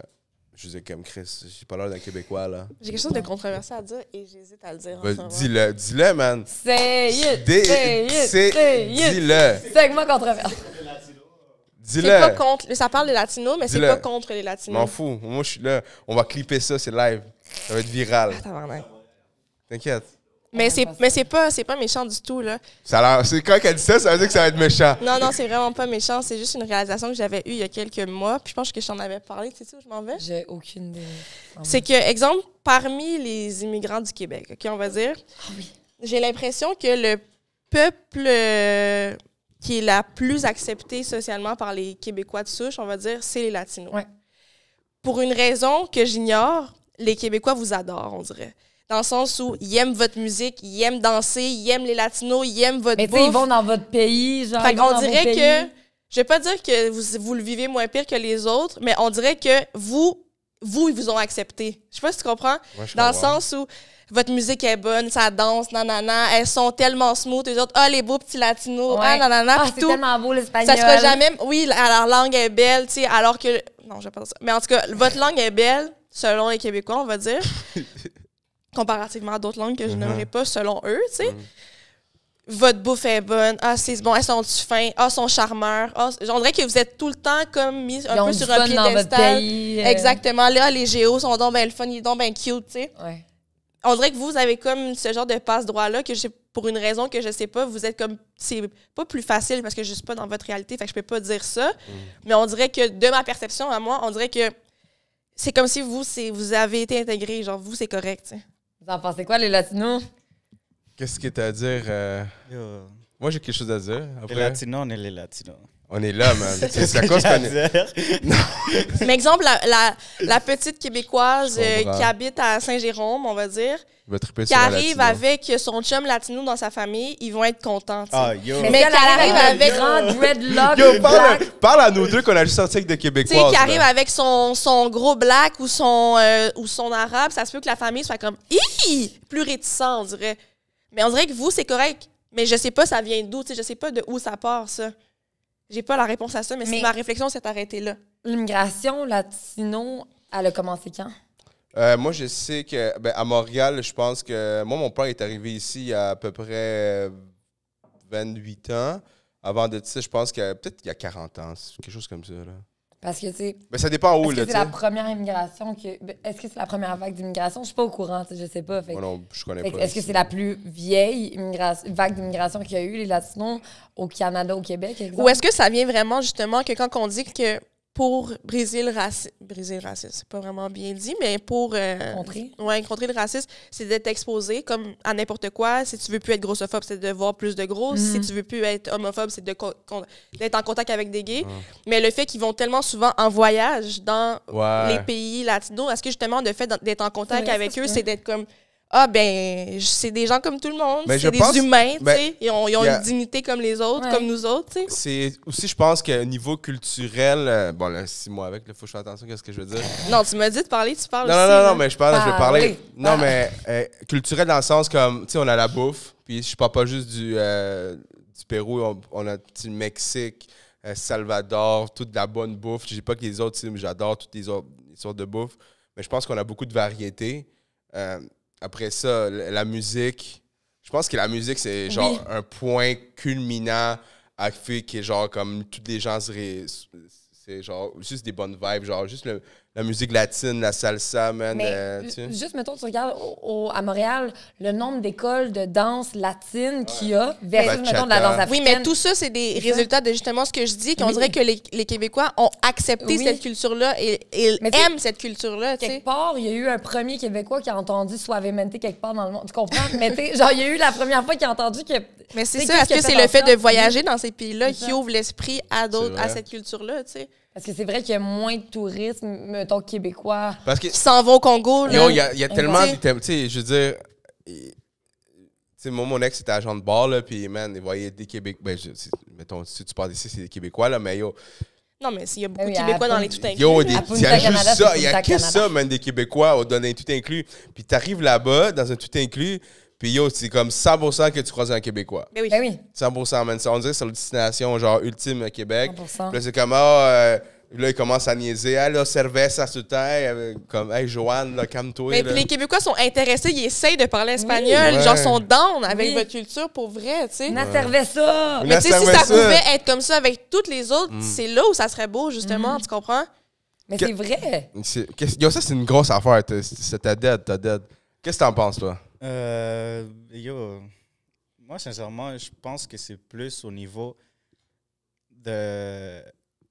je disais comme Chris, j'ai pas l'air d'un Québécois, là. J'ai quelque chose de controversé à dire et j'hésite à le dire. dis-le, dis-le, man. C'est it, c'est it, dis-le. Segment controversé. Dis-le. C'est pas contre, ça parle des latinos, mais c'est pas contre les latinos. M'en fous, moi je suis là. On va clipper ça, c'est live. Ça va être viral. Ah, T'inquiète. Mais c'est mais pas c'est pas méchant du tout là. c'est quand elle dit ça, ça veut dire que ça va être méchant. Non non, c'est vraiment pas méchant, c'est juste une réalisation que j'avais eue il y a quelques mois, puis je pense que j'en avais parlé, tu sais où je m'en vais J'ai aucune idée. Ah c'est que exemple parmi les immigrants du Québec, OK, on va dire. Ah j'ai l'impression que le peuple euh, qui est la plus acceptée socialement par les Québécois de souche, on va dire, c'est les Latinos. Pour une raison que j'ignore, les Québécois vous adorent, on dirait dans le sens où ils aiment votre musique, ils aiment danser, ils aiment les latinos, ils aiment votre Mais ils vont dans votre pays, genre. Fait qu'on dirait que, je vais pas dire que vous, vous le vivez moins pire que les autres, mais on dirait que vous, vous, ils vous ont accepté. Je sais pas si tu comprends. dans le sens où votre musique est bonne, ça danse, nanana, elles sont tellement smooth, les autres, ah, les beaux petits latinos, ah, nanana, ah, c'est tellement beau l'espagnol. Ça sera jamais, oui, leur langue est belle, tu sais, alors que, non, je pense pas. Mais en tout cas, votre langue est belle, selon les Québécois, on va dire. comparativement à d'autres langues que je uh-huh. n'aimerais pas selon eux, tu sais. Mm. Votre bouffe est bonne, ah, c'est bon, elles sont fin, ah, sont charmeurs. on ah, dirait que vous êtes tout le temps comme mis un peu sur un pied euh. Exactement, là, les géos sont donc ben le fun, ils sont ben cute, tu sais. On dirait que vous avez comme ce genre de passe-droit-là que pour une raison que je sais pas, vous êtes comme c'est pas plus facile parce que je suis pas dans votre réalité, fait que je peux pas dire ça. Mm. Mais on dirait que de ma perception à moi, on dirait que c'est comme si vous c'est vous avez été intégré, genre vous c'est correct. sais. Vous en pensez quoi, les Latinos? Qu'est-ce que as à dire? Euh? Moi, j'ai quelque chose à dire. Après. Les Latinos, on est les Latinos. On est là, man. C'est la cause qu'on Mais exemple, la, petite Québécoise euh, qui habite à Saint-Jérôme, on va dire, qui arrive avec euh, son chum latino dans sa famille, ils vont être contents. Ah, mais mais qui arrive avec grand dreadlock yo, parle, à nous deux qu'on a juste sorti avec des Québécois. Qui arrive avec son, gros black ou son, euh, ou son arabe, ça se peut que la famille soit comme plus réticente, on dirait. Mais on dirait que vous, c'est correct. Mais je sais pas ça vient d'où, je sais pas de où ça part, ça. J'ai pas la réponse à ça, mais, ma réflexion s'est arrêtée là. L'immigration latino, elle a commencé quand? Euh, moi, je sais que ben, à Montréal, je pense que moi, mon père est arrivé ici il y a à peu près 28 euh, ans. Avant de ça, je pense qu'il y a peut-être il y a 40 ans, quelque chose comme ça. Là. Parce que, tu sais. Mais ça dépend où, C'est la première immigration que. Ben, est-ce que c'est la première vague d'immigration? Je suis pas au courant, je sais pas. je connais pas. Est-ce que c'est la plus vieille vague d'immigration qu'il y a eu, les Latinos, au Canada, au Québec, Ou est-ce que ça vient vraiment, justement, que quand on dit que pour briser le racisme, briser c'est pas vraiment bien dit, mais pour euh, contrer. Ouais, le racisme, c'est d'être exposé comme à n'importe quoi. Si tu veux plus être grossophobe, c'est de voir plus de gros. Si mhm. tu veux plus être homophobe, c'est d'être en contact avec des gays. Ah. Mais le fait qu'ils vont tellement souvent en voyage dans les pays latinos, est-ce que justement le fait d'être en contact avec eux, c'est d'être comme ah ben c'est des gens comme tout le monde, ben, c'est des humains, tu ben, sais, ils ont, une dignité comme les autres, comme nous autres, tu sais. C'est aussi je pense qu'au niveau culturel, euh, bon là si moi avec, il faut que je fasse attention à ce que je veux dire. Non, tu m'as dit de parler, tu parles. aussi, non non, non mais je parle, je vais parler. Non mais euh, culturel dans le sens comme tu sais on a la bouffe, puis je parle pas juste du euh, Pérou, on, a le Mexique, Salvador, toute la bonne bouffe. Je dis pas que les autres, mais j'adore toutes les autres sortes de bouffe, mais je pense qu'on a beaucoup de variétés après ça, la musique. Je pense que la musique, c'est genre un point culminant à fait qui genre comme tous les gens c'est genre juste des bonnes vibes, genre juste le, la musique latine, la salsa, man. Euh, juste, mettons, tu regardes à Montréal le nombre d'écoles de danse latine qu'il y a versus, la danse africaine. Oui, mais tout ça, c'est des résultats de justement ce que je dis, qu'on dirait que les, Québécois ont accepté cette culture-là et, et aiment cette culture-là. Quelque part, il y a eu un premier Québécois qui a entendu Suavemente quelque part dans le monde. Tu comprends? mais tu genre, il y a eu la première fois qu'il a entendu que. Mais c'est ça, est-ce que c'est le fait de voyager dans ces pays-là qui ouvre l'esprit à d'autres, à cette culture-là, tu sais? Parce que c'est vrai qu'il y a moins de touristes, mettons, québécois que, qui s'en vont au Congo. Il y, a, tellement. de... Tu sais, je veux dire. Tu sais, moi, mon ex c'était agent de bar, là, puis, man, il voyait des Québécois. Ben, mettons, si tu parles d'ici, c'est des Québécois, là, mais yo. Non, mais ben il y a beaucoup de Québécois dans les tout inclus. Yo, des, il y a juste ça. Il y a que ça, man, des Québécois, on donne un tout inclus. Puis, tu arrives là-bas, dans un tout inclus, puis yo, c'est comme 100% que tu croises un Québécois. Ben oui. Ben oui. 100%, On dirait que c'est la destination genre ultime à Québec. 100%. Puis c'est comme, ah, euh, là, ils commencent à niaiser. Ah, là, à ça se Comme, hey, Joanne, là, calme-toi. Mais ben, puis les Québécois sont intéressés, ils essayent de parler espagnol. Oui. Genre, sont down avec votre culture pour vrai, tu sais. N'asservez ça! Mais tu sais, si ça, pouvait être comme ça avec toutes les autres, mm. c'est là où ça serait beau, justement, mm. tu comprends? Mais c'est vrai! Yo, ça, c'est une grosse affaire, c'est ta dette, ta dette. Qu'est-ce que t'en penses, toi? Euh, yo, moi, sincèrement, je pense que c'est plus au niveau de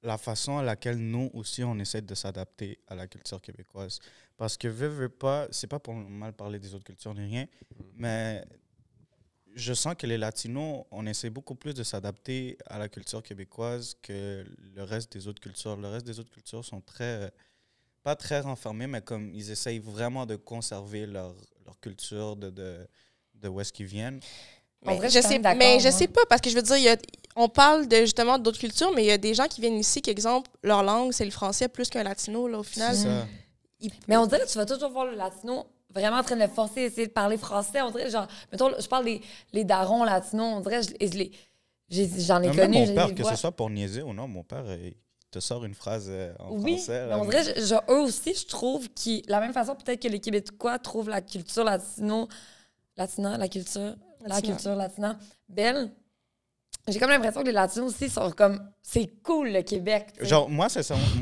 la façon à laquelle nous aussi, on essaie de s'adapter à la culture québécoise. Parce que, veux, veux pas, c'est pas pour mal parler des autres cultures ni rien, mm-hmm. mais je sens que les Latinos, on essaie beaucoup plus de s'adapter à la culture québécoise que le reste des autres cultures. Le reste des autres cultures sont très pas très renfermés, mais comme ils essayent vraiment de conserver leur, culture de, de, de où est-ce qu'ils viennent. Mais je sais, mais je sais pas, parce que je veux dire, on parle de, justement d'autres cultures, mais il y a des gens qui viennent ici qui, exemple, leur langue, c'est le français plus qu'un latino, là, au final. Mais on dirait que tu vas toujours voir le latino vraiment en train de le forcer essayer de parler français. On dirait, genre, mettons, je parle des les darons latinos, on dirait, J'en ai, connu. Mon que ce soit pour niaiser ou non, mon père, te sors une phrase euh, en oui, français. Oui, on dirait, eux aussi, je trouve que la même façon, peut-être que les Québécois trouvent la culture latino, latina, la culture, la culture latina belle. J'ai comme l'impression que les latinos aussi sont comme, c'est cool le Québec. Genre, moi,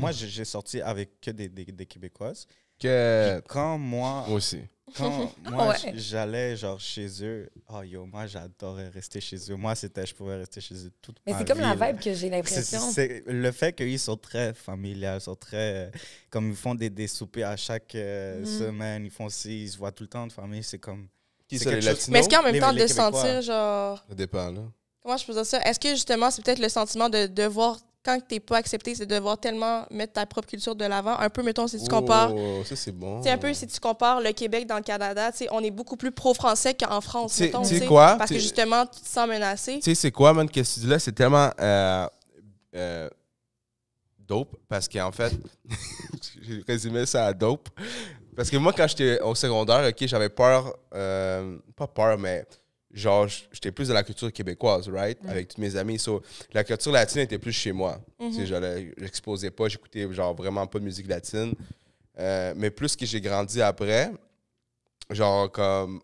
moi j'ai sorti avec que des, Québécoises. Que... quand moi. Moi aussi. moi, j'allais genre chez eux, oh yo, moi, j'adorais rester chez eux. Moi, c'était, je pouvais rester chez eux toute Mais c'est comme la vibe que j'ai l'impression. C'est, le fait qu'ils sont très familiales, sont très. Comme ils font des, souper soupers à chaque euh, mm-hmm. semaine, ils font ils se voient tout le temps de famille, c'est comme. Mais est-ce qu'en même temps, de sentir genre. Ça là. Comment je peux dire ça? Est-ce que justement, c'est peut-être le sentiment de devoir quand t'es pas accepté, c'est de devoir tellement mettre ta propre culture de l'avant. Un peu, mettons, si tu compares. Oh, c'est un peu, si tu compares le Québec dans le Canada, on est beaucoup plus pro-français qu'en France. Tu sais quoi? Parce que justement, tu te sens menacé. Tu sais, c'est quoi, man, question là c'est tellement. Euh, euh, dope parce qu'en fait, j'ai résumé ça à dope. Parce que moi, quand j'étais au secondaire, ok, j'avais peur, euh, pas peur, mais genre, j'étais plus de la culture québécoise, right? Mm. Avec tous mes amis. So, la culture latine était plus chez moi. Mm mm-hmm. Je pas, j'écoutais genre vraiment pas de musique latine. Euh, mais plus que j'ai grandi après, genre comme.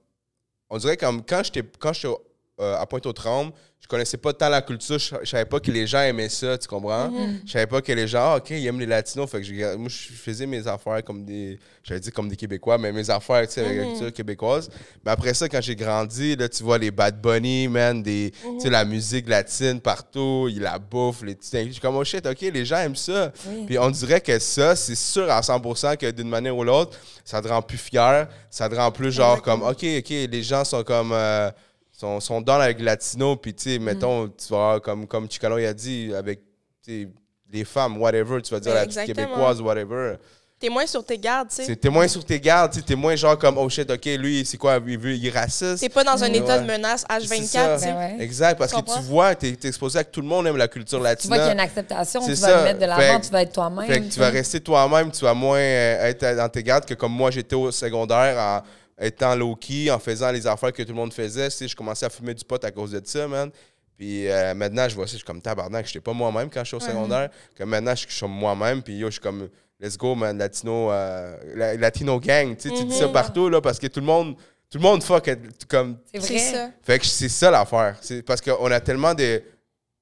On dirait comme quand j'étais quand j'étais euh, à Pointe-aux-Trembles, je connaissais pas tant la culture, je, savais pas que les gens aimaient ça, tu comprends? Mm-hmm. Je savais pas que les gens, ah, OK, ils aiment les latinos. Fait que je, moi, je faisais mes affaires comme des, j'allais dire comme des Québécois, mais mes affaires, avec la mm-hmm. culture québécoise. Mais après ça, quand j'ai grandi, là, tu vois les Bad Bunny, man, des, mm-hmm. la musique latine partout, il la bouffe, les Je suis comme, oh shit, OK, les gens aiment ça. Puis on dirait que ça, c'est sûr à 100% que d'une manière ou l'autre, ça te rend plus fier, ça te rend plus genre comme, OK, OK, les gens sont comme... Euh, sont, sont dans la Latino, puis tu sais, mm. mettons, tu vois, comme, comme Chicalo a dit, avec les femmes, whatever, tu vas dire ben, la québécoise, whatever. T'es moins sur tes gardes, tu sais. T'es moins sur tes gardes, tu sais. T'es moins genre comme, oh shit, ok, lui, c'est quoi, il, il est raciste. T'es pas dans un état de menace H24, tu ben Exact, parce que tu vois, t'es es exposé à que tout le monde aime la culture latine. Tu vois qu'il y a une acceptation, tu vas mettre de l'avant, tu vas être toi-même. Fait que tu vas rester toi-même, tu vas moins euh, être dans tes gardes que comme moi, j'étais au secondaire en étant low-key, en faisant les affaires que tout le monde faisait, je commençais à fumer du pot à cause de ça, man. Puis euh, maintenant, je vois ça, je suis comme tabarnak, n'étais pas moi-même quand je suis au secondaire. que maintenant, je suis moi-même, puis yo, je suis comme, let's go, man, Latino, euh, Latino gang. Tu, dis ça mhm. partout, là, parce que tout le monde, tout le monde fuck, euh, comme. C'est vrai, ça. Fait que c'est ça l'affaire. Parce qu'on a tellement de,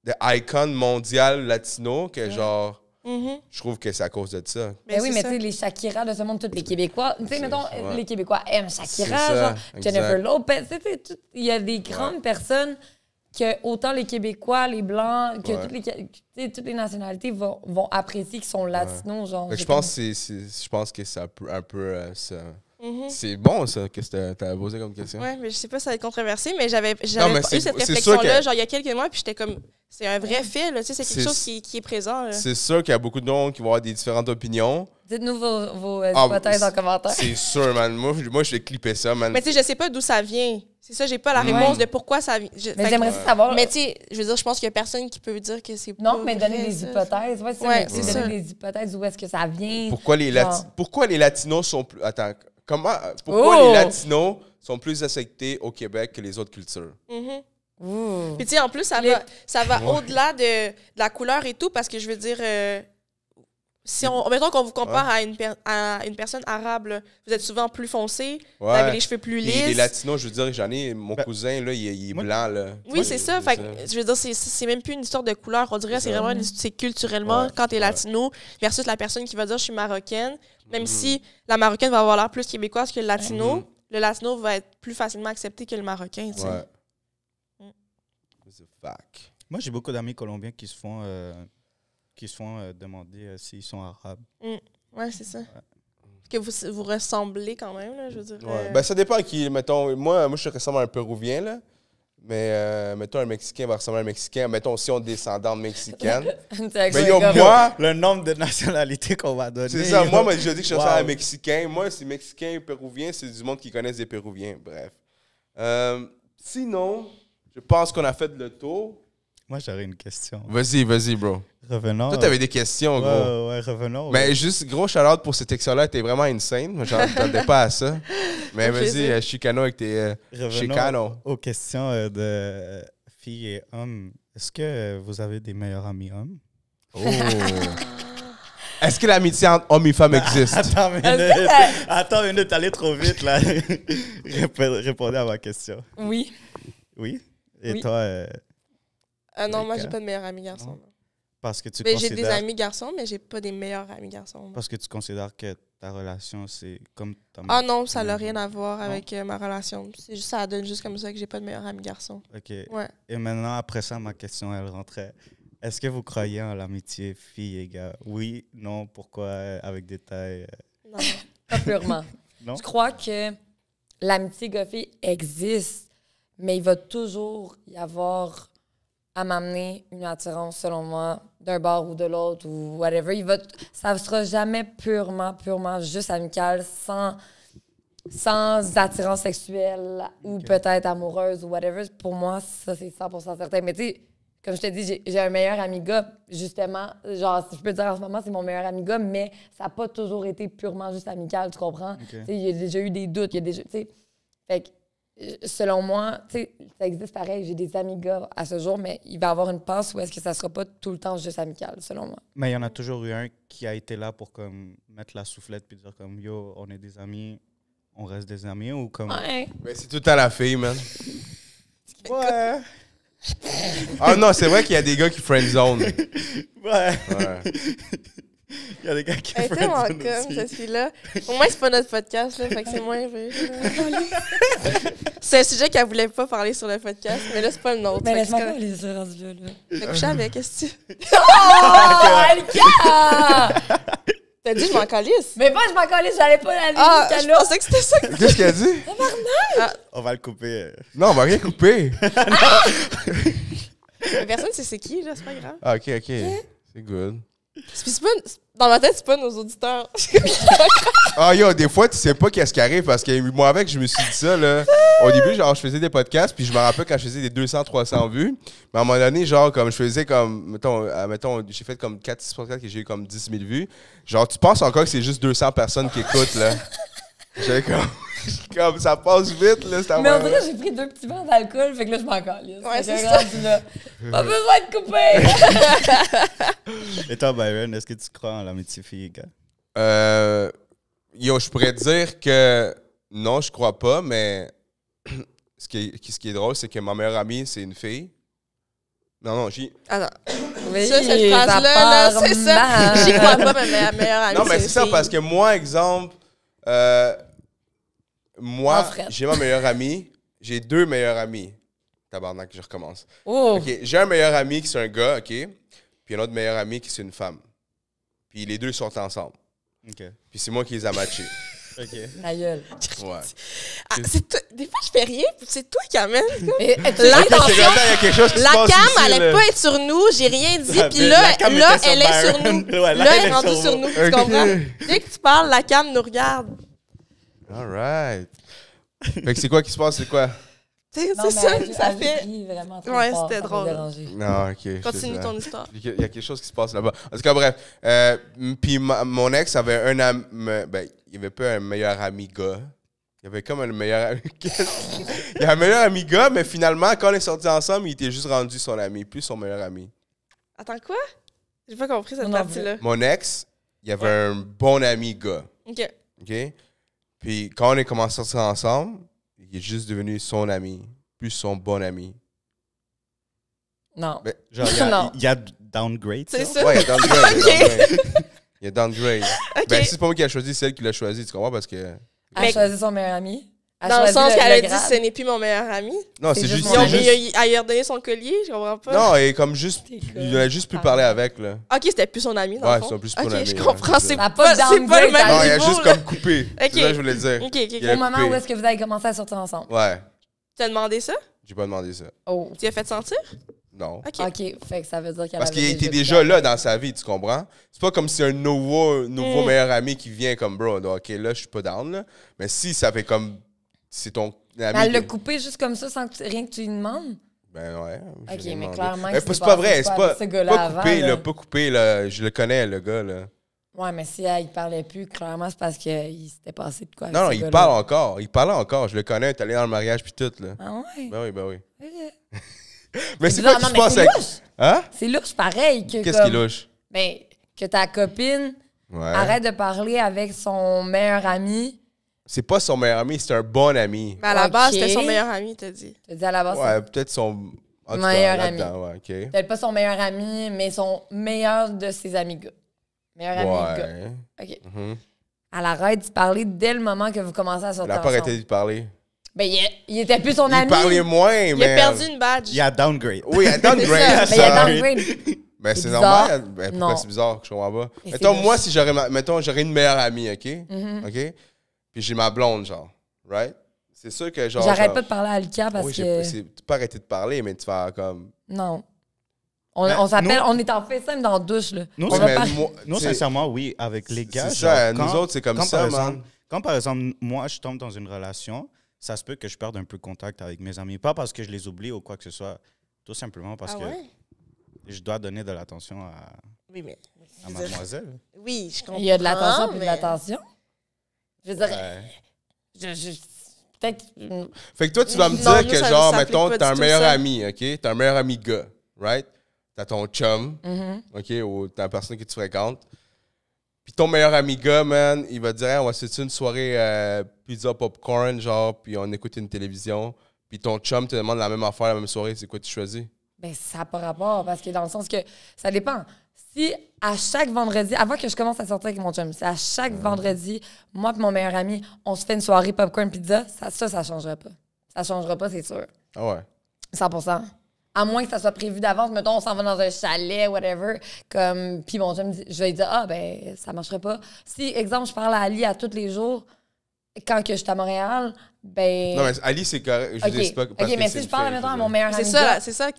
de icons mondiales latino que genre Mm-hmm. Je trouve que c'est à cause de ça. Ben ben mais oui, mais tu sais, les Shakira de ce monde, tous les Québécois. Tu sais, mettons, les Québécois aiment Shakira, genre Jennifer Lopez. tu sais, Il y a des grandes personnes que autant les Québécois, les Blancs, que toutes, les, toutes les nationalités vont, vont apprécier qui sont latinos. Genre, je, pense que c'est, je pense que c'est un peu, euh, ça Mhm. C'est bon, ça, que tu as posé comme question. Oui, mais je sais pas si ça va être controversé, mais j'avais eu cette réflexion-là, genre, il y a quelques mois, puis j'étais comme, c'est un vrai fil, tu sais, c'est quelque chose qui, qui, est présent. C'est sûr qu'il y a beaucoup de gens qui vont avoir des différentes opinions. Dites-nous vos, euh, ah, hypothèses en commentaire. C'est sûr, man. Moi, moi, je vais clipper ça, man. Mais tu sais, je sais pas d'où ça vient. C'est ça, j'ai pas la réponse de pourquoi ça vient. Mais j'aimerais savoir. Mais euh, tu sais, je veux dire, je pense qu'il y a personne qui peut dire que c'est. Non, mais donner des hypothèses. Ouais, c'est donner des hypothèses où est-ce que ça vient. Pourquoi les, pourquoi les Latinos sont plus. Attends. Comment, pourquoi les oh! Latinos sont plus acceptés au Québec que les autres cultures? Mm-hmm. Puis tu en plus, ça va, va au-delà de, la couleur et tout, parce que je veux dire, euh, si on, mettons qu'on vous compare à, une à une personne arabe, vous êtes souvent plus foncé, vous avez les cheveux plus lisses. les latinos, je veux dire, j'en ai, mon ben, cousin, là, il, est blanc. Là. Oui, c'est ça, je veux dire, c'est même plus une histoire de couleur. On dirait c'est vraiment, c'est culturellement, quand tu es latino, versus la personne qui va dire, je suis marocaine, même mhm. si la marocaine va avoir l'air plus québécoise que le latino, mhm. le latino va être plus facilement accepté que le marocain. Mm. Moi, j'ai beaucoup d'amis colombiens qui se font, euh, qui euh, demander euh, s'ils sont arabes. Mm. Oui, c'est ça. Que vous, vous ressemblez quand même, là, je veux dire. Ben, ça dépend qui, mettons. Moi, moi je ressemble à un Péruvien, là. Mais euh, mettons, un Mexicain va ressembler à un Mexicain. Mettons, si on descendant mexicain. mais yo, moi. Le nombre de nationalités qu'on va donner. C'est ça. Moi, je dis que je ressemble à un Mexicain. Moi, c'est Mexicain, Péruvien, c'est du monde qui connaît des Pérouviens. Bref. Euh, sinon, je pense qu'on a fait le tour. Moi, j'aurais une question. Vas-y, vas-y, bro. Revenons. Toi, t'avais euh, des questions, gros. Ouais, ouais, revenons. Mais juste, gros shout pour cette ex là t'es vraiment insane. J'attendais pas à ça. Mais vas-y, euh, chicano avec tes. Euh, revenons chicano. aux questions de filles et hommes. Est-ce que vous avez des meilleurs amis hommes? Oh! Est-ce que l'amitié entre hommes et femmes existe? Attends une minute. Attends une minute, allez trop vite, là. Répondez à ma question. Oui. Oui? Et toi? Ah non, moi, j'ai pas de meilleurs amis garçon. Parce que tu mais ben, j'ai des amis garçons, mais j'ai pas des meilleurs amis garçons. Parce que tu considères que ta relation, c'est comme ta Ah non, ça n'a rien à voir avec euh, ma relation. C'est juste, ça donne juste comme ça que j'ai pas de meilleurs amis garçons. OK. Ouais. Et maintenant, après ça, ma question, elle rentrait. Est-ce que vous croyez en l'amitié fille et gars? Oui, non, pourquoi, euh, avec détail? Euh? Non, pas purement. Je crois que l'amitié gars-fille existe, mais il va toujours y avoir à m'amener une attirance, selon moi, d'un bar ou de l'autre ou whatever. Il va ça ne sera jamais purement, purement juste amical, sans, sans attirance sexuelle ou peut-être amoureuse ou whatever. Pour moi, ça, c'est 100% certain. Mais tu sais, comme je te dis, j'ai un meilleur ami gars, justement. Genre, je peux dire en ce moment, c'est mon meilleur ami gars, mais ça n'a pas toujours été purement juste amical, tu comprends? Tu sais, il y a déjà eu des doutes, il a déjà. Tu sais, fait selon moi, tu sais, ça existe pareil. J'ai des amis gars à ce jour, mais il va y avoir une passe où est-ce que ça sera pas tout le temps juste amical, selon moi. Mais il y en a toujours eu un qui a été là pour comme mettre la soufflette puis dire comme yo, on est des amis, on reste des amis ou comme. Mais c'est tout à la fille, man. ouais. ah non, c'est vrai qu'il y a des gars qui zone ouais. ouais. Il y a des gars qui Elle est tellement comme, cette fille-là. Au moins, c'est pas notre podcast, là, fait que c'est moins C'est un sujet qu'elle voulait pas parler sur le podcast, mais là, c'est pas le nôtre. Mais laisse-moi pas les heures du viol, là. T'as couché avec, est-ce que tu... Oh, T'as dit, je m'en Mais pas, je m'en j'allais pas la Ah, je pensais que c'était ça. Qu'est-ce qu'elle a dit? Oh, ah. On va le couper. Non, on va rien couper. Ah! Personne sait c'est qui, là, c'est pas grave. Ah, OK, OK. C'est good dans ma tête, c'est pas nos auditeurs. Ah, yo, des fois, tu sais pas qu'est-ce qui arrive parce que moi, avec, je me suis dit ça, là. Au début, genre, je faisais des podcasts, puis je me rappelle quand je faisais des 200, 300 vues. Mais à un moment donné, genre, comme je faisais comme, mettons, euh, j'ai fait comme 4, 6 podcasts et j'ai eu comme 10 000 vues. Genre, tu penses encore que c'est juste 200 personnes qui écoutent, là. J'ai comme. ça passe vite, là, ça Mais en vrai, j'ai pris deux petits verres d'alcool, fait que là, je m'en Ouais, c'est ça. pas besoin de couper! Et toi, Byron, est-ce que tu crois en l'amitié fille-gars? Euh. Yo, je pourrais dire que non, je crois pas, mais ce, qui est, drôle, c'est que ma meilleure amie, c'est une fille. Non, non, j'y. Attends. Oui, ça, cette phrase-là, c'est ça. J'y crois pas, mais ma meilleure amie. Non, mais c'est ça, parce que moi, exemple, euh, moi, j'ai ma meilleure amie. J'ai deux meilleurs amis. Tabarnak, je recommence. Oh. OK, j'ai un meilleur ami qui c'est un gars, OK? Puis un autre meilleur ami qui c'est une femme. Puis les deux sont ensemble. Puis c'est moi qui les a matchés. OK. Ah, des fois, je fais rien, c'est toi qui même. Mais eh, La cam, elle est pas être sur nous, j'ai rien dit, puis là, là, elle est sur nous. là, elle est rendue sur nous, tu comprends? Dès que tu parles, la cam nous regarde. All right. Fait c'est quoi qui se passe? C'est quoi? c'est ça, ça fait. Ouais, c'était drôle. Continue ton histoire. Il y a quelque chose qui se passe là-bas. En tout cas, bref. Euh, puis mon ex avait un ami. Ben, il avait pas un meilleur ami gars. Il avait comme un meilleur ami. il a un meilleur ami gars, mais finalement, quand on est sortis ensemble, il était juste rendu son ami, plus son meilleur ami. Attends, quoi? J'ai pas compris cette partie-là. Mon ex, il avait un bon ami gars. OK. OK? Puis quand on est commencé à sortir ensemble, il est juste devenu son ami, plus son bon ami. Non. Mais, genre, il y a, downgrade. C'est ça? Ouais, il y a downgrade. Il y a downgrade. okay. Ben, c'est pas moi qui a choisi, celle elle qui l'a choisi, tu comprends? Parce que. Elle a choisi son meilleur ami. Dans le sens qu'elle a dit, ce n'est plus mon meilleur ami. Non, c'est juste. Elle lui a donné son collier, je comprends pas. Non, et comme juste. Il a juste pu parlé avec, là. Ok, c'était plus son ami, dans ouais, le fond. plus son ami. Ok, je comprends. C'est pas, pas le même Non, il a juste comme coupé. C'est ça que je voulais dire. Ok, ok. Au moment où est-ce que vous avez commencé à sortir ensemble. Ouais. Tu as demandé ça? J'ai pas demandé ça. Oh. Tu as fait sentir? Non. OK. ok Fait que ça veut dire qu'elle Parce qu'il était déjà, là dans sa vie, tu comprends? C'est pas comme si un nouveau, hmm. meilleur ami qui vient comme, bro, OK, là, je suis pas down, là. Mais si ça fait comme c'est ton ami. elle l'a coupé juste comme ça sans que rien que tu lui demandes? Ben ouais. Ok, mais clairement. c'est pas, vrai, c'est pas, pas, coupé, avant, là. pas coupé, là. Je le connais, le gars, là. Ouais, mais si elle, il parlait plus, clairement, c'est parce qu'il s'était passé de quoi. non, non, il parle encore. Il parle encore. Je le connais, t'es allé dans le mariage puis tout, là. Ah ouais? Ben oui, ben oui. mais c'est que ah, qui se Hein? C'est louche, pareil. Qu'est-ce qui louche? Ben, que ta copine arrête de parler avec son meilleur ami c'est pas son meilleur ami, c'est un bon ami. Mais à la base, c'était son meilleur ami, t'as dit. T'as dit à la base. Ouais, peut-être son meilleur ami. Ouais, Peut-être pas son meilleur ami, mais son meilleur de ses amis gars. Meilleur ami gars. OK. Elle arrête de parler dès le moment que vous commencez à sortir. Elle n'a pas arrêté de parler. Ben, il, il, était plus son ami. Il parlait moins, mais. Il a perdu une badge. Il a downgrade. Oui, il a downgrade. Ben, a downgrade. Mais c'est normal. Ben, c'est bizarre que je comprends pas? Mettons, moi, si j'aurais, mettons, j'aurais une meilleure amie, OK? Mhm. OK? Puis j'ai ma blonde, genre. Right? C'est sûr que genre. J'arrête pas de parler à Lucas parce oui, que. C'est pas arrêter de parler, mais tu vas comme. Non. On, on s'appelle, on est en fait simple dans la douche, là. Nous, oui, moi, nous sincèrement, oui, avec les gars. C'est ça, nous autres, c'est comme ça, par man. Quand, par exemple, moi, je tombe dans une relation, ça se peut que je perde un peu contact avec mes amis. Pas parce que je les oublie ou quoi que ce soit, tout simplement parce ah que ouais? je dois donner de l'attention à, oui, mais... à mademoiselle. Oui, je comprends. Il y a de l'attention mais... de l'attention. Je veux dire, je, peut-être. Fait que toi, tu vas me dire que, genre, mettons, t'as un meilleur ami, OK? T'as un meilleur ami gars, right? T'as ton chum, mm-hmm. OK? Ou t'as la personne que tu fréquentes. Puis ton meilleur ami gars, man, il va dire, hey, on va une soirée euh, pizza popcorn, genre, puis on écoute une télévision. Puis ton chum te demande la même affaire, la même soirée, c'est quoi tu choisis? Ben, ça n'a pas rapport, parce que dans le sens que ça dépend si à chaque vendredi, avant que je commence à sortir avec mon chum, si à chaque ah. vendredi, moi et mon meilleur ami, on se fait une soirée popcorn pizza, ça, ça, ça changera pas. Ça changera pas, c'est sûr. Ah ouais? 100 à moins que ça soit prévu d'avance, mettons, on s'en va dans un chalet, whatever. Comme, puis mon chum, je vais lui dire, ah, ben, ça marcherait pas. Si, exemple, je parle à Ali à tous les jours, quand que je suis à Montréal, ben. Non, mais Ali, c'est correct. Je okay. dis pas. Parce ok, mais si je parle maintenant à mon meilleur ami. C'est ça, c'est ça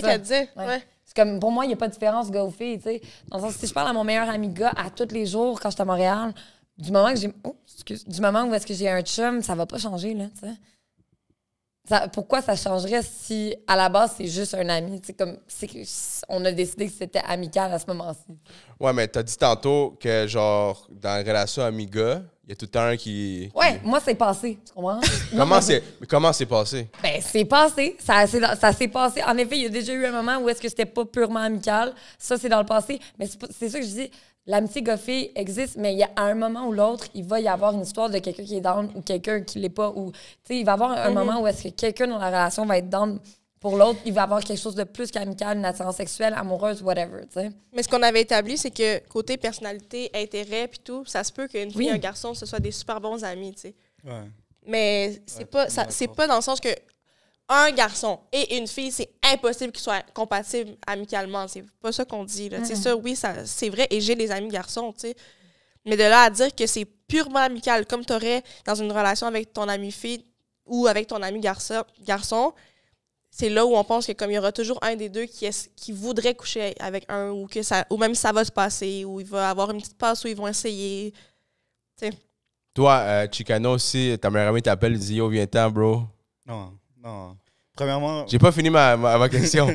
qu'elle dit. ouais comme, pour moi, il n'y a pas de différence gars ou fille, Dans le sens, si je parle à mon meilleur ami gars à tous les jours quand je suis à Montréal, du moment que j'ai. Oh, du moment où est-ce que j'ai un chum, ça va pas changer, là, tu sais. pourquoi ça changerait si à la base c'est juste un ami c'est comme on a décidé que c'était amical à ce moment-ci ouais mais tu as dit tantôt que genre dans la relation amiga il y a tout un qui. Ouais, moi, c'est passé. Tu comprends? comment c'est comment c'est passé? Ben, c'est passé. Ça, ça s'est passé. En effet, il y a déjà eu un moment où est-ce que c'était pas purement amical. Ça, c'est dans le passé. Mais c'est ça que je dis. L'amitié goffée existe, mais il y a un moment ou l'autre, il va y avoir une histoire de quelqu'un qui est down ou quelqu'un qui l'est pas. Ou, il va y avoir un mhm. moment où est-ce que quelqu'un dans la relation va être down pour l'autre, il va avoir quelque chose de plus qu'amical, une attirance sexuelle, amoureuse, whatever. Mais ce qu'on avait établi, c'est que côté personnalité, intérêt, puis tout, ça se peut qu'une fille et un garçon, ce soient des super bons amis. Mais c'est pas, pas dans le sens que un garçon et une fille, c'est impossible qu'ils soient compatibles amicalement. C'est pas ça qu'on dit. c'est Ça, oui, ça, c'est vrai, et j'ai des amis garçons, Mais de là à dire que c'est purement amical, comme tu aurais dans une relation avec ton ami fille ou avec ton ami garçon, garçon c'est là où on pense que comme il y aura toujours un des deux qui, qui voudrait coucher avec un ou que ça ou même ça va se passer ou il va avoir une petite passe où ils vont essayer. sais Toi, euh, Chicano aussi, ta meilleure amie t'appelle et dit Yo, viens-t'en, bro. Non, non. Premièrement. J'ai pas fini ma, question.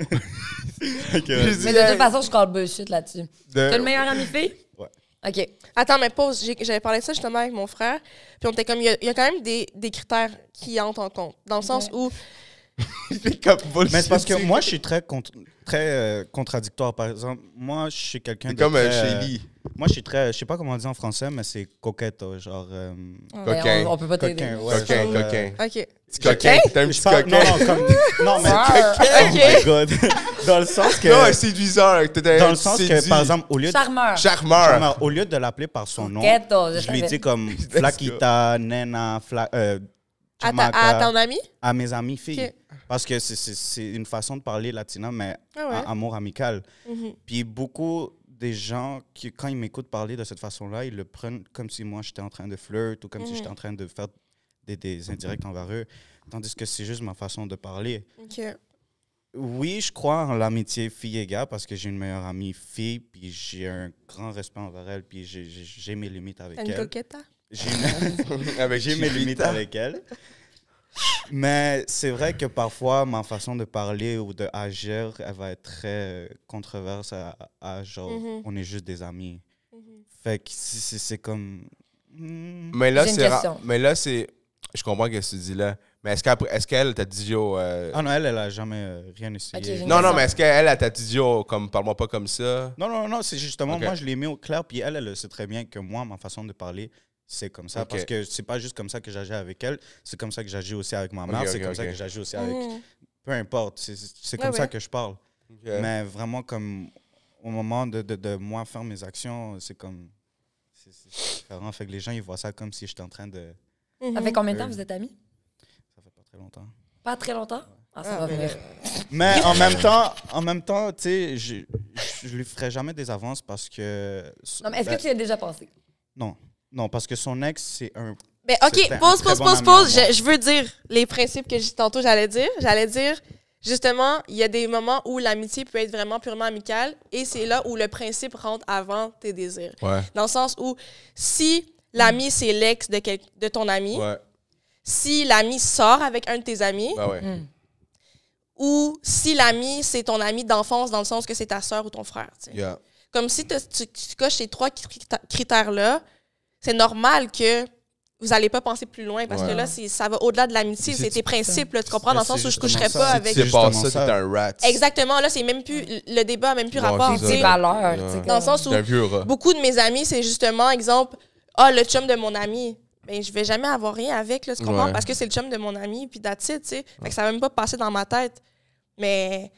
mais de toute façon, je parle bullshit là-dessus. T'es T'as le meilleur ami fille? Ouais. OK. Attends, mais pause. J'avais parlé de ça justement avec mon frère. Puis on était comme, il y, a quand même des, des critères qui entrent en compte. Dans le sens où Mais parce que moi, je suis très, très euh, contradictoire. Par exemple, moi, je suis quelqu'un de. comme euh, très, euh, moi, je suis très. Je sais pas comment on dit en français, mais c'est coquette, euh, genre. coquin. On, on, peut pas t'aider. Coquin, coquin. coquin. Ok. coquette, coquin. un coquin. Non, mais. Ah, coquin. Oh my God. Dans le sens que. Non, un séduiseur. Dans le sens que, par exemple, au lieu. De, charmeur. Charmeur. Au lieu de l'appeler par son nom, oh, je, lui dis comme Flaquita, Nena, Flaquita. À, ta, à, ton ami? À mes amis filles. Parce que c'est une façon de parler latina, mais ah amour amical. Mhm. Puis beaucoup des gens, qui, quand ils m'écoutent parler de cette façon-là, ils le prennent comme si moi j'étais en train de flirter ou comme si mhm. j'étais en train de faire des, des indirects envers eux. Tandis que c'est juste ma façon de parler. Oui, je crois en l'amitié fille et gars parce que j'ai une meilleure amie fille, puis j'ai un grand respect envers elle, puis j'ai mes limites avec Une elle. Hein? J'ai mes limites hein. avec elle. Mais c'est vrai que parfois, ma façon de parler ou de agir, elle va être très euh, controverse à, genre, mm-hmm. on est juste des amis. Mm-hmm. Fait que c'est comme... Hmm. Mais là, c'est... Mais là, c'est... Je comprends ce que tu dis là. Mais est-ce qu'elle est qu'elle t'a dit yo. Euh, ah non, elle, elle a jamais euh, rien essayé. non, non, mais est-ce qu'elle, elle t'a dit comme parle-moi pas comme ça? Non, non, non, c'est justement, moi je l'ai mis au clair, puis elle, elle sait très bien que moi, ma façon de parler, c'est comme ça. Parce que c'est pas juste comme ça que j'agis avec elle, c'est comme ça que j'agis aussi avec ma mère, c'est comme ça que j'agis aussi avec. Peu importe, c'est comme ça que je parle. Mais vraiment, comme au moment de, de, moi faire mes actions, c'est comme. C'est différent. Fait que les gens, ils voient ça comme si j'étais en train de. Mhm. Ça Avec combien de temps euh, vous êtes amis? Ça fait pas très longtemps. Pas très longtemps? Ah, ça va mais... Ah, venir. mais euh, en même temps, en même temps, tu sais, je, je, lui ferai jamais des avances parce que. Non, mais est-ce que ben tu y as déjà pensé? Non. Non, parce que son ex, c'est un. Mais ben, OK, pause, pause, pause, pause. Je, veux dire les principes que j'ai tantôt, j'allais dire. J'allais dire, justement, il y a des moments où l'amitié peut être vraiment purement amicale et c'est là où le principe rentre avant tes désirs. Dans le sens où si l'ami, c'est l'ex de, ton ami, ouais. si l'ami sort avec un de tes amis, ben hmm. ou si l'ami, c'est ton ami d'enfance, dans le sens que c'est ta soeur ou ton frère. Comme si tu, tu coches ces trois critères-là, c'est normal que vous n'allez pas penser plus loin parce que là, ça va au-delà de l'amitié, c'est tes principes, tu comprends, dans le sens où je ne pas avec. C'est pas ça, un rat. Exactement, là, c'est même plus. Le débat n'a même plus rapport. des valeurs, Dans le sens où. Beaucoup de mes amis, c'est justement, exemple, oh, le chum de mon ami. Je ben, je vais jamais avoir rien avec, là, tu comprends, parce que c'est le chum de mon ami, puis d'attitude, tu sais. que ça va même pas passer dans ma tête. Mais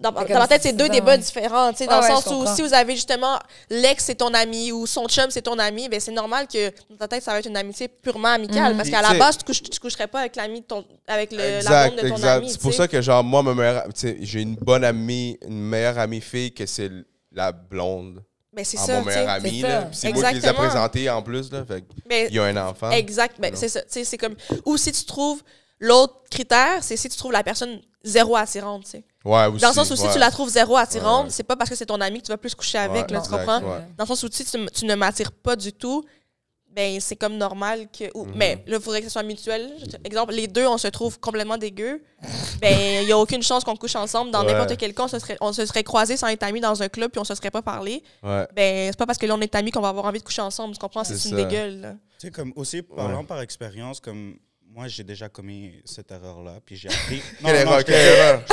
dans, dans tête, c'est deux débats différents. Dans le sens où si vous avez justement l'ex, c'est ton ami ou son chum, c'est ton ami, ben c'est normal que dans ta tête, ça va être une amitié purement amicale. Mhm. Parce qu'à la base, tu ne coucherais pas avec l'ami de ton, avec le, la de ton ami. C'est pour ça que, genre, moi, ma j'ai une bonne amie, une meilleure amie fille que c'est la blonde. Ben, c'est ça. Mon meilleur ami, c'est moi qui les a en plus. Là, ben, il y a un enfant. Exact. Ben, c'est comme. Ou si tu trouves l'autre critère, c'est si tu trouves la personne zéro tu sais dans le sens où si tu la trouves zéro attirante, c'est pas parce que c'est ton ami que tu vas plus coucher avec, là, tu comprends? Dans le sens où si tu, ne m'attires pas du tout, ben c'est comme normal que. Mais mm-hmm. ben, là, il faudrait que ce soit mutuel. Exemple, les deux, on se trouve complètement dégueu. ben il n'y a aucune chance qu'on couche ensemble. Dans n'importe quel cas, on se, serait, on se serait croisés sans être amis dans un club puis on se serait pas parlé. Ben c'est pas parce que là, on est amis qu'on va avoir envie de coucher ensemble, tu comprends? C'est une dégueule. Tu sais, comme aussi, parlant par expérience, comme moi, j'ai déjà commis cette erreur-là, puis j'ai appris. quelle erreur, quelle erreur.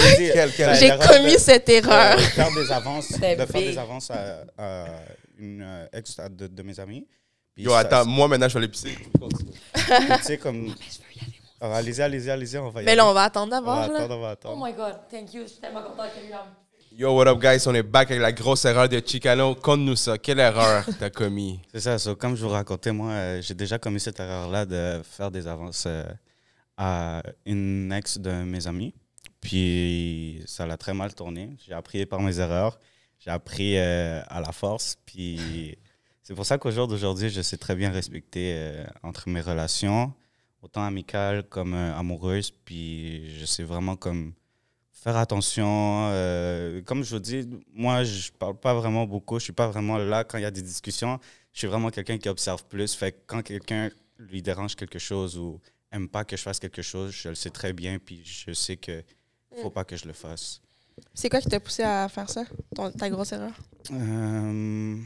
Ben, j'ai commis cette erreur. De faire des avances, de faire des avances à, une euh, ex de, de, mes amis. Puis Yo, attends, moi maintenant, je vais aller pisser. tu sais, comme. Ah, allez-y, allez-y, allez-y, on va y Mais là, on va attendre d'abord. On va attendre, on va oh attendre. Oh my God, thank you, je suis tellement contente que lui Yo, what up, guys? On est back avec la grosse erreur de Chicano. Conte-nous ça. Quelle erreur t'as commis? C'est ça. comme je vous racontais, moi, euh, j'ai déjà commis cette erreur-là de faire des avances euh, à une ex de mes amis. Puis ça l'a très mal tourné. J'ai appris par mes erreurs. J'ai appris euh, à la force. Puis c'est pour ça qu'au jour d'aujourd'hui, je sais très bien respecter entre mes relations, autant amicales comme amoureuses. Puis je sais vraiment comme faire attention. Euh, comme je vous dis, moi, je parle pas vraiment beaucoup. Je suis pas vraiment là quand il y a des discussions. Je suis vraiment quelqu'un qui observe plus. Fait quand quelqu'un lui dérange quelque chose ou aime pas que je fasse quelque chose, je le sais très bien. Puis je sais que faut pas que je le fasse. C'est quoi qui t'a poussé à faire ça, ta grosse erreur? Euh,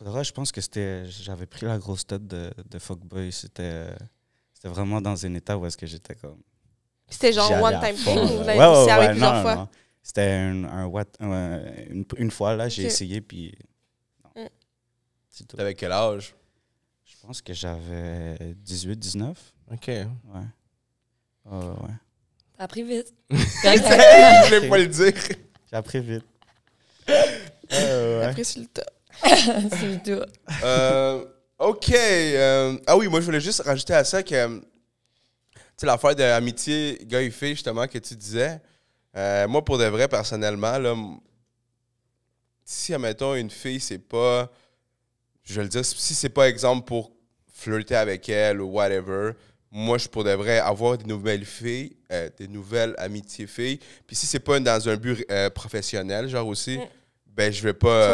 je pense que c'était. J'avais pris la grosse tête de, de Fogboy. C'était, euh, c'était vraiment dans un état où est-ce que j'étais comme. C'était genre one time thing ou vous l'avez ouais, plusieurs non, fois? C'était un, un, une, fois, là, j'ai essayé, puis. Mm. T'avais quel âge? Je pense que j'avais 18, 19. OK. Ouais. Ah, ouais. T'as pris vite. Je voulais pas le dire. J'ai pris vite. Euh, ouais. Après, c'est le tas. c'est le top. Euh, OK. Euh, ah oui, moi, je voulais juste rajouter à ça que sais, l'affaire d'amitié gars et fille, justement, que tu disais, euh, moi, pour de vrai, personnellement, là, si, admettons, une fille, c'est pas. Je vais le dire, si c'est pas exemple pour flirter avec elle ou whatever, moi, je pourrais vrai avoir des nouvelles filles, euh, des nouvelles amitiés filles. Puis si c'est pas dans un but euh, professionnel, genre aussi, mm. ben je vais pas.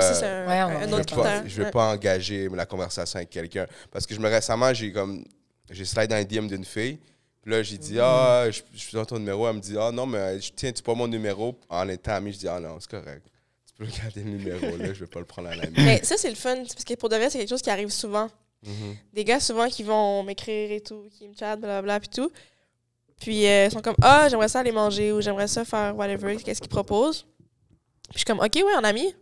autre je, vais pas, engager la conversation avec quelqu'un. Parce que je me récemment, j'ai comme. J'ai slide dans le DM d'une fille. Puis là, j'ai dit, mm. ah, je, suis dans ton numéro. Elle me dit, ah, non, mais euh, je tiens-tu pas mon numéro en étant amie? Je dis, ah, non, c'est correct. Tu peux regarder le numéro, là, je vais pas le prendre à la main. Mais ça, c'est le fun, parce que pour de vrai, c'est quelque chose qui arrive souvent. Mm-hmm. Des gars, souvent, qui vont m'écrire et tout, qui me chattent, blablabla, puis tout. Puis euh, ils sont comme, ah, j'aimerais ça aller manger ou j'aimerais ça faire whatever, qu'est-ce qu'ils proposent. Puis je suis comme, ok, ouais, en ami,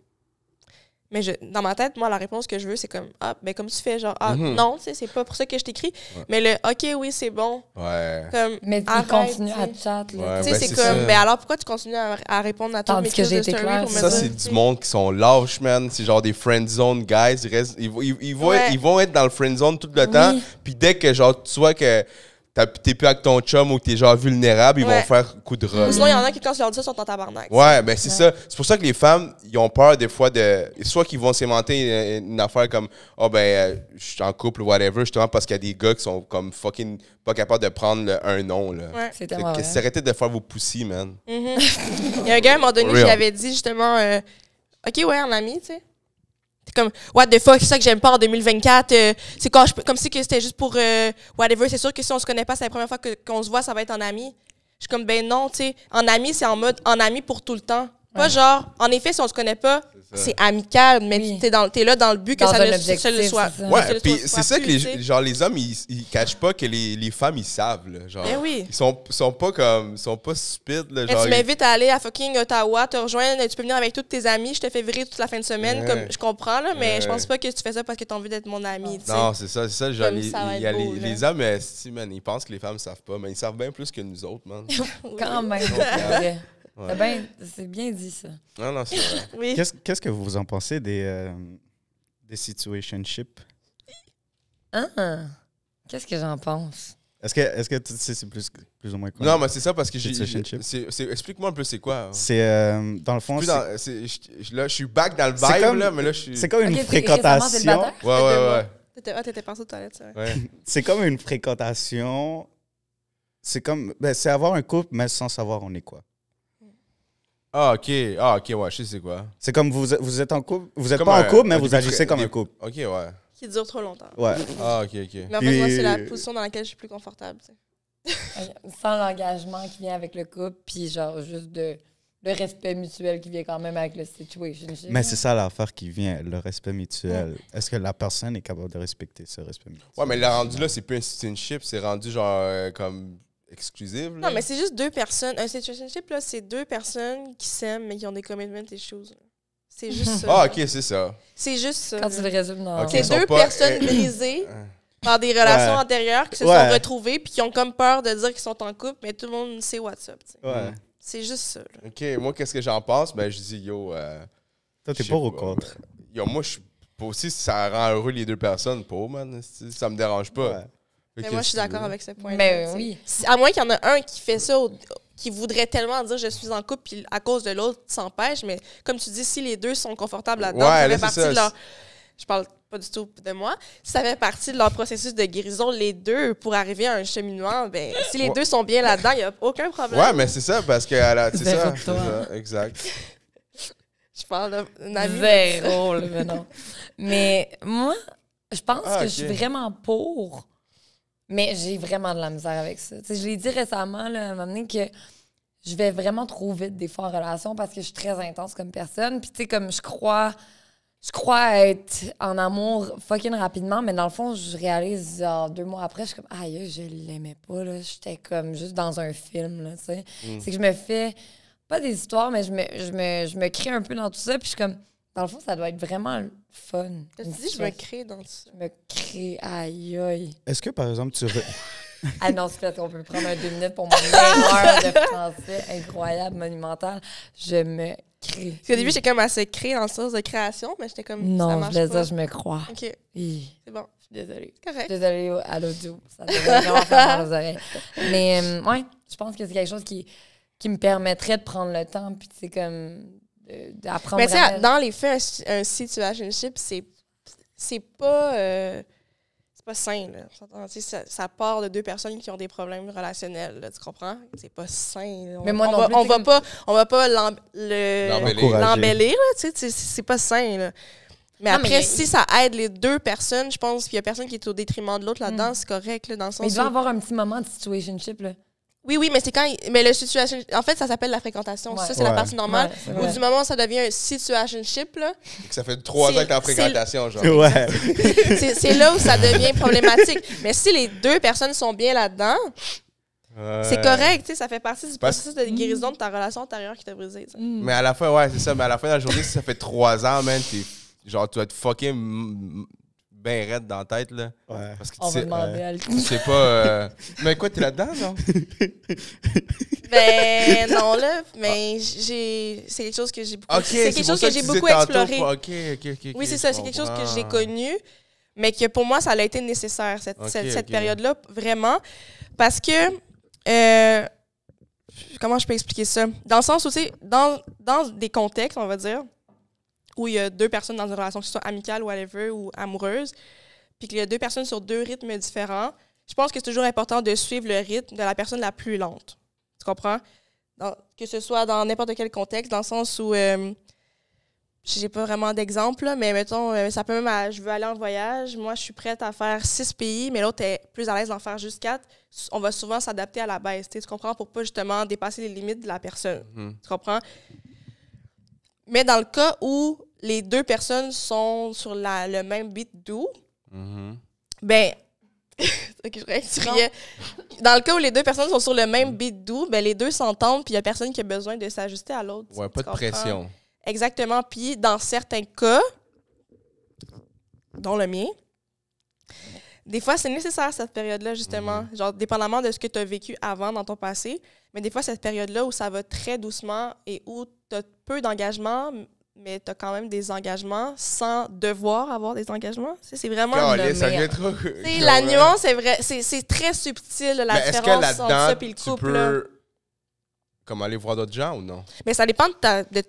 mais dans ma tête, moi, la réponse que je veux, c'est comme hop, ah, ben comme tu fais, genre, ah, mhm. non, tu sais, c'est pas pour ça que je t'écris. Mais le OK, oui, c'est bon. Ouais. mais tu continues à chat. tu sais, ben, c'est comme, mais ben, alors pourquoi tu continues à, répondre à ton message de story Ça, c'est du monde qui sont lâches, man. C'est genre des friend zone guys. Ils, vont, être dans le friend zone tout le temps. Puis dès que, genre, tu vois que t'es plus avec ton chum ou que t'es genre vulnérable, ils vont faire coup de rôle. Ou sinon, il y en a qui, quand ils ont dit ça, sont en tabarnak. Ouais, ben c'est ça. C'est pour ça que les femmes, ils ont peur des fois de. Soit qu'ils vont s'inventer une, affaire comme oh, ben, euh, je suis en couple, whatever, justement parce qu'il y a des gars qui sont comme fucking pas capables de prendre le, un nom. Là. Ouais. C'est tellement. Arrêtez de faire vos poussies, man. Mhm. il y a un gars à un moment donné qui avait dit justement euh, Ok, ouais, un ami, tu sais. C'est comme, what the fuck, c'est ça que j'aime pas en 2024. Euh, c'est quand comme si c'était juste pour euh, whatever. C'est sûr que si on se connaît pas, c'est la première fois qu'on se voit, ça va être en ami. Je suis comme, ben non, tu sais. En ami, c'est en mode en ami pour tout le temps. Pas genre, en effet, si on se connaît pas, c'est amical, mais t'es, là dans le but que ça, le, le soit. C'est ça. Ouais, puis c'est, ça que les, genre, les hommes, ils, cachent pas que les, femmes, ils savent. genre, mais eh oui. Ils sont, sont pas comme. sont pas stupides. Là, eh, genre, tu m'invites à aller à fucking Ottawa, te rejoindre, tu peux venir avec toutes tes amis, je te fais virer toute la fin de semaine. Comme, je comprends, là, mais je pense pas que tu fais ça parce que tu t'as envie d'être mon ami. Non, c'est ça, c'est ça. Genre, les, les, hommes, euh, si, ils pensent que les femmes savent pas, mais ils savent bien plus que nous autres, man. Quand même. Ah ben, c'est bien dit, ça. Non, non, c'est vrai. oui. Qu'est-ce que vous en pensez des, euh, des situationships? Ah! Qu'est-ce que j'en pense? Est-ce que, est-ce que tu sais, c'est plus, plus ou moins quoi? Non, mais c'est ça parce que j'ai. explique-moi un peu c'est quoi. Hein. Euh, c'est. dans le fond. Je là, je suis back dans le vibe, là, mais là, je suis. C'est comme une fréquentation. Ouais, ouais, ouais. T'étais, ah, t'étais passé aux toilettes, c'est Ouais. c'est comme une fréquentation. C'est comme. Ben, c'est avoir un couple, mais sans savoir on est quoi. Ah, ok. Ah, ok, ouais, je sais c'est quoi. C'est comme vous, vous êtes en couple. Vous êtes pas en couple, mais vous agissez comme un couple. Ok, ouais. qui dure trop longtemps. Ouais. Ah, ok, ok. Mais en fait, moi, c'est la position dans laquelle je suis plus confortable. tu euh, Sans l'engagement qui vient avec le couple, puis genre juste de, le respect mutuel qui vient quand même avec le situation. Mais c'est ça l'affaire qui vient, le respect mutuel. Est-ce que la personne est capable de respecter ce respect mutuel? Ouais, mais le rendu là, c'est plus un citizenship, c'est rendu genre euh, comme exclusive. Non, mais c'est juste deux personnes. Un situationship, là, c'est deux personnes qui s'aiment mais qui ont des des choses. C'est juste ça. Ah, OK, c'est ça. C'est juste ça. Quand tu le résumes, non. c'est deux personnes euh, brisées par des relations antérieures qui se sont retrouvées puis qui ont comme peur de dire qu'ils sont en couple, mais tout le monde sait WhatsApp. Ouais. C'est juste ça. OK, moi, qu'est-ce que j'en pense? Ben, je dis, yo. Euh, Toi, t'es pour ou contre. Yo, moi, je suis. Aussi, ça rend heureux les deux personnes, pour man. Ça me dérange pas mais moi, je suis d'accord avec ce point ben, À moins qu'il y en ait un qui fait ça, qui voudrait tellement dire je suis en couple, puis à cause de l'autre, s'empêche. Mais comme tu dis, si les deux sont confortables là-dedans, ça fait partie de leur. Je parle pas du tout de moi. Ça fait partie de leur processus de guérison, les deux, pour arriver à un cheminement. Ben, si les deux sont bien là-dedans, il n'y a aucun problème. Ouais, mais c'est ça, parce que. Ben, c'est ça, Exact. je parle d'un ami. Zéro, mais ben, oh, non. Mais moi, je pense ah, que je suis vraiment pour mais j'ai vraiment de la misère avec ça. je l'ai dit récemment, là, à un moment donné, que je vais vraiment trop vite des fois en relation parce que je suis très intense comme personne. Puis tu sais, comme je crois, je crois être en amour fucking rapidement, mais dans le fond, je réalise deux mois après, je suis comme aïe, je l'aimais pas là. J'étais comme juste dans un film là, tu sais. Mm. C'est que je me fais pas des histoires, mais je me, je me, je me crée un peu dans tout ça. Puis je suis comme dans le fond, ça doit être vraiment fun. je me crée dans Je me crée, aïe, aïe. Est-ce que, par exemple, tu. veux... ah non, c'est parce qu'on peut prendre un deux minutes pour mon mémoire de français incroyable, monumental. Je me crée. Parce qu'au début, j'étais comme à se créer dans le sens de création, mais j'étais comme. Non, ça je voulais dire, je me crois. OK. C'est bon. Je suis désolée. Correct. désolée à l'audio. Ça Mais, euh, ouais, je pense que c'est quelque chose qui, qui me permettrait de prendre le temps, puis c'est comme euh, d'apprendre. Mais tu sais, dans les faits, un, situation situationship, c'est c'est pas euh, c'est pas sain Ça, ça, part de deux personnes qui ont des problèmes relationnels tu comprends c'est pas sain on, mais on va, on va pas on va pas l'embellir c'est pas sain mais après si ça aide les deux personnes je pense qu'il y a personne qui est au détriment de l'autre là-dedans mm. c'est correct dans mais il doit avoir un petit moment de situationship là oui, oui, mais c'est quand. mais le situation. En fait, ça s'appelle la fréquentation. Ça, c'est la partie normale. Ou du moment ça devient un situationship, là. ça fait trois ans que t'es en fréquentation, genre. Ouais. c'est là où ça devient problématique. mais si les deux personnes sont bien là-dedans, C'est correct, tu sais, ça fait partie du processus de guérison de ta relation antérieure qui t'a brisé. Mm. Mais à la fin, ouais, c'est ça. Mais à la fin de la journée, si ça fait trois ans, man, t'es, genre, tu vas être fucking bien raide dans la tête. Là, ouais. Parce que tu On euh, sais, pas. Euh, mais quoi, t'es là-dedans, non? ben non, là, mais j'ai. C'est quelque chose que j'ai beaucoup. c'est quelque chose que, j'ai beaucoup exploré. ok ok ok oui, c'est ça. C'est quelque chose que j'ai connu, mais que pour moi, ça a été nécessaire, cette, cette, période-là, vraiment. Parce que. Euh, comment je peux expliquer ça? Dans le sens aussi, dans, dans des contextes, on va dire, où il y a deux personnes dans une relation, que ce soit amicale, whatever, ou amoureuse, puis qu'il y a deux personnes sur deux rythmes différents, je pense que c'est toujours important de suivre le rythme de la personne la plus lente. Tu comprends? que ce soit dans n'importe quel contexte, dans le sens où. Euh, je j'ai pas vraiment d'exemple, mais mettons, euh, ça peut même, je veux aller en voyage, moi je suis prête à faire six pays, mais l'autre est plus à l'aise d'en faire juste quatre. On va souvent s'adapter à la baisse, tu comprends, pour pas justement dépasser les limites de la personne. Mm-hmm. Tu comprends? Mais dans le cas où les deux personnes sont sur la, le même beat doux, mm-hmm. ben. dans le cas où les deux personnes sont sur le même beat doux, ben les deux s'entendent, puis il n'y a personne qui a besoin de s'ajuster à l'autre. Ouais, pas de pression. Exactement. Puis dans certains cas, dont le mien, des fois, c'est nécessaire cette période-là, justement. Mhm. Genre, dépendamment de ce que tu as vécu avant dans ton passé. Mais des fois, cette période-là où ça va très doucement et où tu as peu d'engagement, mais tu as quand même des engagements sans devoir avoir des engagements. C'est vraiment le La hein. nuance, c'est vrai, c'est très subtil, la différence entre ça et le couple. Tu peux... Comme aller voir d'autres gens ou non? Mais ça dépend de ta, de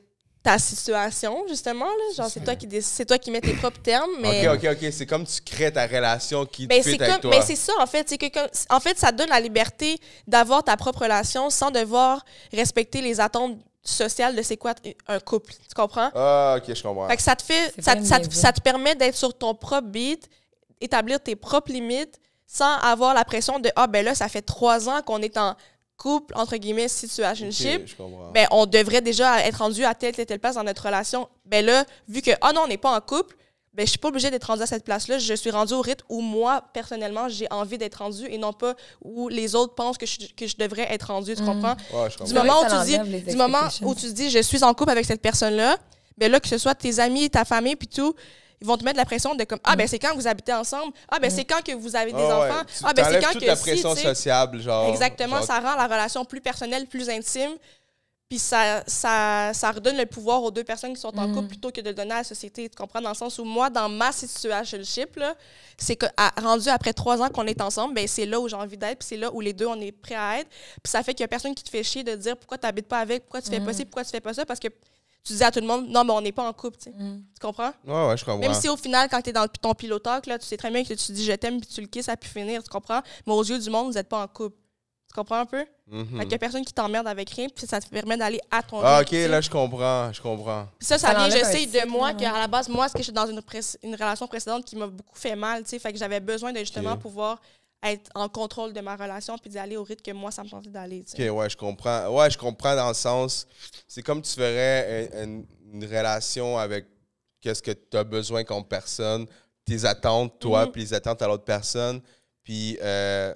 ta situation, justement. Là. Genre, c'est toi qui c'est toi qui mets tes propres termes. OK, OK, OK. C'est comme tu crées ta relation qui ben, te toi. Mais ben, c'est ça, en fait. C'est que, en fait, ça donne la liberté d'avoir ta propre relation sans devoir respecter les attentes sociales de c'est quoi un couple. Tu comprends? Ah, OK, je comprends. Fait ça te fait... Ça, te, ça, te permet d'être sur ton propre beat, établir tes propres limites sans avoir la pression de « Ah, ben là, ça fait trois ans qu'on est en couple, entre guillemets, situationship, okay, ben, on devrait déjà être rendu à telle, et telle place dans notre relation. Ben là, vu que, oh non, on n'est pas en couple, ben, je suis pas obligée d'être rendue à cette place-là. Je suis rendu au rythme où moi, personnellement, j'ai envie d'être rendu et non pas où les autres pensent que je, que je devrais être rendu. Tu mm. comprends? Du, moment où tu, dis, du moment où tu dis je suis en couple avec cette personne-là, ben là, que ce soit tes amis, ta famille, puis tout, ils vont te mettre la pression de comme ah ben mm. c'est quand vous habitez ensemble, ah ben c'est mm. quand que vous avez des ah, enfants, ah ben c'est quand toute la pression sociable genre Exactement, ça rend la relation plus personnelle, plus intime. Puis ça, ça, redonne le pouvoir aux deux personnes qui sont en couple mm. plutôt que de le donner à la société. Tu comprends? Dans le sens où moi, dans ma situation, c'est que rendu après trois ans qu'on est ensemble, ben, c'est là où j'ai envie d'être, puis c'est là où les deux, on est prêts à être. Puis ça fait qu'il y a personne qui te fait chier de dire pourquoi tu n'habites pas avec, pourquoi tu fais pas ci, pourquoi tu fais pas ça, parce que tu dis à tout le monde, non, mais on n'est pas en couple, tu, mm. comprends? Ouais, je comprends. Même si au final, quand tu es dans ton pilotage, là, tu sais très bien que tu dis je t'aime puis tu le kisses à pu finir, tu comprends? Mais aux yeux du monde, vous n'êtes pas en couple. Tu comprends un peu? Mm a personne qui t'emmerde avec rien, puis ça te permet d'aller à ton Ah, ok, là, je comprends, je comprends. ça, ça, vient, je sais, de moi, qu'à la base, moi, ce que je suis dans une, une relation précédente qui m'a beaucoup fait mal, tu fait que j'avais besoin de justement pouvoir être en contrôle de ma relation puis d'aller au rythme que moi, ça me tentait d'aller. Tu OK, ouais, je comprends. Ouais, je comprends dans le sens, c'est comme tu ferais une, relation avec qu'est-ce que tu as besoin comme personne, tes attentes, toi, mhm. puis les attentes à l'autre personne, puis... Euh,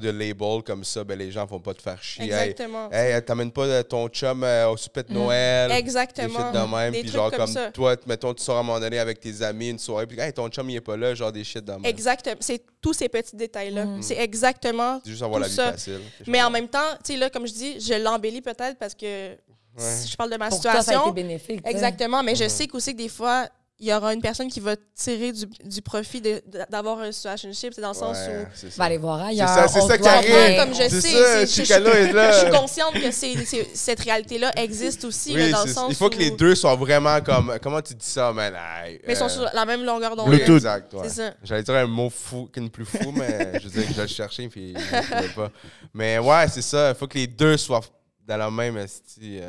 de label comme ça, ben les gens vont pas te faire chier. Exactement. Hey, t'amènes pas euh, ton chum euh, au souper de mm. Noël. Exactement. Des shit de même. puis trucs genre comme, toi, mettons, tu sors à un moment donné avec tes amis une soirée, puis ton chum il est pas là, genre des shit de même. Exactement. C'est tous ces petits détails-là. Mm. C'est exactement. C'est Juste avoir la vie ça. facile. Mais en même temps, tu sais, là, comme je dis, je l'embellis peut-être parce que si je parle de ma situation. Toi, ça a bénéfique. Exactement. Mais je mm-hmm. sais aussi que des fois, il y aura une personne qui va tirer du, du profit d'avoir un situationship, c'est dans le sens où... Va aller voir ailleurs. C'est ça, c'est ça qui arrive. Comme je sais, ça, je, est là. je suis consciente que cette réalité-là existe aussi, dans le sens Il faut que les deux soient vraiment comme... Comment tu dis ça, man? mais ils sont euh, sur la même longueur d'onde. tout. exact, ça. J'allais dire un mot fou, qu'une plus fou, mais je veux dire que je le cherchais, puis je ne pas. Mais ouais, c'est ça. Il faut que les deux soient dans la même... Euh,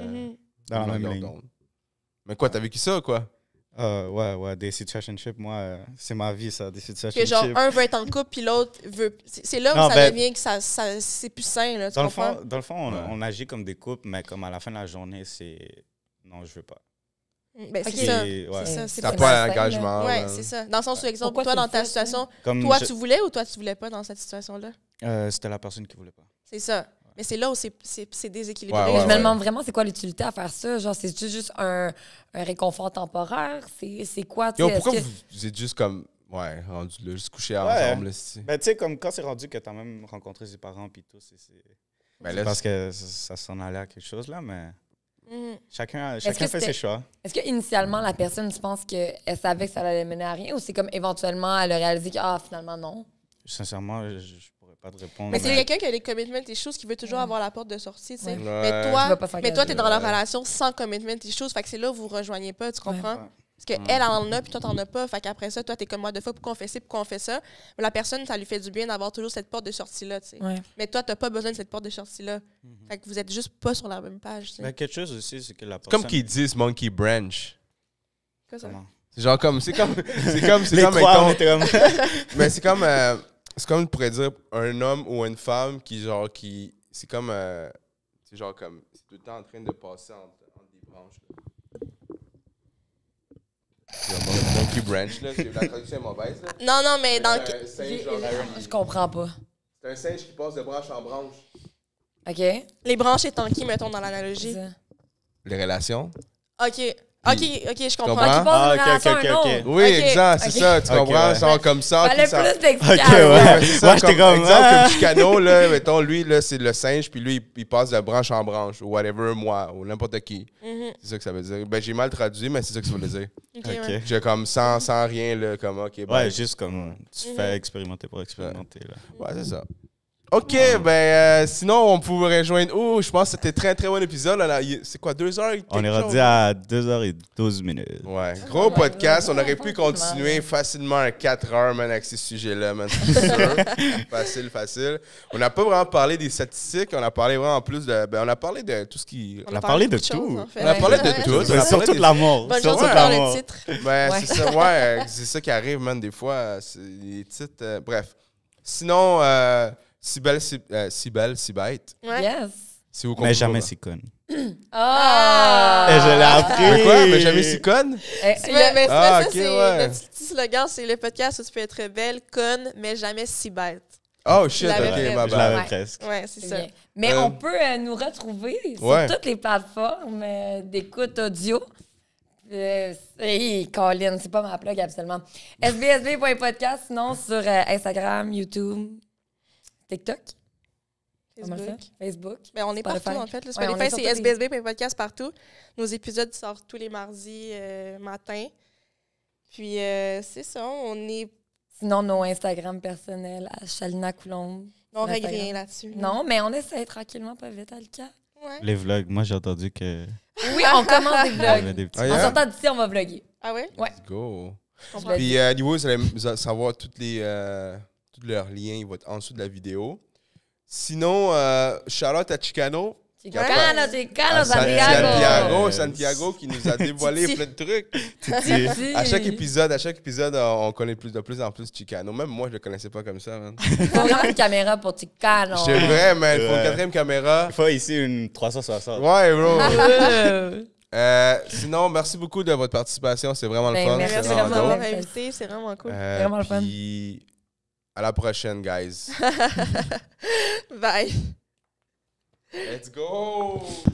mhm. Dans la même longueur d'onde. Mais quoi, t'as vécu ça, ou quoi? Euh, ouais, ouais, des situationships, moi, euh, c'est ma vie, ça, des situationships. genre, un veut être en couple, puis l'autre veut. C'est là où ça ben, devient que ça, c'est plus sain, là, tu dans, le fond, dans le fond, on, agit comme des couples, mais comme à la fin de la journée, c'est. Non, je veux pas. Mm, ben, c'est ça. c'est ça c'est pas l'engagement. Ouais, c'est ça. Dans le sens où, exemple, toi, dans ta situation, toi, tu voulais ou toi, tu voulais pas dans cette situation-là? Euh, c'était la personne qui voulait pas. C'est ça. Mais c'est là où c'est déséquilibré. je me demande vraiment, c'est quoi l'utilité à faire ça? Genre, c'est juste un, réconfort temporaire? C'est quoi? Yo, pourquoi vous, êtes juste comme, ouais, rendu là, juste couché ensemble? Là, ben, tu sais, comme quand c'est rendu que t'as même rencontré ses parents, puis tout, c'est. Ben, parce que ça, s'en allait à quelque chose, là, mais. Mm. Chacun, fait ses choix. Est-ce que initialement la personne, tu penses qu'elle savait que ça allait mener à rien ou c'est comme éventuellement elle a réalisé que ah, finalement non? Sincèrement, je, mais c'est quelqu'un qui a des commitments, des choses, qui veut toujours avoir la porte de sortie, tu Mais toi, mais toi, t'es dans la relation sans commitment, des choses. Fait que c'est là où vous rejoignez pas, tu comprends? Parce qu'elle, elle en a, puis toi, t'en as pas. Fait qu'après ça, toi, t'es comme moi deux fois pour confesser, pour confesser ça. Mais la personne, ça lui fait du bien d'avoir toujours cette porte de sortie-là, tu sais. Mais toi, t'as pas besoin de cette porte de sortie-là. Mm-hmm. Fait que vous êtes juste pas sur la même page, Mais quelque chose aussi, c'est que la personne... Comme qu'ils disent Monkey Branch. C'est genre comme... C'est comme... C'est comme... C'est comme... mais c'est comme... Euh, c'est comme, tu pourrais dire, un homme ou une femme qui, genre, qui. C'est comme. Euh, c'est genre comme. C'est tout le temps en train de passer entre, entre des branches. Là. Monkey branch, là. La traduction est mauvaise, là. Non, non, mais dans. Un singe, genre, je comprends pas. C'est un singe qui passe de branche en branche. OK. Les branches étant qui, mettons, dans l'analogie? Les relations. OK. OK, OK, je comprends. comprends? ah, Oui, exact, c'est ça. Tu comprends? Ouais. comme ça. Fallait ça... plus d'explication. OK, ouais. Moi, j'étais comme, Exemple, comme Chicano, là, mettons, lui, là, c'est le singe, puis lui, il, passe de branche en branche, ou whatever, moi, ou n'importe qui. Mm-hmm. C'est ça que ça veut dire. Ben, j'ai mal traduit, mais c'est ça que ça veut dire. OK. Ouais. J'ai comme sans, sans rien, là, comme OK. Ouais, juste comme tu fais mm-hmm. expérimenter pour expérimenter, là. Ouais, c'est ça. OK, ben euh, sinon, on pouvait rejoindre Oh, Je pense que c'était très, très bon épisode. C'est quoi, deux heures? On est rendu à deux heures et 12 minutes. Ouais, gros podcast. On aurait pu continuer facilement à quatre heures, man, avec ces sujets-là, man. Sûr. facile, facile. On n'a pas vraiment parlé des statistiques. On a parlé vraiment plus de... Ben, on a parlé de tout ce qui... On, a parlé, de, tout. On a parlé de tout. surtout de l'amour. Surtout de l'amour. Ben, ouais. c'est ça, ouais. C'est ça qui arrive, même, des fois. Les titres... Euh, bref. Sinon... Euh, si belle, si, belle, si bête. Ouais. Yes. Si vous Mais jamais si conne. Ah. ah! Et je l'ai appris. Mais quoi? Mais jamais si conne? Eh, mais, mais ah, ça, c'est ouais. le petit slogan, c'est le podcast où tu peux être belle, conne, mais jamais si bête. Oh shit, ok, ma Je l'avais presque. Ouais, c'est ça. Mais euh, on peut euh, nous retrouver sur toutes les plateformes euh, d'écoute audio. Hey, Colin, c'est pas ma plug absolument. sbsb.podcast, sinon sur Instagram, YouTube, TikTok. Facebook. Facebook. Mais ben, on est partout, en fait. Spotify, c'est SBSB, mais podcast partout. Nos épisodes sortent tous les mardis euh, matin. Puis euh, c'est ça, on est. Sinon, nos Instagram personnels à Chalina Coulombe. On règle rien là-dessus. Non, mais on essaie tranquillement, pas vite, Alka. Les vlogs, moi j'ai entendu que. Oui, on commence les vlogs. On ah, s'entend d'ici, on va vlogger. Ah ouais? Ouais. Let's go. Puis à euh, niveau, vous allez savoir toutes les. Tous leurs liens, ils vont être en dessous de la vidéo. Sinon, euh, Charlotte à Chicano. Chicano, Chicano, ah, Santiago. Santiago. Santiago qui nous a dévoilé plein de trucs. à chaque épisode, à chaque épisode, on connaît plus, de plus en plus Chicano. Même moi, je le connaissais pas comme ça. Man. une caméra pour Chicano. C'est vrai, mais Pour une quatrième caméra. Il faut ici une 360. Ouais, bro. Euh, sinon, merci beaucoup de votre participation. C'est vraiment le ben, fun. Merci vraiment d'avoir invité. C'est vraiment cool. C'est euh, vraiment le fun. À la prochaine, guys. Bye. Let's go!